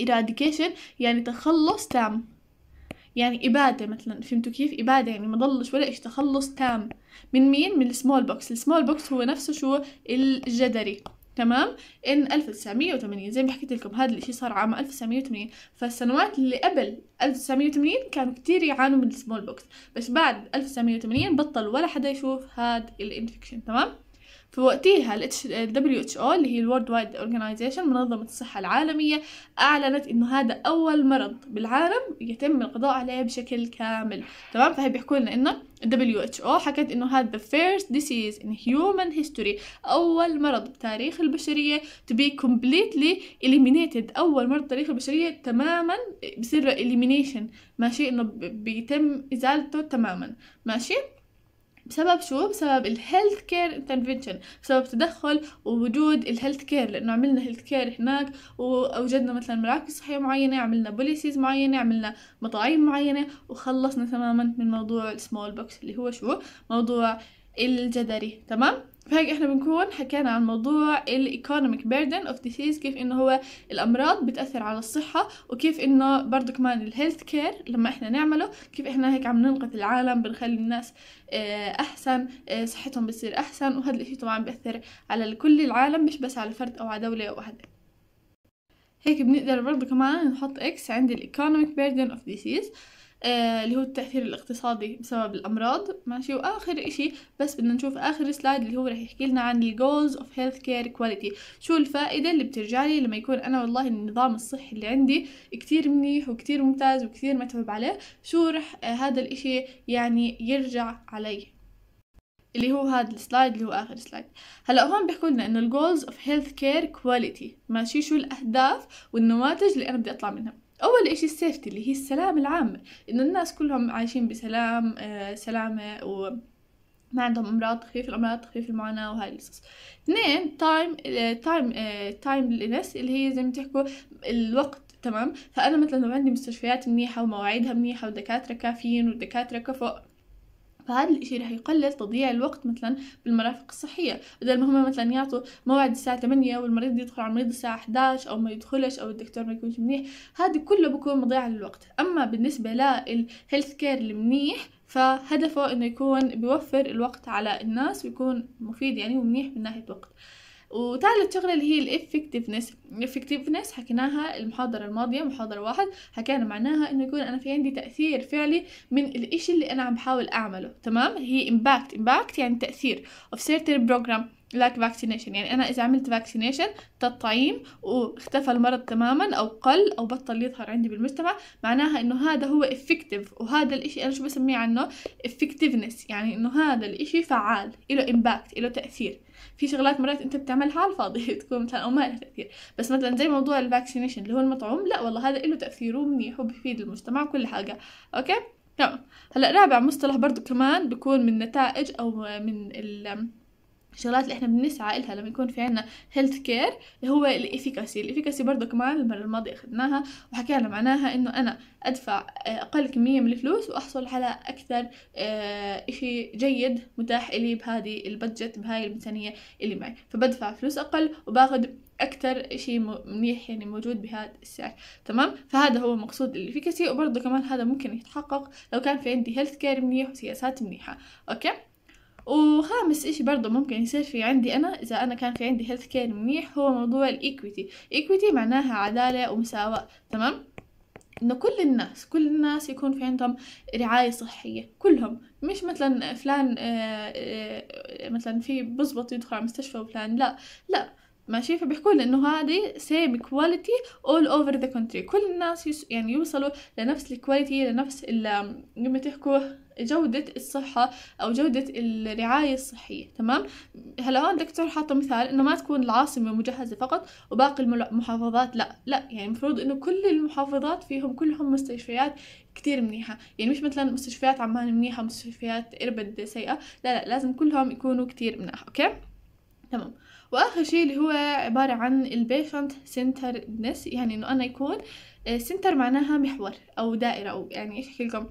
eradication يعني تخلص تام يعني إبادة مثلا فهمتوا كيف إبادة يعني ما ضلش ولا إيش تخلص تام من مين من السمول بوكس السمول بوكس هو نفسه شو الجدري تمام ان 1980 زي ما حكيت لكم هذا الاشي صار عام 1980 فالسنوات اللي قبل 1980 كانوا كتير يعانوا من السمول بوكس بس بعد 1980 بطل ولا حدا يشوف هاد الانفكشن تمام في وقتها ال WHO اللي هي الورد World Wide Organization منظمة الصحة العالمية أعلنت إنه هذا أول مرض بالعالم يتم القضاء عليه بشكل كامل تمام فهي بيحكوا لنا إنه ال WHO حكت إنه هذا the first disease in human history أول مرض بتاريخ البشرية to be completely eliminated أول مرض بتاريخ البشرية تماما بصير elimination ماشي إنه بيتم إزالته تماما ماشي بسبب شو بسبب الهيلث كير انترفنشن بسبب تدخل ووجود الهيلث كير لانه عملنا هيلث كير هناك واوجدنا مثلا مراكز صحيه معينه عملنا بوليسيز معينه عملنا مطاعيم معينه وخلصنا تماما من موضوع السمول بوكس اللي هو شو موضوع الجدري تمام فهيك احنا بنكون حكينا عن موضوع الايكونوميك بيردن اوف ديسيز كيف انه هو الامراض بتاثر على الصحه وكيف انه برضه كمان الهيلث كير لما احنا نعمله كيف احنا هيك عم ننقذ العالم بنخلي الناس آه، احسن آه، صحتهم بتصير احسن وهذا الشيء طبعا بياثر على كل العالم مش بس على فرد او على دوله او واحده هيك بنقدر برضه كمان نحط اكس عند الايكونوميك بيردن اوف ديسيز آه، اللي هو التأثير الاقتصادي بسبب الأمراض ماشي وآخر إشي بس بدنا نشوف آخر سلايد اللي هو رح يحكي لنا عن الجولز اوف هيلث كير كواليتي شو الفائدة اللي بترجع لي لما يكون أنا والله النظام الصحي اللي عندي كتير منيح وكتير ممتاز وكتير متعب عليه شو رح آه، هذا الإشي يعني يرجع علي اللي هو هذا السلايد اللي هو اخر سلايد هلا هون بيحكوا لنا انه الجولز اوف هيلث كير كواليتي ماشي شو الاهداف والنماذج اللي انا بدي اطلع منها أول إشي السيفتي اللي هي السلام العام إنه الناس كلهم عايشين بسلام آه، سلامة و ما عندهم امراض تخفيف الامراض تخفيف المعاناه وهاي القصص اثنين تايم تايم تايم اللي هي زي ما تحكوا الوقت تمام فانا مثلا لو عندي مستشفيات منيحه ومواعيدها منيحه ودكاتره كافيين ودكاتره كفؤ فهذا الإشي رح يقلل تضييع الوقت مثلا بالمرافق الصحية بدل ما هم مثلا يعطوا موعد الساعة 8 والمريض يدخل على المريض الساعة 11 أو ما يدخلش أو الدكتور ما يكونش منيح هذا كله بكون مضيع للوقت أما بالنسبة للهيلث كير المنيح فهدفه انه يكون بيوفر الوقت على الناس ويكون مفيد يعني ومنيح من ناحية وقت وثالث شغلة اللي هي الإفكتيفنس الإفكتيفنس حكيناها المحاضرة الماضية محاضرة واحد حكينا معناها إنه يكون أنا في عندي تأثير فعلي من الإشي اللي أنا عم بحاول أعمله تمام هي إمباكت إمباكت يعني تأثير of certain program like vaccination يعني أنا إذا عملت vaccination تطعيم واختفى المرض تماما أو قل أو بطل يظهر عندي بالمجتمع معناها إنه هذا هو افكتف وهذا الإشي أنا شو بسميه عنه افكتفنس يعني إنه هذا الإشي فعال له إمباكت له تأثير في شغلات مرات انت بتعملها على الفاضي تكون مثلا او ما لها تاثير بس مثلا زي موضوع الفاكسينيشن اللي هو المطعوم لا والله هذا له تاثيره منيح وبيفيد المجتمع كل حاجه اوكي تمام هلا رابع مصطلح برضو كمان بيكون من نتائج او من ال الشغلات اللي احنا بنسعى لها لما يكون في عنا هيلث كير اللي هو الافيكاسي الافيكاسي برضه كمان المره الماضيه اخذناها وحكينا معناها انه انا ادفع اقل كميه من الفلوس واحصل على اكثر آه، اشي جيد متاح الي بهذه البادجت بهاي الميزانيه اللي معي فبدفع فلوس اقل وباخذ اكثر شيء منيح يعني موجود بهذا السعر تمام فهذا هو مقصود الافيكاسي وبرضه كمان هذا ممكن يتحقق لو كان في عندي هيلث كير منيح وسياسات منيحه اوكي وخامس إشي برضه ممكن يصير في عندي أنا إذا أنا كان في عندي هيلث كير منيح هو موضوع الإيكويتي إيكويتي معناها عدالة ومساواة تمام انه كل الناس كل الناس يكون في عندهم رعاية صحية كلهم مش مثلا فلان آآ آه، آآ آه، مثلا في بزبط يدخل على مستشفى وفلان لا لا ماشي فبيحكوا لنا انه هذه سيم كواليتي اول اوفر ذا كونتري كل الناس يعني يوصلوا لنفس الكواليتي لنفس لما تحكوا جودة الصحة أو جودة الرعاية الصحية تمام هلا هون دكتور حاطة مثال إنه ما تكون العاصمة مجهزة فقط وباقي المحافظات لا لا يعني المفروض إنه كل المحافظات فيهم كلهم مستشفيات كتير منيحة يعني مش مثلا مستشفيات عمان منيحة مستشفيات إربد سيئة لا لا لازم كلهم يكونوا كتير مناح أوكي تمام واخر شيء اللي هو عباره عن البيشنت سنترنس يعني انه انا يكون سنتر آه، معناها محور او دائره او يعني ايش احكي لكم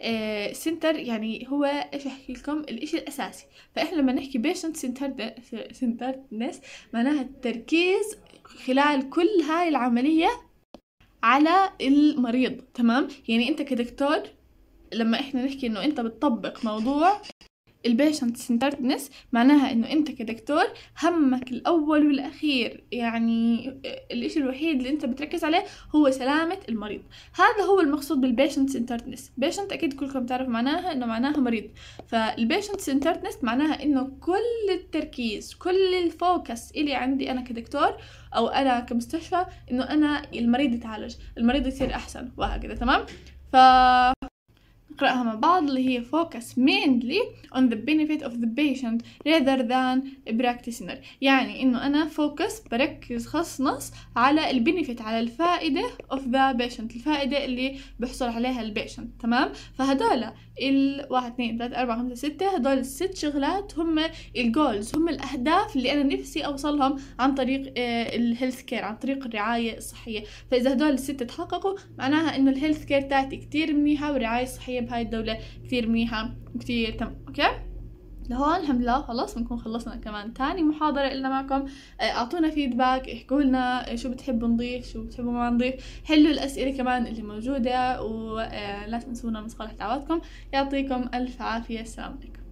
آه، سنتر يعني هو ايش احكي لكم الاشي الاساسي فاحنا لما نحكي بيشنت سنتر سنترنس معناها التركيز خلال كل هاي العملية على المريض تمام يعني انت كدكتور لما احنا نحكي انه انت بتطبق موضوع البيشنت سنتردنس معناها انه انت كدكتور همك الاول والاخير يعني الاشي الوحيد اللي انت بتركز عليه هو سلامة المريض هذا هو المقصود بالبيشنت سنتردنس بيشنت اكيد كلكم تعرفوا معناها انه معناها مريض فالبيشنت سنتردنس معناها انه كل التركيز كل الفوكس اللي عندي انا كدكتور او انا كمستشفى انه انا المريض يتعالج المريض يصير احسن وهكذا تمام ف نقرأها مع بعض اللي هي focus mainly on the benefit of the patient rather than practitioner يعني إنه أنا focus بركز نص على البنفيت على الفائدة of the patient الفائدة اللي بحصل عليها البيشنت تمام فهدول ال 1 2 3 4 5 6 هدول الست شغلات هم الجولز هم الأهداف اللي أنا نفسي أوصلهم عن طريق آه، الهيلث كير عن طريق الرعاية الصحية فإذا هدول الست تحققوا معناها إنه الهيلث كير تاعتي كتير منيحة والرعاية الصحية بهاي الدولة كتير منيحة وكتير تم اوكي لهون الحمد لله خلص بنكون خلصنا كمان تاني محاضرة إلنا معكم آه، أعطونا فيدباك احكوا لنا آه، شو بتحبوا نضيف شو بتحبوا ما نضيف حلوا الأسئلة كمان اللي موجودة ولا آه، تنسونا من صالح دعواتكم يعطيكم ألف عافية السلام عليكم